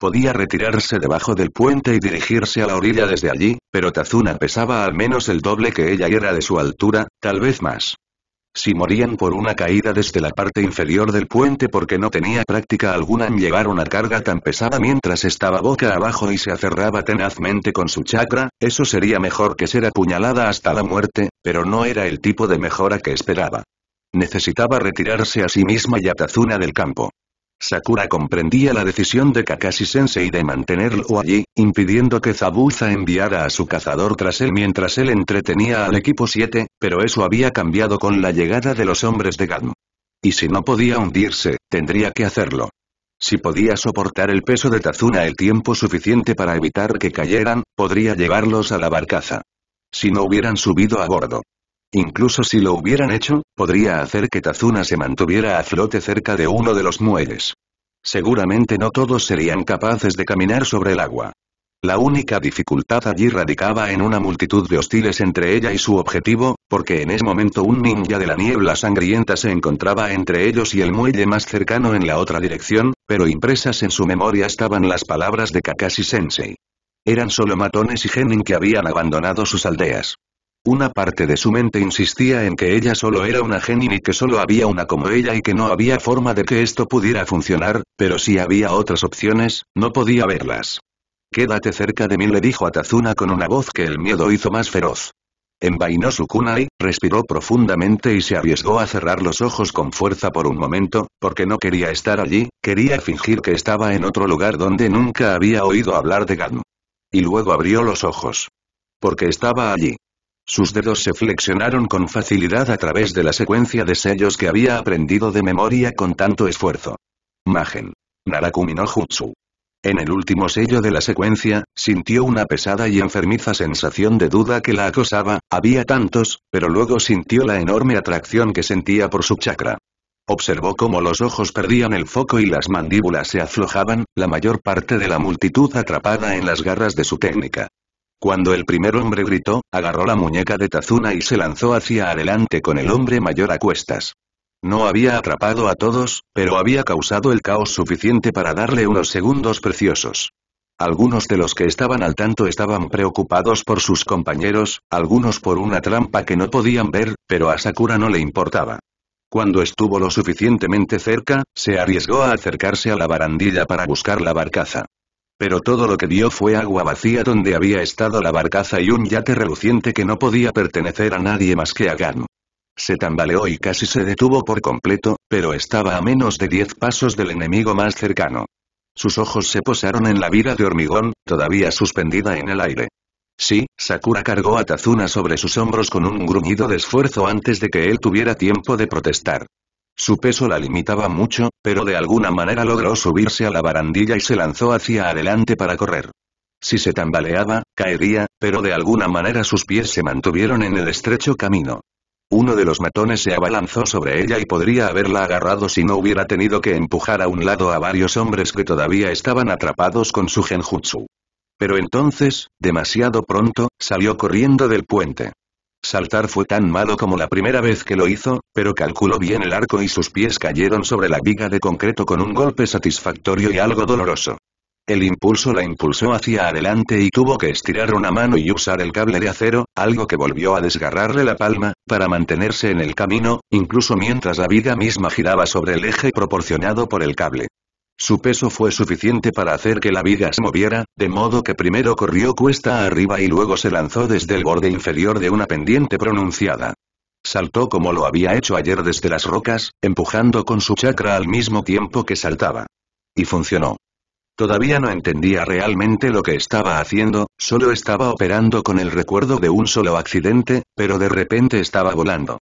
Podía retirarse debajo del puente y dirigirse a la orilla desde allí, pero Tazuna pesaba al menos el doble que ella era de su altura, tal vez más. Si morían por una caída desde la parte inferior del puente porque no tenía práctica alguna en llevar una carga tan pesada mientras estaba boca abajo y se aferraba tenazmente con su chakra, eso sería mejor que ser apuñalada hasta la muerte, pero no era el tipo de mejora que esperaba. Necesitaba retirarse a sí misma y a Tazuna del campo. Sakura comprendía la decisión de Kakashi-sensei de mantenerlo allí, impidiendo que Zabuza enviara a su cazador tras él mientras él entretenía al equipo 7, pero eso había cambiado con la llegada de los hombres de Gan. Y si no podía hundirse, tendría que hacerlo. Si podía soportar el peso de Tazuna el tiempo suficiente para evitar que cayeran, podría llevarlos a la barcaza. Si no hubieran subido a bordo, Incluso si lo hubieran hecho, podría hacer que Tazuna se mantuviera a flote cerca de uno de los muelles. Seguramente no todos serían capaces de caminar sobre el agua. La única dificultad allí radicaba en una multitud de hostiles entre ella y su objetivo, porque en ese momento un ninja de la niebla sangrienta se encontraba entre ellos y el muelle más cercano en la otra dirección, pero impresas en su memoria estaban las palabras de Kakashi Sensei. Eran solo matones y genin que habían abandonado sus aldeas. Una parte de su mente insistía en que ella solo era una genin y que solo había una como ella y que no había forma de que esto pudiera funcionar, pero si había otras opciones, no podía verlas. Quédate cerca de mí le dijo a Tazuna con una voz que el miedo hizo más feroz. Envainó su kunai, respiró profundamente y se arriesgó a cerrar los ojos con fuerza por un momento, porque no quería estar allí, quería fingir que estaba en otro lugar donde nunca había oído hablar de Gan. Y luego abrió los ojos. Porque estaba allí. Sus dedos se flexionaron con facilidad a través de la secuencia de sellos que había aprendido de memoria con tanto esfuerzo. Magen. Narakumino Jutsu. En el último sello de la secuencia, sintió una pesada y enfermiza sensación de duda que la acosaba, había tantos, pero luego sintió la enorme atracción que sentía por su chakra. Observó cómo los ojos perdían el foco y las mandíbulas se aflojaban, la mayor parte de la multitud atrapada en las garras de su técnica. Cuando el primer hombre gritó, agarró la muñeca de Tazuna y se lanzó hacia adelante con el hombre mayor a cuestas. No había atrapado a todos, pero había causado el caos suficiente para darle unos segundos preciosos. Algunos de los que estaban al tanto estaban preocupados por sus compañeros, algunos por una trampa que no podían ver, pero a Sakura no le importaba. Cuando estuvo lo suficientemente cerca, se arriesgó a acercarse a la barandilla para buscar la barcaza. Pero todo lo que vio fue agua vacía donde había estado la barcaza y un yate reluciente que no podía pertenecer a nadie más que a Gan. Se tambaleó y casi se detuvo por completo, pero estaba a menos de diez pasos del enemigo más cercano. Sus ojos se posaron en la vida de hormigón, todavía suspendida en el aire. Sí, Sakura cargó a Tazuna sobre sus hombros con un gruñido de esfuerzo antes de que él tuviera tiempo de protestar. Su peso la limitaba mucho, pero de alguna manera logró subirse a la barandilla y se lanzó hacia adelante para correr. Si se tambaleaba, caería, pero de alguna manera sus pies se mantuvieron en el estrecho camino. Uno de los matones se abalanzó sobre ella y podría haberla agarrado si no hubiera tenido que empujar a un lado a varios hombres que todavía estaban atrapados con su genjutsu. Pero entonces, demasiado pronto, salió corriendo del puente. Saltar fue tan malo como la primera vez que lo hizo, pero calculó bien el arco y sus pies cayeron sobre la viga de concreto con un golpe satisfactorio y algo doloroso. El impulso la impulsó hacia adelante y tuvo que estirar una mano y usar el cable de acero, algo que volvió a desgarrarle la palma, para mantenerse en el camino, incluso mientras la viga misma giraba sobre el eje proporcionado por el cable. Su peso fue suficiente para hacer que la viga se moviera, de modo que primero corrió cuesta arriba y luego se lanzó desde el borde inferior de una pendiente pronunciada. Saltó como lo había hecho ayer desde las rocas, empujando con su chakra al mismo tiempo que saltaba. Y funcionó. Todavía no entendía realmente lo que estaba haciendo, solo estaba operando con el recuerdo de un solo accidente, pero de repente estaba volando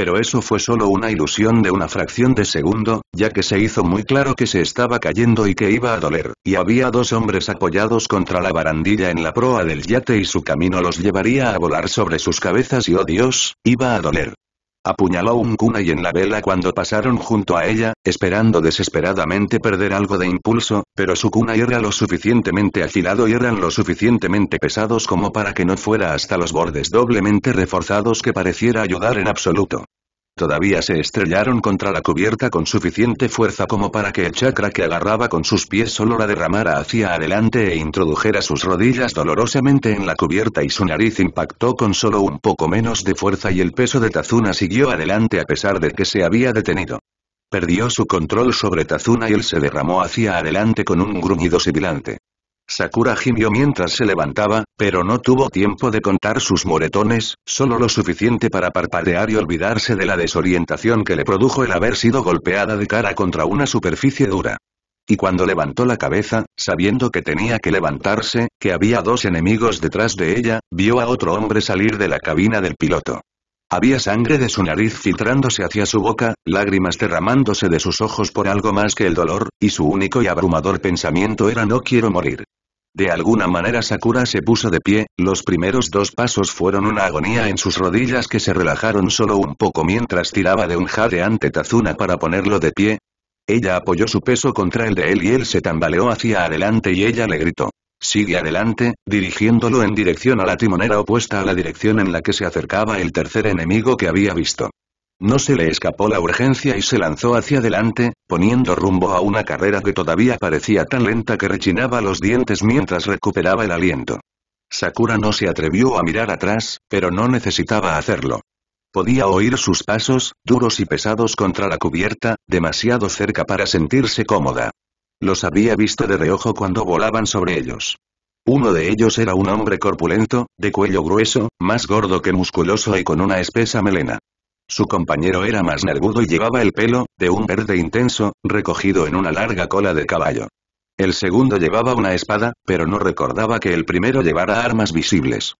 pero eso fue solo una ilusión de una fracción de segundo, ya que se hizo muy claro que se estaba cayendo y que iba a doler, y había dos hombres apoyados contra la barandilla en la proa del yate y su camino los llevaría a volar sobre sus cabezas y oh Dios, iba a doler. Apuñaló un cuna y en la vela cuando pasaron junto a ella, esperando desesperadamente perder algo de impulso, pero su cuna era lo suficientemente afilado y eran lo suficientemente pesados como para que no fuera hasta los bordes doblemente reforzados que pareciera ayudar en absoluto todavía se estrellaron contra la cubierta con suficiente fuerza como para que el chakra que agarraba con sus pies solo la derramara hacia adelante e introdujera sus rodillas dolorosamente en la cubierta y su nariz impactó con solo un poco menos de fuerza y el peso de Tazuna siguió adelante a pesar de que se había detenido. Perdió su control sobre Tazuna y él se derramó hacia adelante con un gruñido sibilante. Sakura gimió mientras se levantaba, pero no tuvo tiempo de contar sus moretones, solo lo suficiente para parpadear y olvidarse de la desorientación que le produjo el haber sido golpeada de cara contra una superficie dura. Y cuando levantó la cabeza, sabiendo que tenía que levantarse, que había dos enemigos detrás de ella, vio a otro hombre salir de la cabina del piloto. Había sangre de su nariz filtrándose hacia su boca, lágrimas derramándose de sus ojos por algo más que el dolor, y su único y abrumador pensamiento era no quiero morir. De alguna manera Sakura se puso de pie, los primeros dos pasos fueron una agonía en sus rodillas que se relajaron solo un poco mientras tiraba de un jadeante Tazuna para ponerlo de pie. Ella apoyó su peso contra el de él y él se tambaleó hacia adelante y ella le gritó. Sigue adelante, dirigiéndolo en dirección a la timonera opuesta a la dirección en la que se acercaba el tercer enemigo que había visto. No se le escapó la urgencia y se lanzó hacia adelante, poniendo rumbo a una carrera que todavía parecía tan lenta que rechinaba los dientes mientras recuperaba el aliento. Sakura no se atrevió a mirar atrás, pero no necesitaba hacerlo. Podía oír sus pasos, duros y pesados contra la cubierta, demasiado cerca para sentirse cómoda. Los había visto de reojo cuando volaban sobre ellos. Uno de ellos era un hombre corpulento, de cuello grueso, más gordo que musculoso y con una espesa melena. Su compañero era más nervudo y llevaba el pelo, de un verde intenso, recogido en una larga cola de caballo. El segundo llevaba una espada, pero no recordaba que el primero llevara armas visibles.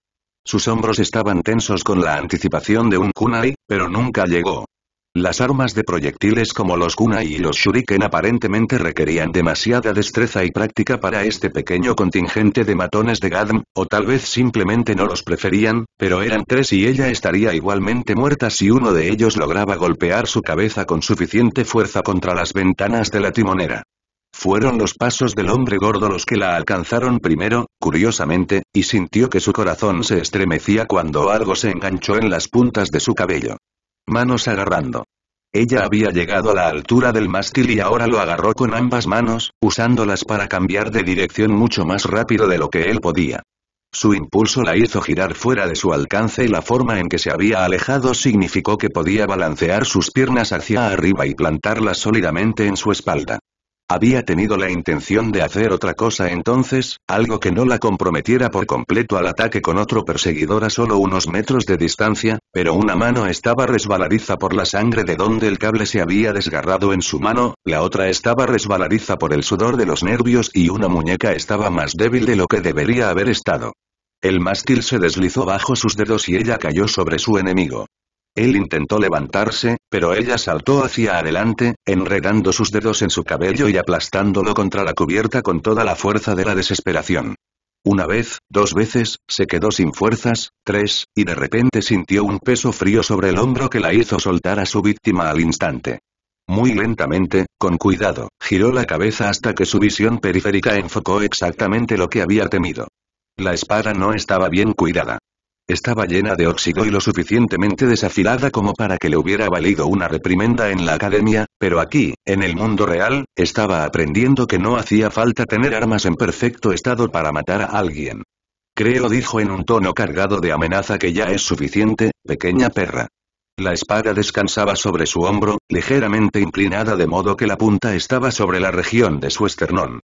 Sus hombros estaban tensos con la anticipación de un kunai, pero nunca llegó. Las armas de proyectiles como los kunai y los shuriken aparentemente requerían demasiada destreza y práctica para este pequeño contingente de matones de Gadm, o tal vez simplemente no los preferían, pero eran tres y ella estaría igualmente muerta si uno de ellos lograba golpear su cabeza con suficiente fuerza contra las ventanas de la timonera. Fueron los pasos del hombre gordo los que la alcanzaron primero, curiosamente, y sintió que su corazón se estremecía cuando algo se enganchó en las puntas de su cabello manos agarrando. Ella había llegado a la altura del mástil y ahora lo agarró con ambas manos, usándolas para cambiar de dirección mucho más rápido de lo que él podía. Su impulso la hizo girar fuera de su alcance y la forma en que se había alejado significó que podía balancear sus piernas hacia arriba y plantarlas sólidamente en su espalda. Había tenido la intención de hacer otra cosa entonces, algo que no la comprometiera por completo al ataque con otro perseguidor a solo unos metros de distancia, pero una mano estaba resbaladiza por la sangre de donde el cable se había desgarrado en su mano, la otra estaba resbaladiza por el sudor de los nervios y una muñeca estaba más débil de lo que debería haber estado. El mástil se deslizó bajo sus dedos y ella cayó sobre su enemigo. Él intentó levantarse, pero ella saltó hacia adelante, enredando sus dedos en su cabello y aplastándolo contra la cubierta con toda la fuerza de la desesperación. Una vez, dos veces, se quedó sin fuerzas, tres, y de repente sintió un peso frío sobre el hombro que la hizo soltar a su víctima al instante. Muy lentamente, con cuidado, giró la cabeza hasta que su visión periférica enfocó exactamente lo que había temido. La espada no estaba bien cuidada. Estaba llena de óxido y lo suficientemente desafilada como para que le hubiera valido una reprimenda en la academia, pero aquí, en el mundo real, estaba aprendiendo que no hacía falta tener armas en perfecto estado para matar a alguien. Creo dijo en un tono cargado de amenaza que ya es suficiente, pequeña perra. La espada descansaba sobre su hombro, ligeramente inclinada de modo que la punta estaba sobre la región de su esternón.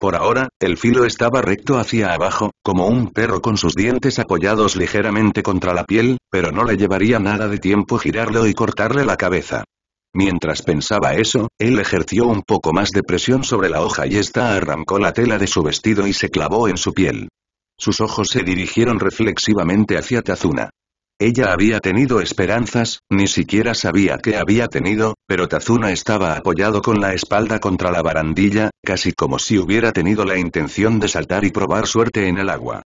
Por ahora, el filo estaba recto hacia abajo, como un perro con sus dientes apoyados ligeramente contra la piel, pero no le llevaría nada de tiempo girarlo y cortarle la cabeza. Mientras pensaba eso, él ejerció un poco más de presión sobre la hoja y esta arrancó la tela de su vestido y se clavó en su piel. Sus ojos se dirigieron reflexivamente hacia Tazuna. Ella había tenido esperanzas, ni siquiera sabía qué había tenido, pero Tazuna estaba apoyado con la espalda contra la barandilla, casi como si hubiera tenido la intención de saltar y probar suerte en el agua.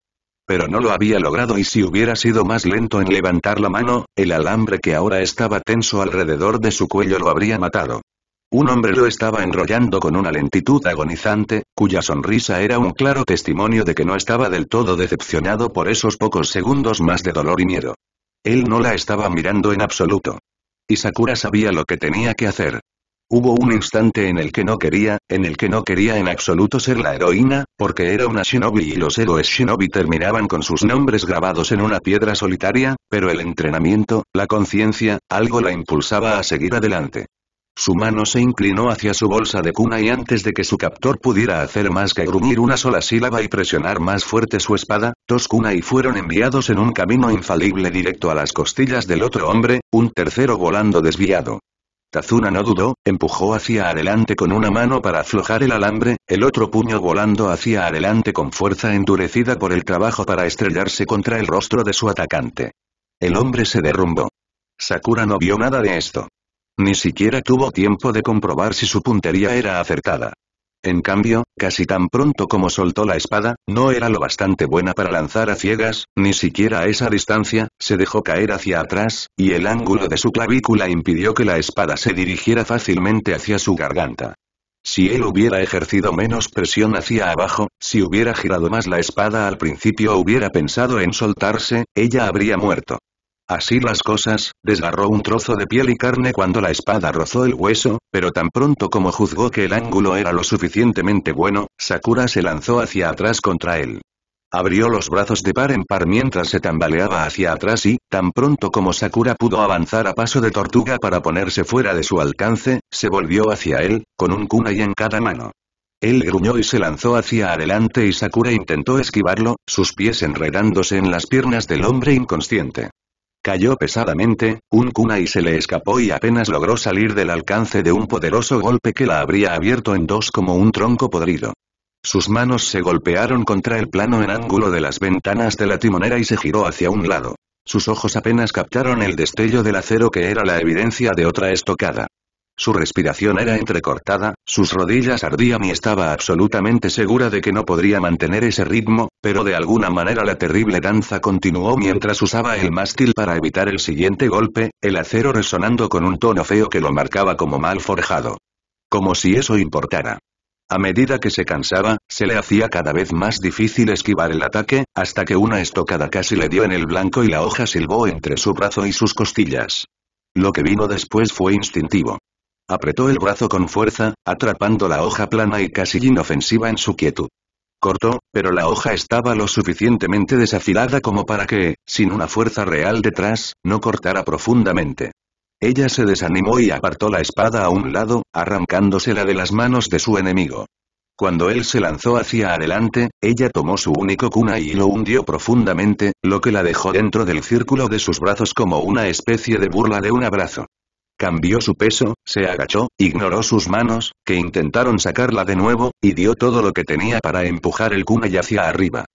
Pero no lo había logrado y si hubiera sido más lento en levantar la mano, el alambre que ahora estaba tenso alrededor de su cuello lo habría matado. Un hombre lo estaba enrollando con una lentitud agonizante, cuya sonrisa era un claro testimonio de que no estaba del todo decepcionado por esos pocos segundos más de dolor y miedo. Él no la estaba mirando en absoluto. Y Sakura sabía lo que tenía que hacer. Hubo un instante en el que no quería, en el que no quería en absoluto ser la heroína, porque era una shinobi y los héroes shinobi terminaban con sus nombres grabados en una piedra solitaria, pero el entrenamiento, la conciencia, algo la impulsaba a seguir adelante. Su mano se inclinó hacia su bolsa de cuna y antes de que su captor pudiera hacer más que gruñir una sola sílaba y presionar más fuerte su espada, cuna y fueron enviados en un camino infalible directo a las costillas del otro hombre, un tercero volando desviado. Tazuna no dudó, empujó hacia adelante con una mano para aflojar el alambre, el otro puño volando hacia adelante con fuerza endurecida por el trabajo para estrellarse contra el rostro de su atacante. El hombre se derrumbó. Sakura no vio nada de esto. Ni siquiera tuvo tiempo de comprobar si su puntería era acertada. En cambio, casi tan pronto como soltó la espada, no era lo bastante buena para lanzar a ciegas, ni siquiera a esa distancia, se dejó caer hacia atrás, y el ángulo de su clavícula impidió que la espada se dirigiera fácilmente hacia su garganta. Si él hubiera ejercido menos presión hacia abajo, si hubiera girado más la espada al principio o hubiera pensado en soltarse, ella habría muerto. Así las cosas, desgarró un trozo de piel y carne cuando la espada rozó el hueso, pero tan pronto como juzgó que el ángulo era lo suficientemente bueno, Sakura se lanzó hacia atrás contra él. Abrió los brazos de par en par mientras se tambaleaba hacia atrás y, tan pronto como Sakura pudo avanzar a paso de tortuga para ponerse fuera de su alcance, se volvió hacia él, con un kunai en cada mano. Él gruñó y se lanzó hacia adelante y Sakura intentó esquivarlo, sus pies enredándose en las piernas del hombre inconsciente. Cayó pesadamente, un cuna y se le escapó y apenas logró salir del alcance de un poderoso golpe que la habría abierto en dos como un tronco podrido. Sus manos se golpearon contra el plano en ángulo de las ventanas de la timonera y se giró hacia un lado. Sus ojos apenas captaron el destello del acero que era la evidencia de otra estocada. Su respiración era entrecortada, sus rodillas ardían y estaba absolutamente segura de que no podría mantener ese ritmo, pero de alguna manera la terrible danza continuó mientras usaba el mástil para evitar el siguiente golpe, el acero resonando con un tono feo que lo marcaba como mal forjado. Como si eso importara. A medida que se cansaba, se le hacía cada vez más difícil esquivar el ataque, hasta que una estocada casi le dio en el blanco y la hoja silbó entre su brazo y sus costillas. Lo que vino después fue instintivo. Apretó el brazo con fuerza, atrapando la hoja plana y casi inofensiva en su quietud. Cortó, pero la hoja estaba lo suficientemente desafilada como para que, sin una fuerza real detrás, no cortara profundamente. Ella se desanimó y apartó la espada a un lado, arrancándosela de las manos de su enemigo. Cuando él se lanzó hacia adelante, ella tomó su único cuna y lo hundió profundamente, lo que la dejó dentro del círculo de sus brazos como una especie de burla de un abrazo. Cambió su peso, se agachó, ignoró sus manos, que intentaron sacarla de nuevo, y dio todo lo que tenía para empujar el kunai hacia arriba.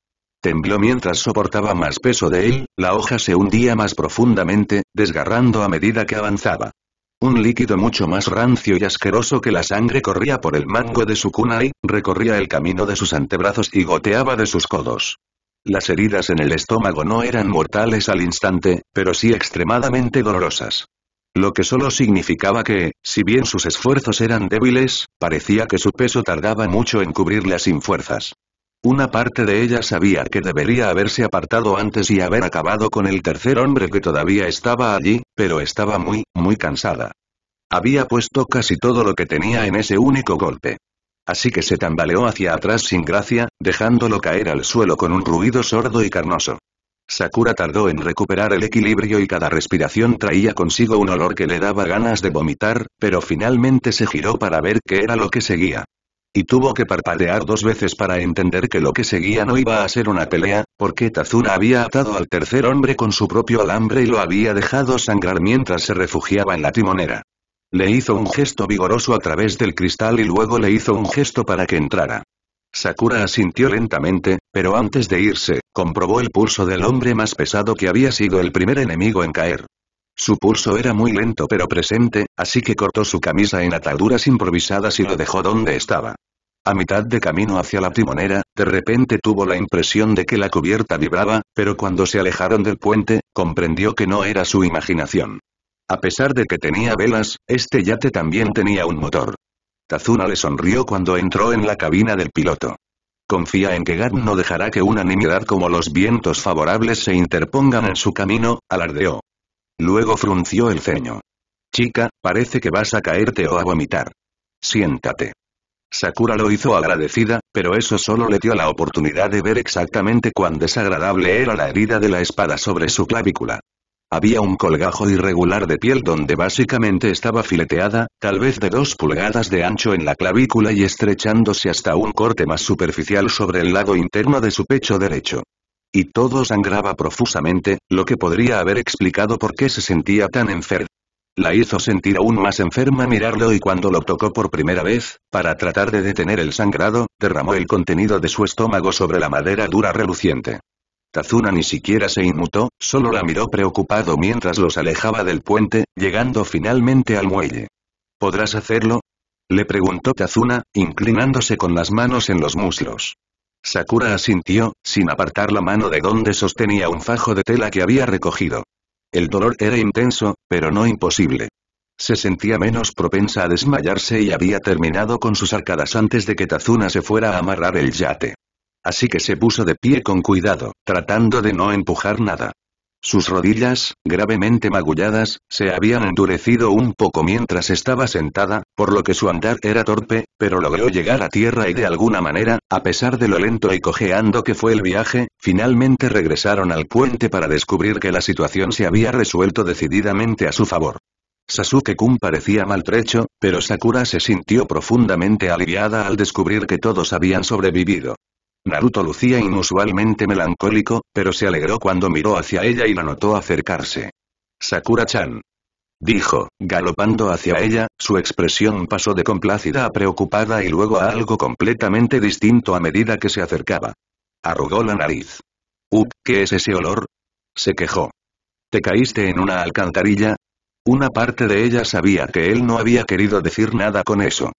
Tembló mientras soportaba más peso de él, la hoja se hundía más profundamente, desgarrando a medida que avanzaba. Un líquido mucho más rancio y asqueroso que la sangre corría por el mango de su kunai, recorría el camino de sus antebrazos y goteaba de sus codos. Las heridas en el estómago no eran mortales al instante, pero sí extremadamente dolorosas lo que solo significaba que, si bien sus esfuerzos eran débiles, parecía que su peso tardaba mucho en cubrirla sin fuerzas. Una parte de ella sabía que debería haberse apartado antes y haber acabado con el tercer hombre que todavía estaba allí, pero estaba muy, muy cansada. Había puesto casi todo lo que tenía en ese único golpe. Así que se tambaleó hacia atrás sin gracia, dejándolo caer al suelo con un ruido sordo y carnoso. Sakura tardó en recuperar el equilibrio y cada respiración traía consigo un olor que le daba ganas de vomitar, pero finalmente se giró para ver qué era lo que seguía. Y tuvo que parpadear dos veces para entender que lo que seguía no iba a ser una pelea, porque Tazuna había atado al tercer hombre con su propio alambre y lo había dejado sangrar mientras se refugiaba en la timonera. Le hizo un gesto vigoroso a través del cristal y luego le hizo un gesto para que entrara. Sakura asintió lentamente, pero antes de irse, comprobó el pulso del hombre más pesado que había sido el primer enemigo en caer. Su pulso era muy lento pero presente, así que cortó su camisa en ataduras improvisadas y lo dejó donde estaba. A mitad de camino hacia la timonera, de repente tuvo la impresión de que la cubierta vibraba, pero cuando se alejaron del puente, comprendió que no era su imaginación. A pesar de que tenía velas, este yate también tenía un motor. Tazuna le sonrió cuando entró en la cabina del piloto. Confía en que Gan no dejará que una nimiedad como los vientos favorables se interpongan en su camino, alardeó. Luego frunció el ceño. Chica, parece que vas a caerte o a vomitar. Siéntate. Sakura lo hizo agradecida, pero eso solo le dio la oportunidad de ver exactamente cuán desagradable era la herida de la espada sobre su clavícula. Había un colgajo irregular de piel donde básicamente estaba fileteada, tal vez de dos pulgadas de ancho en la clavícula y estrechándose hasta un corte más superficial sobre el lado interno de su pecho derecho. Y todo sangraba profusamente, lo que podría haber explicado por qué se sentía tan enferma. La hizo sentir aún más enferma mirarlo y cuando lo tocó por primera vez, para tratar de detener el sangrado, derramó el contenido de su estómago sobre la madera dura reluciente. Tazuna ni siquiera se inmutó, solo la miró preocupado mientras los alejaba del puente, llegando finalmente al muelle. ¿Podrás hacerlo? Le preguntó Tazuna, inclinándose con las manos en los muslos. Sakura asintió, sin apartar la mano de donde sostenía un fajo de tela que había recogido. El dolor era intenso, pero no imposible. Se sentía menos propensa a desmayarse y había terminado con sus arcadas antes de que Tazuna se fuera a amarrar el yate. Así que se puso de pie con cuidado, tratando de no empujar nada. Sus rodillas, gravemente magulladas, se habían endurecido un poco mientras estaba sentada, por lo que su andar era torpe, pero logró llegar a tierra y de alguna manera, a pesar de lo lento y cojeando que fue el viaje, finalmente regresaron al puente para descubrir que la situación se había resuelto decididamente a su favor. Sasuke-kun parecía maltrecho, pero Sakura se sintió profundamente aliviada al descubrir que todos habían sobrevivido. Naruto lucía inusualmente melancólico, pero se alegró cuando miró hacia ella y la notó acercarse. Sakura-chan. Dijo, galopando hacia ella, su expresión pasó de complácida a preocupada y luego a algo completamente distinto a medida que se acercaba. Arrugó la nariz. Up, ¿qué es ese olor? Se quejó. ¿Te caíste en una alcantarilla? Una parte de ella sabía que él no había querido decir nada con eso.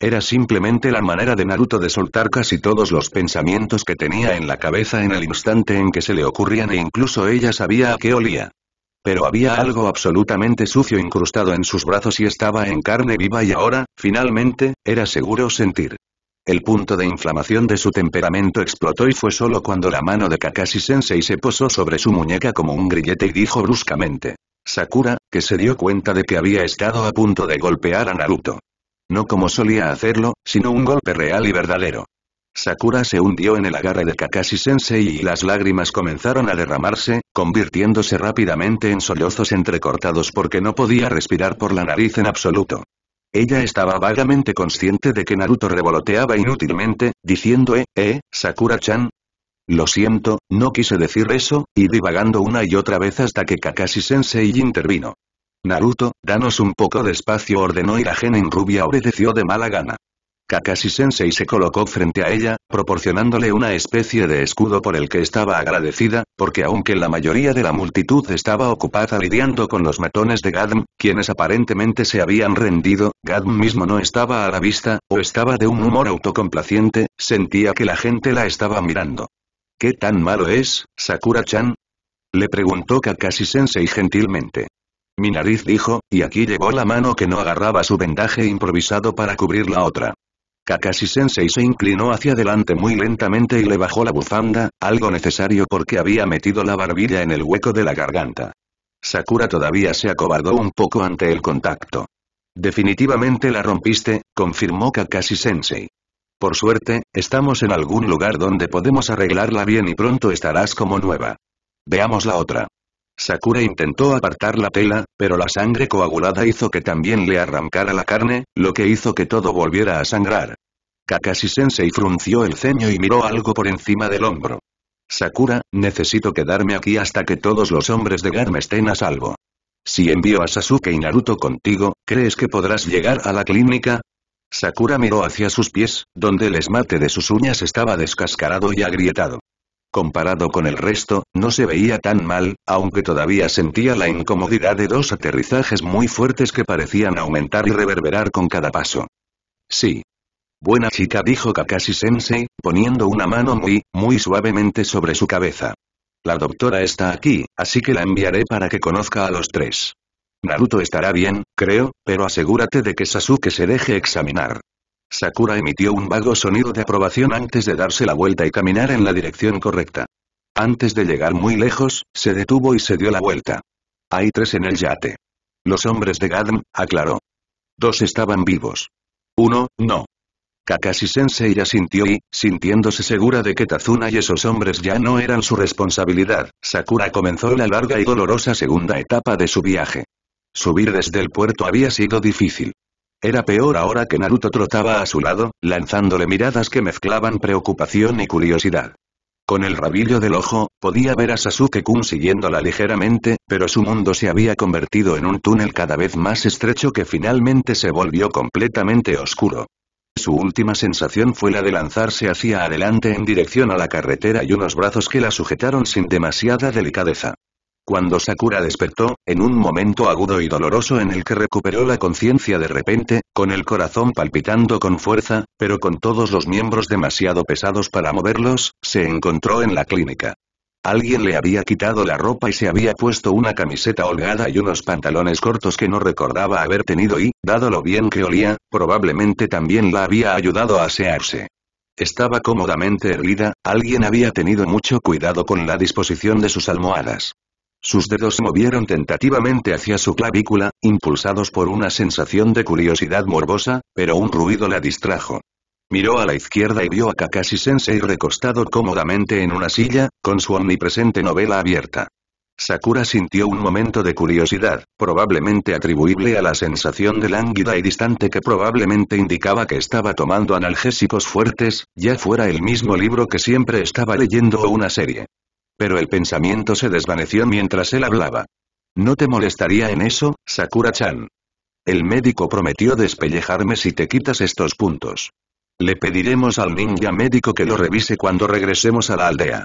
Era simplemente la manera de Naruto de soltar casi todos los pensamientos que tenía en la cabeza en el instante en que se le ocurrían e incluso ella sabía a qué olía. Pero había algo absolutamente sucio incrustado en sus brazos y estaba en carne viva y ahora, finalmente, era seguro sentir. El punto de inflamación de su temperamento explotó y fue solo cuando la mano de Kakashi Sensei se posó sobre su muñeca como un grillete y dijo bruscamente. Sakura, que se dio cuenta de que había estado a punto de golpear a Naruto. No como solía hacerlo, sino un golpe real y verdadero. Sakura se hundió en el agarre de Kakashi Sensei y las lágrimas comenzaron a derramarse, convirtiéndose rápidamente en sollozos entrecortados porque no podía respirar por la nariz en absoluto. Ella estaba vagamente consciente de que Naruto revoloteaba inútilmente, diciendo eh, eh, Sakura-chan. Lo siento, no quise decir eso, y divagando una y otra vez hasta que Kakashi Sensei intervino. Naruto, danos un poco de espacio ordenó y la en rubia obedeció de mala gana. Kakashi-sensei se colocó frente a ella, proporcionándole una especie de escudo por el que estaba agradecida, porque aunque la mayoría de la multitud estaba ocupada lidiando con los matones de Gadm, quienes aparentemente se habían rendido, Gadm mismo no estaba a la vista, o estaba de un humor autocomplaciente, sentía que la gente la estaba mirando. ¿Qué tan malo es, Sakura-chan? Le preguntó Kakashi-sensei gentilmente. Mi nariz dijo, y aquí llevó la mano que no agarraba su vendaje improvisado para cubrir la otra. Kakashi-sensei se inclinó hacia adelante muy lentamente y le bajó la bufanda, algo necesario porque había metido la barbilla en el hueco de la garganta. Sakura todavía se acobardó un poco ante el contacto. Definitivamente la rompiste, confirmó Kakashi-sensei. Por suerte, estamos en algún lugar donde podemos arreglarla bien y pronto estarás como nueva. Veamos la otra. Sakura intentó apartar la tela, pero la sangre coagulada hizo que también le arrancara la carne, lo que hizo que todo volviera a sangrar. Kakashi-sensei frunció el ceño y miró algo por encima del hombro. Sakura, necesito quedarme aquí hasta que todos los hombres de me estén a salvo. Si envío a Sasuke y Naruto contigo, ¿crees que podrás llegar a la clínica? Sakura miró hacia sus pies, donde el esmate de sus uñas estaba descascarado y agrietado. Comparado con el resto, no se veía tan mal, aunque todavía sentía la incomodidad de dos aterrizajes muy fuertes que parecían aumentar y reverberar con cada paso. Sí. Buena chica dijo Kakashi-sensei, poniendo una mano muy, muy suavemente sobre su cabeza. La doctora está aquí, así que la enviaré para que conozca a los tres. Naruto estará bien, creo, pero asegúrate de que Sasuke se deje examinar. Sakura emitió un vago sonido de aprobación antes de darse la vuelta y caminar en la dirección correcta. Antes de llegar muy lejos, se detuvo y se dio la vuelta. Hay tres en el yate. Los hombres de Gadm, aclaró. Dos estaban vivos. Uno, no. Kakashi-sensei sintió y, sintiéndose segura de que Tazuna y esos hombres ya no eran su responsabilidad, Sakura comenzó la larga y dolorosa segunda etapa de su viaje. Subir desde el puerto había sido difícil. Era peor ahora que Naruto trotaba a su lado, lanzándole miradas que mezclaban preocupación y curiosidad. Con el rabillo del ojo, podía ver a Sasuke-kun siguiéndola ligeramente, pero su mundo se había convertido en un túnel cada vez más estrecho que finalmente se volvió completamente oscuro. Su última sensación fue la de lanzarse hacia adelante en dirección a la carretera y unos brazos que la sujetaron sin demasiada delicadeza. Cuando Sakura despertó, en un momento agudo y doloroso en el que recuperó la conciencia de repente, con el corazón palpitando con fuerza, pero con todos los miembros demasiado pesados para moverlos, se encontró en la clínica. Alguien le había quitado la ropa y se había puesto una camiseta holgada y unos pantalones cortos que no recordaba haber tenido y, dado lo bien que olía, probablemente también la había ayudado a asearse. Estaba cómodamente erguida, alguien había tenido mucho cuidado con la disposición de sus almohadas. Sus dedos movieron tentativamente hacia su clavícula, impulsados por una sensación de curiosidad morbosa, pero un ruido la distrajo. Miró a la izquierda y vio a Kakashi Sensei recostado cómodamente en una silla, con su omnipresente novela abierta. Sakura sintió un momento de curiosidad, probablemente atribuible a la sensación de lánguida y distante que probablemente indicaba que estaba tomando analgésicos fuertes, ya fuera el mismo libro que siempre estaba leyendo o una serie. Pero el pensamiento se desvaneció mientras él hablaba. No te molestaría en eso, Sakura-chan. El médico prometió despellejarme si te quitas estos puntos. Le pediremos al ninja médico que lo revise cuando regresemos a la aldea.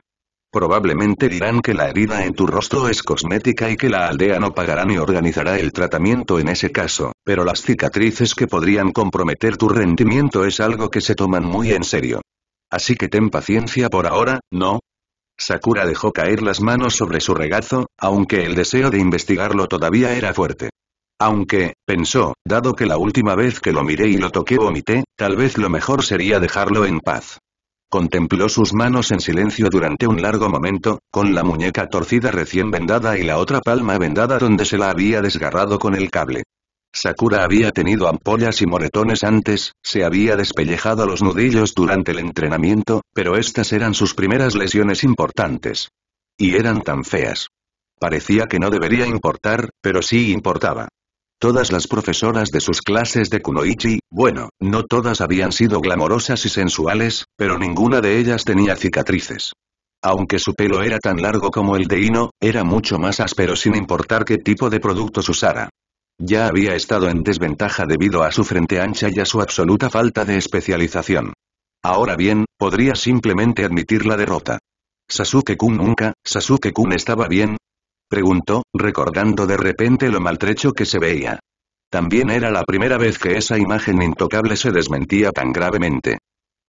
Probablemente dirán que la herida en tu rostro es cosmética y que la aldea no pagará ni organizará el tratamiento en ese caso, pero las cicatrices que podrían comprometer tu rendimiento es algo que se toman muy en serio. Así que ten paciencia por ahora, ¿no? Sakura dejó caer las manos sobre su regazo, aunque el deseo de investigarlo todavía era fuerte. Aunque, pensó, dado que la última vez que lo miré y lo toqué vomité, tal vez lo mejor sería dejarlo en paz. Contempló sus manos en silencio durante un largo momento, con la muñeca torcida recién vendada y la otra palma vendada donde se la había desgarrado con el cable. Sakura había tenido ampollas y moretones antes, se había despellejado los nudillos durante el entrenamiento, pero estas eran sus primeras lesiones importantes. Y eran tan feas. Parecía que no debería importar, pero sí importaba. Todas las profesoras de sus clases de Kunoichi, bueno, no todas habían sido glamorosas y sensuales, pero ninguna de ellas tenía cicatrices. Aunque su pelo era tan largo como el de Ino, era mucho más áspero sin importar qué tipo de productos usara. Ya había estado en desventaja debido a su frente ancha y a su absoluta falta de especialización. Ahora bien, podría simplemente admitir la derrota. Sasuke-kun nunca, Sasuke-kun estaba bien, preguntó, recordando de repente lo maltrecho que se veía. También era la primera vez que esa imagen intocable se desmentía tan gravemente.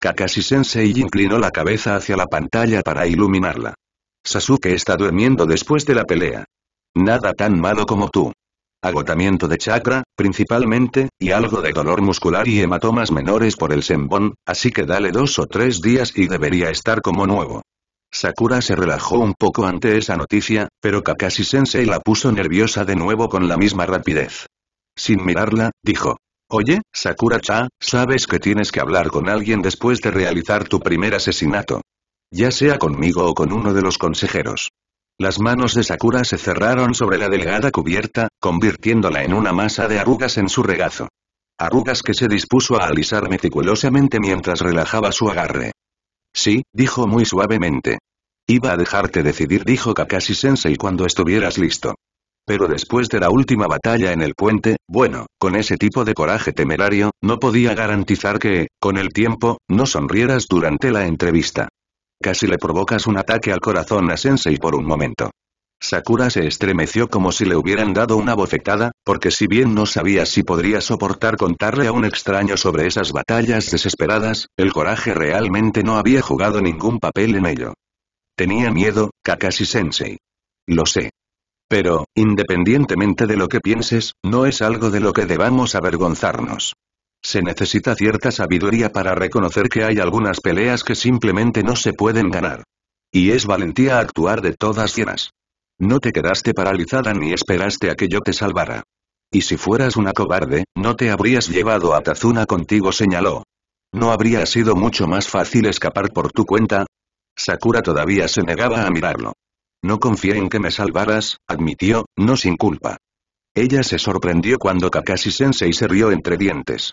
Kakashi-sensei inclinó la cabeza hacia la pantalla para iluminarla. Sasuke está durmiendo después de la pelea. Nada tan malo como tú agotamiento de chakra, principalmente, y algo de dolor muscular y hematomas menores por el sembón, así que dale dos o tres días y debería estar como nuevo. Sakura se relajó un poco ante esa noticia, pero Kakashi-sensei la puso nerviosa de nuevo con la misma rapidez. Sin mirarla, dijo. Oye, Sakura-cha, sabes que tienes que hablar con alguien después de realizar tu primer asesinato. Ya sea conmigo o con uno de los consejeros. Las manos de Sakura se cerraron sobre la delgada cubierta, convirtiéndola en una masa de arrugas en su regazo. Arrugas que se dispuso a alisar meticulosamente mientras relajaba su agarre. Sí, dijo muy suavemente. Iba a dejarte decidir dijo Kakashi-sensei cuando estuvieras listo. Pero después de la última batalla en el puente, bueno, con ese tipo de coraje temerario, no podía garantizar que, con el tiempo, no sonrieras durante la entrevista. Casi le provocas un ataque al corazón a Sensei por un momento. Sakura se estremeció como si le hubieran dado una bofetada, porque si bien no sabía si podría soportar contarle a un extraño sobre esas batallas desesperadas, el coraje realmente no había jugado ningún papel en ello. Tenía miedo, Kakashi-sensei. Lo sé. Pero, independientemente de lo que pienses, no es algo de lo que debamos avergonzarnos. Se necesita cierta sabiduría para reconocer que hay algunas peleas que simplemente no se pueden ganar. Y es valentía actuar de todas cienas. No te quedaste paralizada ni esperaste a que yo te salvara. Y si fueras una cobarde, no te habrías llevado a Tazuna contigo señaló. ¿No habría sido mucho más fácil escapar por tu cuenta? Sakura todavía se negaba a mirarlo. No confié en que me salvaras, admitió, no sin culpa. Ella se sorprendió cuando Kakashi-sensei se rió entre dientes.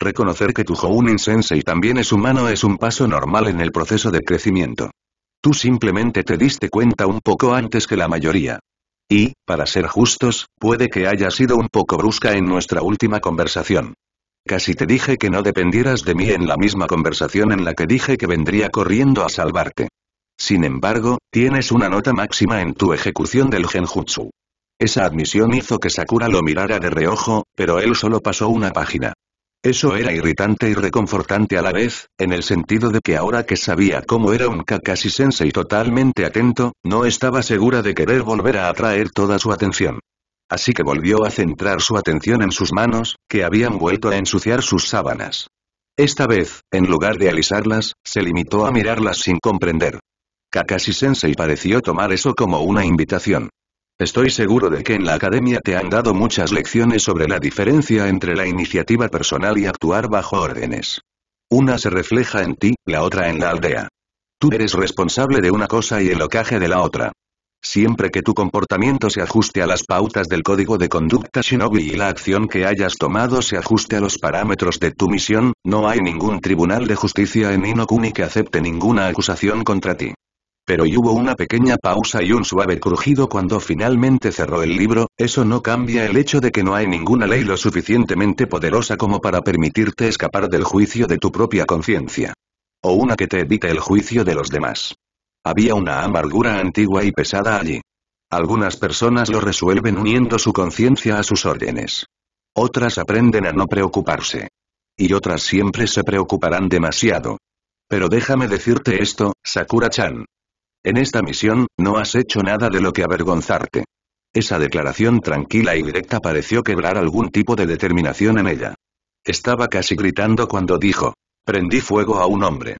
Reconocer que tu insense y también es humano es un paso normal en el proceso de crecimiento. Tú simplemente te diste cuenta un poco antes que la mayoría. Y, para ser justos, puede que haya sido un poco brusca en nuestra última conversación. Casi te dije que no dependieras de mí en la misma conversación en la que dije que vendría corriendo a salvarte. Sin embargo, tienes una nota máxima en tu ejecución del genjutsu. Esa admisión hizo que Sakura lo mirara de reojo, pero él solo pasó una página. Eso era irritante y reconfortante a la vez, en el sentido de que ahora que sabía cómo era un Kakashi-sensei totalmente atento, no estaba segura de querer volver a atraer toda su atención. Así que volvió a centrar su atención en sus manos, que habían vuelto a ensuciar sus sábanas. Esta vez, en lugar de alisarlas, se limitó a mirarlas sin comprender. Kakashi-sensei pareció tomar eso como una invitación. Estoy seguro de que en la academia te han dado muchas lecciones sobre la diferencia entre la iniciativa personal y actuar bajo órdenes. Una se refleja en ti, la otra en la aldea. Tú eres responsable de una cosa y el locaje de la otra. Siempre que tu comportamiento se ajuste a las pautas del código de conducta shinobi y la acción que hayas tomado se ajuste a los parámetros de tu misión, no hay ningún tribunal de justicia en Inokuni que acepte ninguna acusación contra ti pero y hubo una pequeña pausa y un suave crujido cuando finalmente cerró el libro, eso no cambia el hecho de que no hay ninguna ley lo suficientemente poderosa como para permitirte escapar del juicio de tu propia conciencia. O una que te evite el juicio de los demás. Había una amargura antigua y pesada allí. Algunas personas lo resuelven uniendo su conciencia a sus órdenes. Otras aprenden a no preocuparse. Y otras siempre se preocuparán demasiado. Pero déjame decirte esto, Sakura-chan. En esta misión, no has hecho nada de lo que avergonzarte. Esa declaración tranquila y directa pareció quebrar algún tipo de determinación en ella. Estaba casi gritando cuando dijo, prendí fuego a un hombre.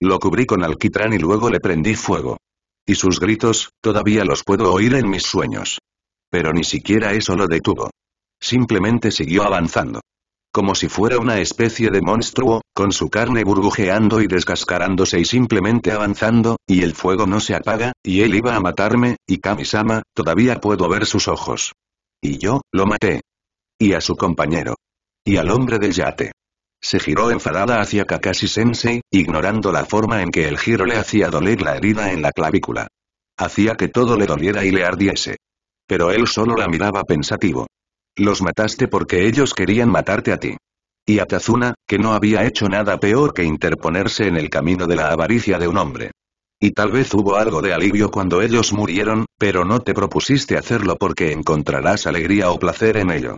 Lo cubrí con alquitrán y luego le prendí fuego. Y sus gritos, todavía los puedo oír en mis sueños. Pero ni siquiera eso lo detuvo. Simplemente siguió avanzando como si fuera una especie de monstruo, con su carne burbujeando y descascarándose y simplemente avanzando, y el fuego no se apaga, y él iba a matarme, y Kamisama, todavía puedo ver sus ojos. Y yo, lo maté. Y a su compañero. Y al hombre del yate. Se giró enfadada hacia Kakashi-sensei, ignorando la forma en que el giro le hacía doler la herida en la clavícula. Hacía que todo le doliera y le ardiese. Pero él solo la miraba pensativo. Los mataste porque ellos querían matarte a ti. Y a Tazuna, que no había hecho nada peor que interponerse en el camino de la avaricia de un hombre. Y tal vez hubo algo de alivio cuando ellos murieron, pero no te propusiste hacerlo porque encontrarás alegría o placer en ello.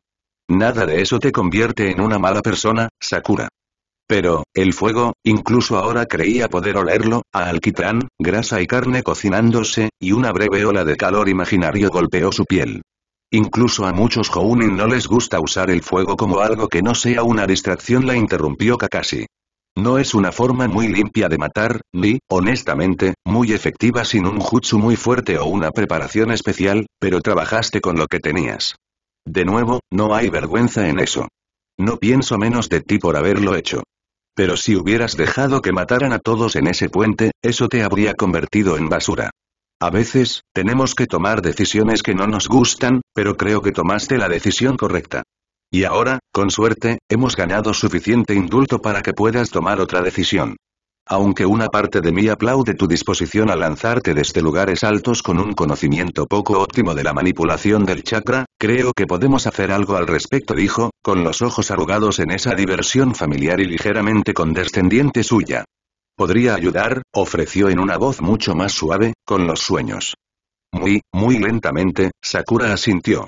Nada de eso te convierte en una mala persona, Sakura. Pero, el fuego, incluso ahora creía poder olerlo, a alquitrán, grasa y carne cocinándose, y una breve ola de calor imaginario golpeó su piel. Incluso a muchos Jounin no les gusta usar el fuego como algo que no sea una distracción la interrumpió Kakashi. No es una forma muy limpia de matar, ni, honestamente, muy efectiva sin un jutsu muy fuerte o una preparación especial, pero trabajaste con lo que tenías. De nuevo, no hay vergüenza en eso. No pienso menos de ti por haberlo hecho. Pero si hubieras dejado que mataran a todos en ese puente, eso te habría convertido en basura. A veces, tenemos que tomar decisiones que no nos gustan, pero creo que tomaste la decisión correcta. Y ahora, con suerte, hemos ganado suficiente indulto para que puedas tomar otra decisión. Aunque una parte de mí aplaude tu disposición a lanzarte desde lugares altos con un conocimiento poco óptimo de la manipulación del chakra, creo que podemos hacer algo al respecto, dijo, con los ojos arrugados en esa diversión familiar y ligeramente condescendiente suya. ¿Podría ayudar? ofreció en una voz mucho más suave, con los sueños. Muy, muy lentamente, Sakura asintió.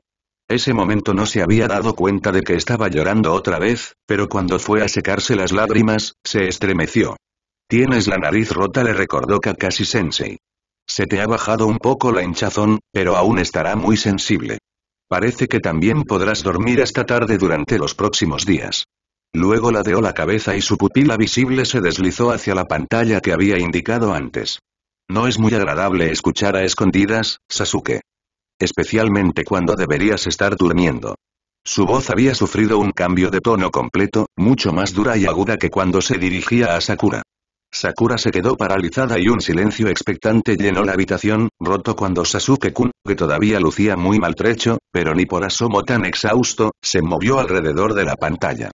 Ese momento no se había dado cuenta de que estaba llorando otra vez, pero cuando fue a secarse las lágrimas, se estremeció. Tienes la nariz rota le recordó Kakashi Sensei. Se te ha bajado un poco la hinchazón, pero aún estará muy sensible. Parece que también podrás dormir hasta tarde durante los próximos días. Luego ladeó la cabeza y su pupila visible se deslizó hacia la pantalla que había indicado antes. No es muy agradable escuchar a escondidas, Sasuke. Especialmente cuando deberías estar durmiendo. Su voz había sufrido un cambio de tono completo, mucho más dura y aguda que cuando se dirigía a Sakura. Sakura se quedó paralizada y un silencio expectante llenó la habitación, roto cuando Sasuke-kun, que todavía lucía muy maltrecho, pero ni por asomo tan exhausto, se movió alrededor de la pantalla.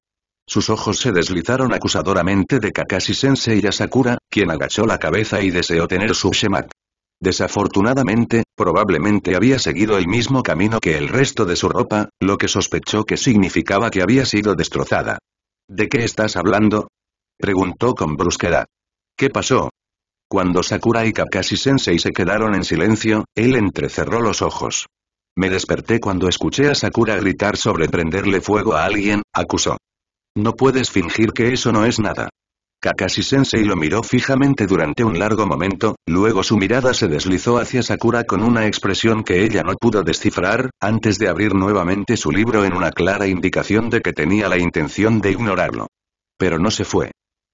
Sus ojos se deslizaron acusadoramente de Kakashi-sensei a Sakura, quien agachó la cabeza y deseó tener su shemak. Desafortunadamente, probablemente había seguido el mismo camino que el resto de su ropa, lo que sospechó que significaba que había sido destrozada. ¿De qué estás hablando? Preguntó con brusquedad. ¿Qué pasó? Cuando Sakura y Kakashi-sensei se quedaron en silencio, él entrecerró los ojos. Me desperté cuando escuché a Sakura gritar sobre prenderle fuego a alguien, acusó. No puedes fingir que eso no es nada. Kakashi-sensei lo miró fijamente durante un largo momento, luego su mirada se deslizó hacia Sakura con una expresión que ella no pudo descifrar, antes de abrir nuevamente su libro en una clara indicación de que tenía la intención de ignorarlo. Pero no se fue.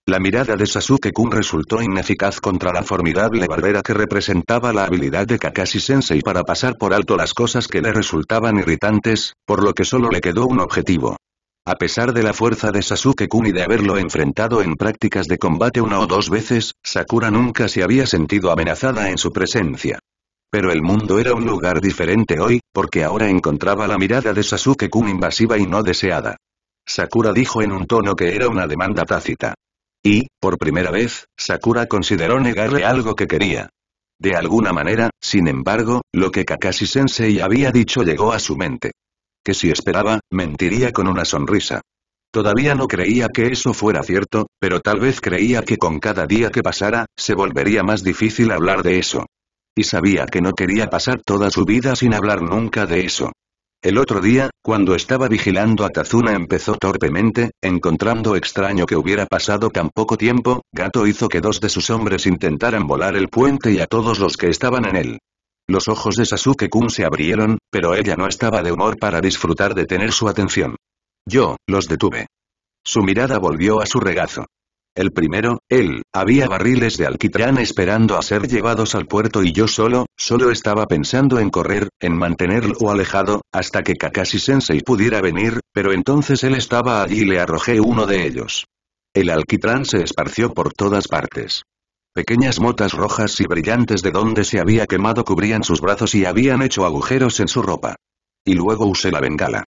La mirada de Sasuke-kun resultó ineficaz contra la formidable barrera que representaba la habilidad de Kakashi-sensei para pasar por alto las cosas que le resultaban irritantes, por lo que solo le quedó un objetivo, a pesar de la fuerza de Sasuke-kun y de haberlo enfrentado en prácticas de combate una o dos veces, Sakura nunca se había sentido amenazada en su presencia. Pero el mundo era un lugar diferente hoy, porque ahora encontraba la mirada de Sasuke-kun invasiva y no deseada. Sakura dijo en un tono que era una demanda tácita. Y, por primera vez, Sakura consideró negarle algo que quería. De alguna manera, sin embargo, lo que Kakashi-sensei había dicho llegó a su mente que si esperaba, mentiría con una sonrisa. Todavía no creía que eso fuera cierto, pero tal vez creía que con cada día que pasara, se volvería más difícil hablar de eso. Y sabía que no quería pasar toda su vida sin hablar nunca de eso. El otro día, cuando estaba vigilando a Tazuna empezó torpemente, encontrando extraño que hubiera pasado tan poco tiempo, Gato hizo que dos de sus hombres intentaran volar el puente y a todos los que estaban en él. Los ojos de Sasuke-kun se abrieron, pero ella no estaba de humor para disfrutar de tener su atención. Yo, los detuve. Su mirada volvió a su regazo. El primero, él, había barriles de alquitrán esperando a ser llevados al puerto y yo solo, solo estaba pensando en correr, en mantenerlo alejado, hasta que Kakashi-sensei pudiera venir, pero entonces él estaba allí y le arrojé uno de ellos. El alquitrán se esparció por todas partes. Pequeñas motas rojas y brillantes de donde se había quemado cubrían sus brazos y habían hecho agujeros en su ropa. Y luego usé la bengala.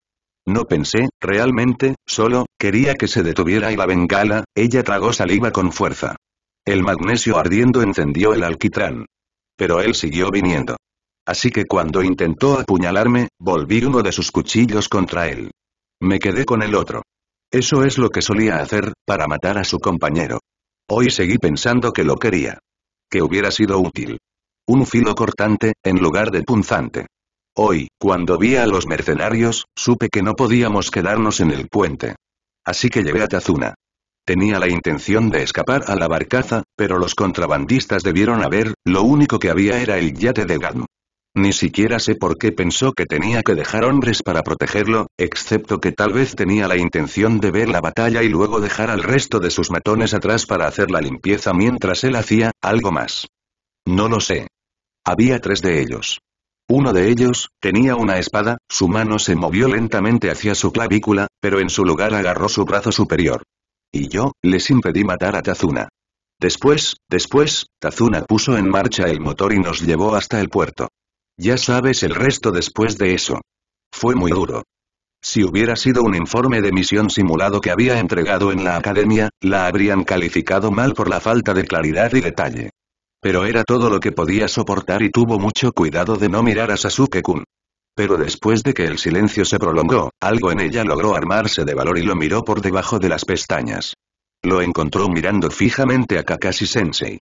No pensé, realmente, solo, quería que se detuviera y la bengala, ella tragó saliva con fuerza. El magnesio ardiendo encendió el alquitrán. Pero él siguió viniendo. Así que cuando intentó apuñalarme, volví uno de sus cuchillos contra él. Me quedé con el otro. Eso es lo que solía hacer, para matar a su compañero. Hoy seguí pensando que lo quería. Que hubiera sido útil. Un filo cortante, en lugar de punzante. Hoy, cuando vi a los mercenarios, supe que no podíamos quedarnos en el puente. Así que llevé a Tazuna. Tenía la intención de escapar a la barcaza, pero los contrabandistas debieron haber, lo único que había era el yate de Gadm. Ni siquiera sé por qué pensó que tenía que dejar hombres para protegerlo, excepto que tal vez tenía la intención de ver la batalla y luego dejar al resto de sus matones atrás para hacer la limpieza mientras él hacía algo más. No lo sé. Había tres de ellos. Uno de ellos, tenía una espada, su mano se movió lentamente hacia su clavícula, pero en su lugar agarró su brazo superior. Y yo, les impedí matar a Tazuna. Después, después, Tazuna puso en marcha el motor y nos llevó hasta el puerto. Ya sabes el resto después de eso. Fue muy duro. Si hubiera sido un informe de misión simulado que había entregado en la academia, la habrían calificado mal por la falta de claridad y detalle. Pero era todo lo que podía soportar y tuvo mucho cuidado de no mirar a Sasuke-kun. Pero después de que el silencio se prolongó, algo en ella logró armarse de valor y lo miró por debajo de las pestañas. Lo encontró mirando fijamente a Kakashi-sensei.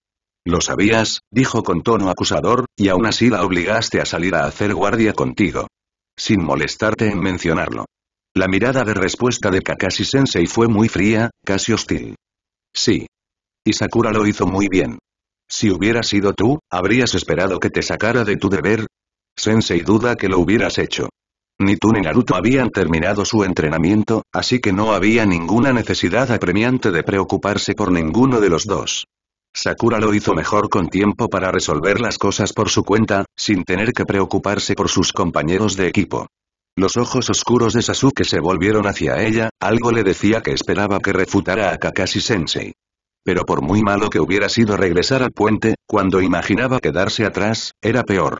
Lo sabías, dijo con tono acusador, y aún así la obligaste a salir a hacer guardia contigo. Sin molestarte en mencionarlo. La mirada de respuesta de Kakashi Sensei fue muy fría, casi hostil. Sí. Y Sakura lo hizo muy bien. Si hubiera sido tú, ¿habrías esperado que te sacara de tu deber? Sensei duda que lo hubieras hecho. Ni tú ni Naruto habían terminado su entrenamiento, así que no había ninguna necesidad apremiante de preocuparse por ninguno de los dos. Sakura lo hizo mejor con tiempo para resolver las cosas por su cuenta, sin tener que preocuparse por sus compañeros de equipo. Los ojos oscuros de Sasuke se volvieron hacia ella, algo le decía que esperaba que refutara a Kakashi-sensei. Pero por muy malo que hubiera sido regresar al puente, cuando imaginaba quedarse atrás, era peor.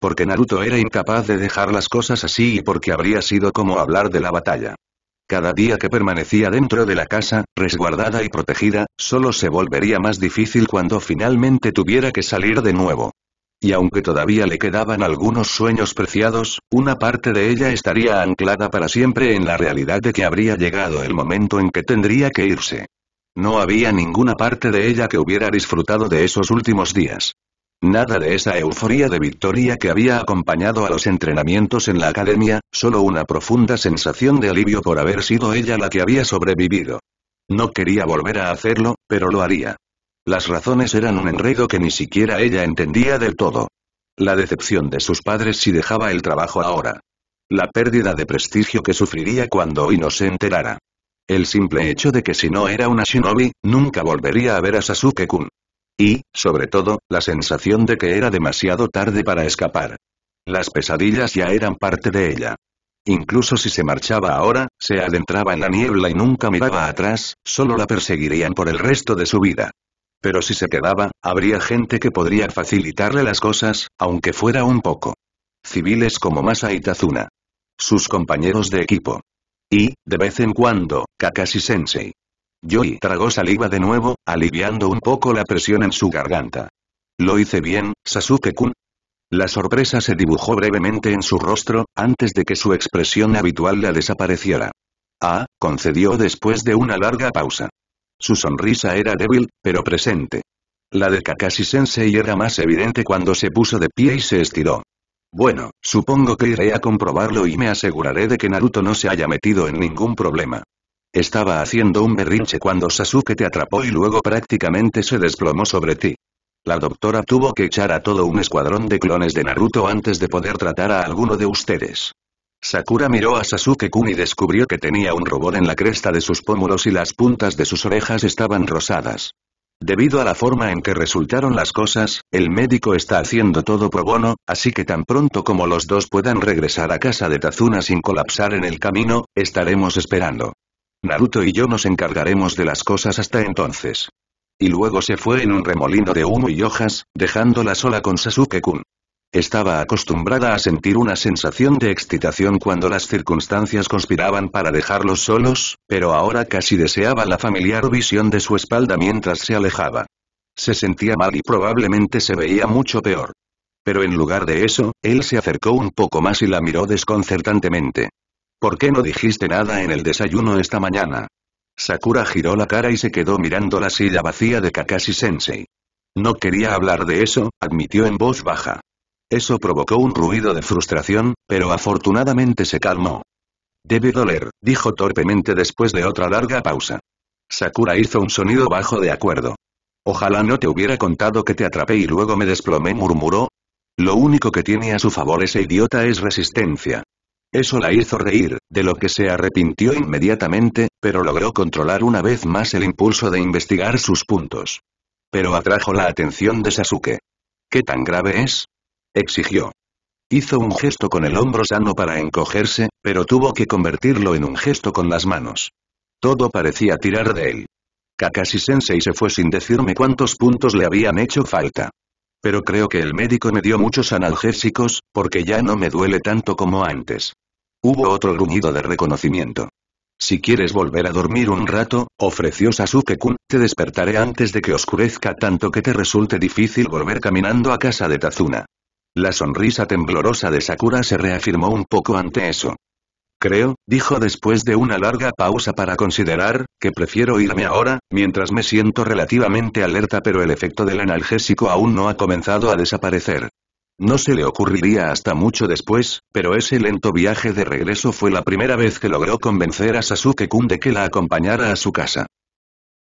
Porque Naruto era incapaz de dejar las cosas así y porque habría sido como hablar de la batalla. Cada día que permanecía dentro de la casa, resguardada y protegida, solo se volvería más difícil cuando finalmente tuviera que salir de nuevo. Y aunque todavía le quedaban algunos sueños preciados, una parte de ella estaría anclada para siempre en la realidad de que habría llegado el momento en que tendría que irse. No había ninguna parte de ella que hubiera disfrutado de esos últimos días. Nada de esa euforia de victoria que había acompañado a los entrenamientos en la academia, solo una profunda sensación de alivio por haber sido ella la que había sobrevivido. No quería volver a hacerlo, pero lo haría. Las razones eran un enredo que ni siquiera ella entendía del todo. La decepción de sus padres si dejaba el trabajo ahora. La pérdida de prestigio que sufriría cuando hoy no se enterara. El simple hecho de que si no era una shinobi, nunca volvería a ver a Sasuke-kun. Y, sobre todo, la sensación de que era demasiado tarde para escapar. Las pesadillas ya eran parte de ella. Incluso si se marchaba ahora, se adentraba en la niebla y nunca miraba atrás, solo la perseguirían por el resto de su vida. Pero si se quedaba, habría gente que podría facilitarle las cosas, aunque fuera un poco. Civiles como Masa y Tazuna. Sus compañeros de equipo. Y, de vez en cuando, Kakashi Sensei. Joey tragó saliva de nuevo, aliviando un poco la presión en su garganta. ¿Lo hice bien, Sasuke-kun? La sorpresa se dibujó brevemente en su rostro, antes de que su expresión habitual la desapareciera. Ah, concedió después de una larga pausa. Su sonrisa era débil, pero presente. La de Kakashi-sensei era más evidente cuando se puso de pie y se estiró. Bueno, supongo que iré a comprobarlo y me aseguraré de que Naruto no se haya metido en ningún problema. Estaba haciendo un berrinche cuando Sasuke te atrapó y luego prácticamente se desplomó sobre ti. La doctora tuvo que echar a todo un escuadrón de clones de Naruto antes de poder tratar a alguno de ustedes. Sakura miró a Sasuke-kun y descubrió que tenía un rubor en la cresta de sus pómulos y las puntas de sus orejas estaban rosadas. Debido a la forma en que resultaron las cosas, el médico está haciendo todo pro bono, así que tan pronto como los dos puedan regresar a casa de Tazuna sin colapsar en el camino, estaremos esperando. Naruto y yo nos encargaremos de las cosas hasta entonces. Y luego se fue en un remolino de humo y hojas, dejándola sola con Sasuke-kun. Estaba acostumbrada a sentir una sensación de excitación cuando las circunstancias conspiraban para dejarlos solos, pero ahora casi deseaba la familiar visión de su espalda mientras se alejaba. Se sentía mal y probablemente se veía mucho peor. Pero en lugar de eso, él se acercó un poco más y la miró desconcertantemente. ¿Por qué no dijiste nada en el desayuno esta mañana? Sakura giró la cara y se quedó mirando la silla vacía de Kakashi-sensei. No quería hablar de eso, admitió en voz baja. Eso provocó un ruido de frustración, pero afortunadamente se calmó. Debe doler, dijo torpemente después de otra larga pausa. Sakura hizo un sonido bajo de acuerdo. Ojalá no te hubiera contado que te atrapé y luego me desplomé, murmuró. Lo único que tiene a su favor ese idiota es resistencia. Eso la hizo reír, de lo que se arrepintió inmediatamente, pero logró controlar una vez más el impulso de investigar sus puntos. Pero atrajo la atención de Sasuke. ¿Qué tan grave es? exigió. Hizo un gesto con el hombro sano para encogerse, pero tuvo que convertirlo en un gesto con las manos. Todo parecía tirar de él. Kakashi-sensei se fue sin decirme cuántos puntos le habían hecho falta. Pero creo que el médico me dio muchos analgésicos, porque ya no me duele tanto como antes. Hubo otro gruñido de reconocimiento. Si quieres volver a dormir un rato, ofreció Sasuke-kun, te despertaré antes de que oscurezca tanto que te resulte difícil volver caminando a casa de Tazuna. La sonrisa temblorosa de Sakura se reafirmó un poco ante eso. Creo, dijo después de una larga pausa para considerar, que prefiero irme ahora, mientras me siento relativamente alerta pero el efecto del analgésico aún no ha comenzado a desaparecer. No se le ocurriría hasta mucho después, pero ese lento viaje de regreso fue la primera vez que logró convencer a Sasuke-kun de que la acompañara a su casa.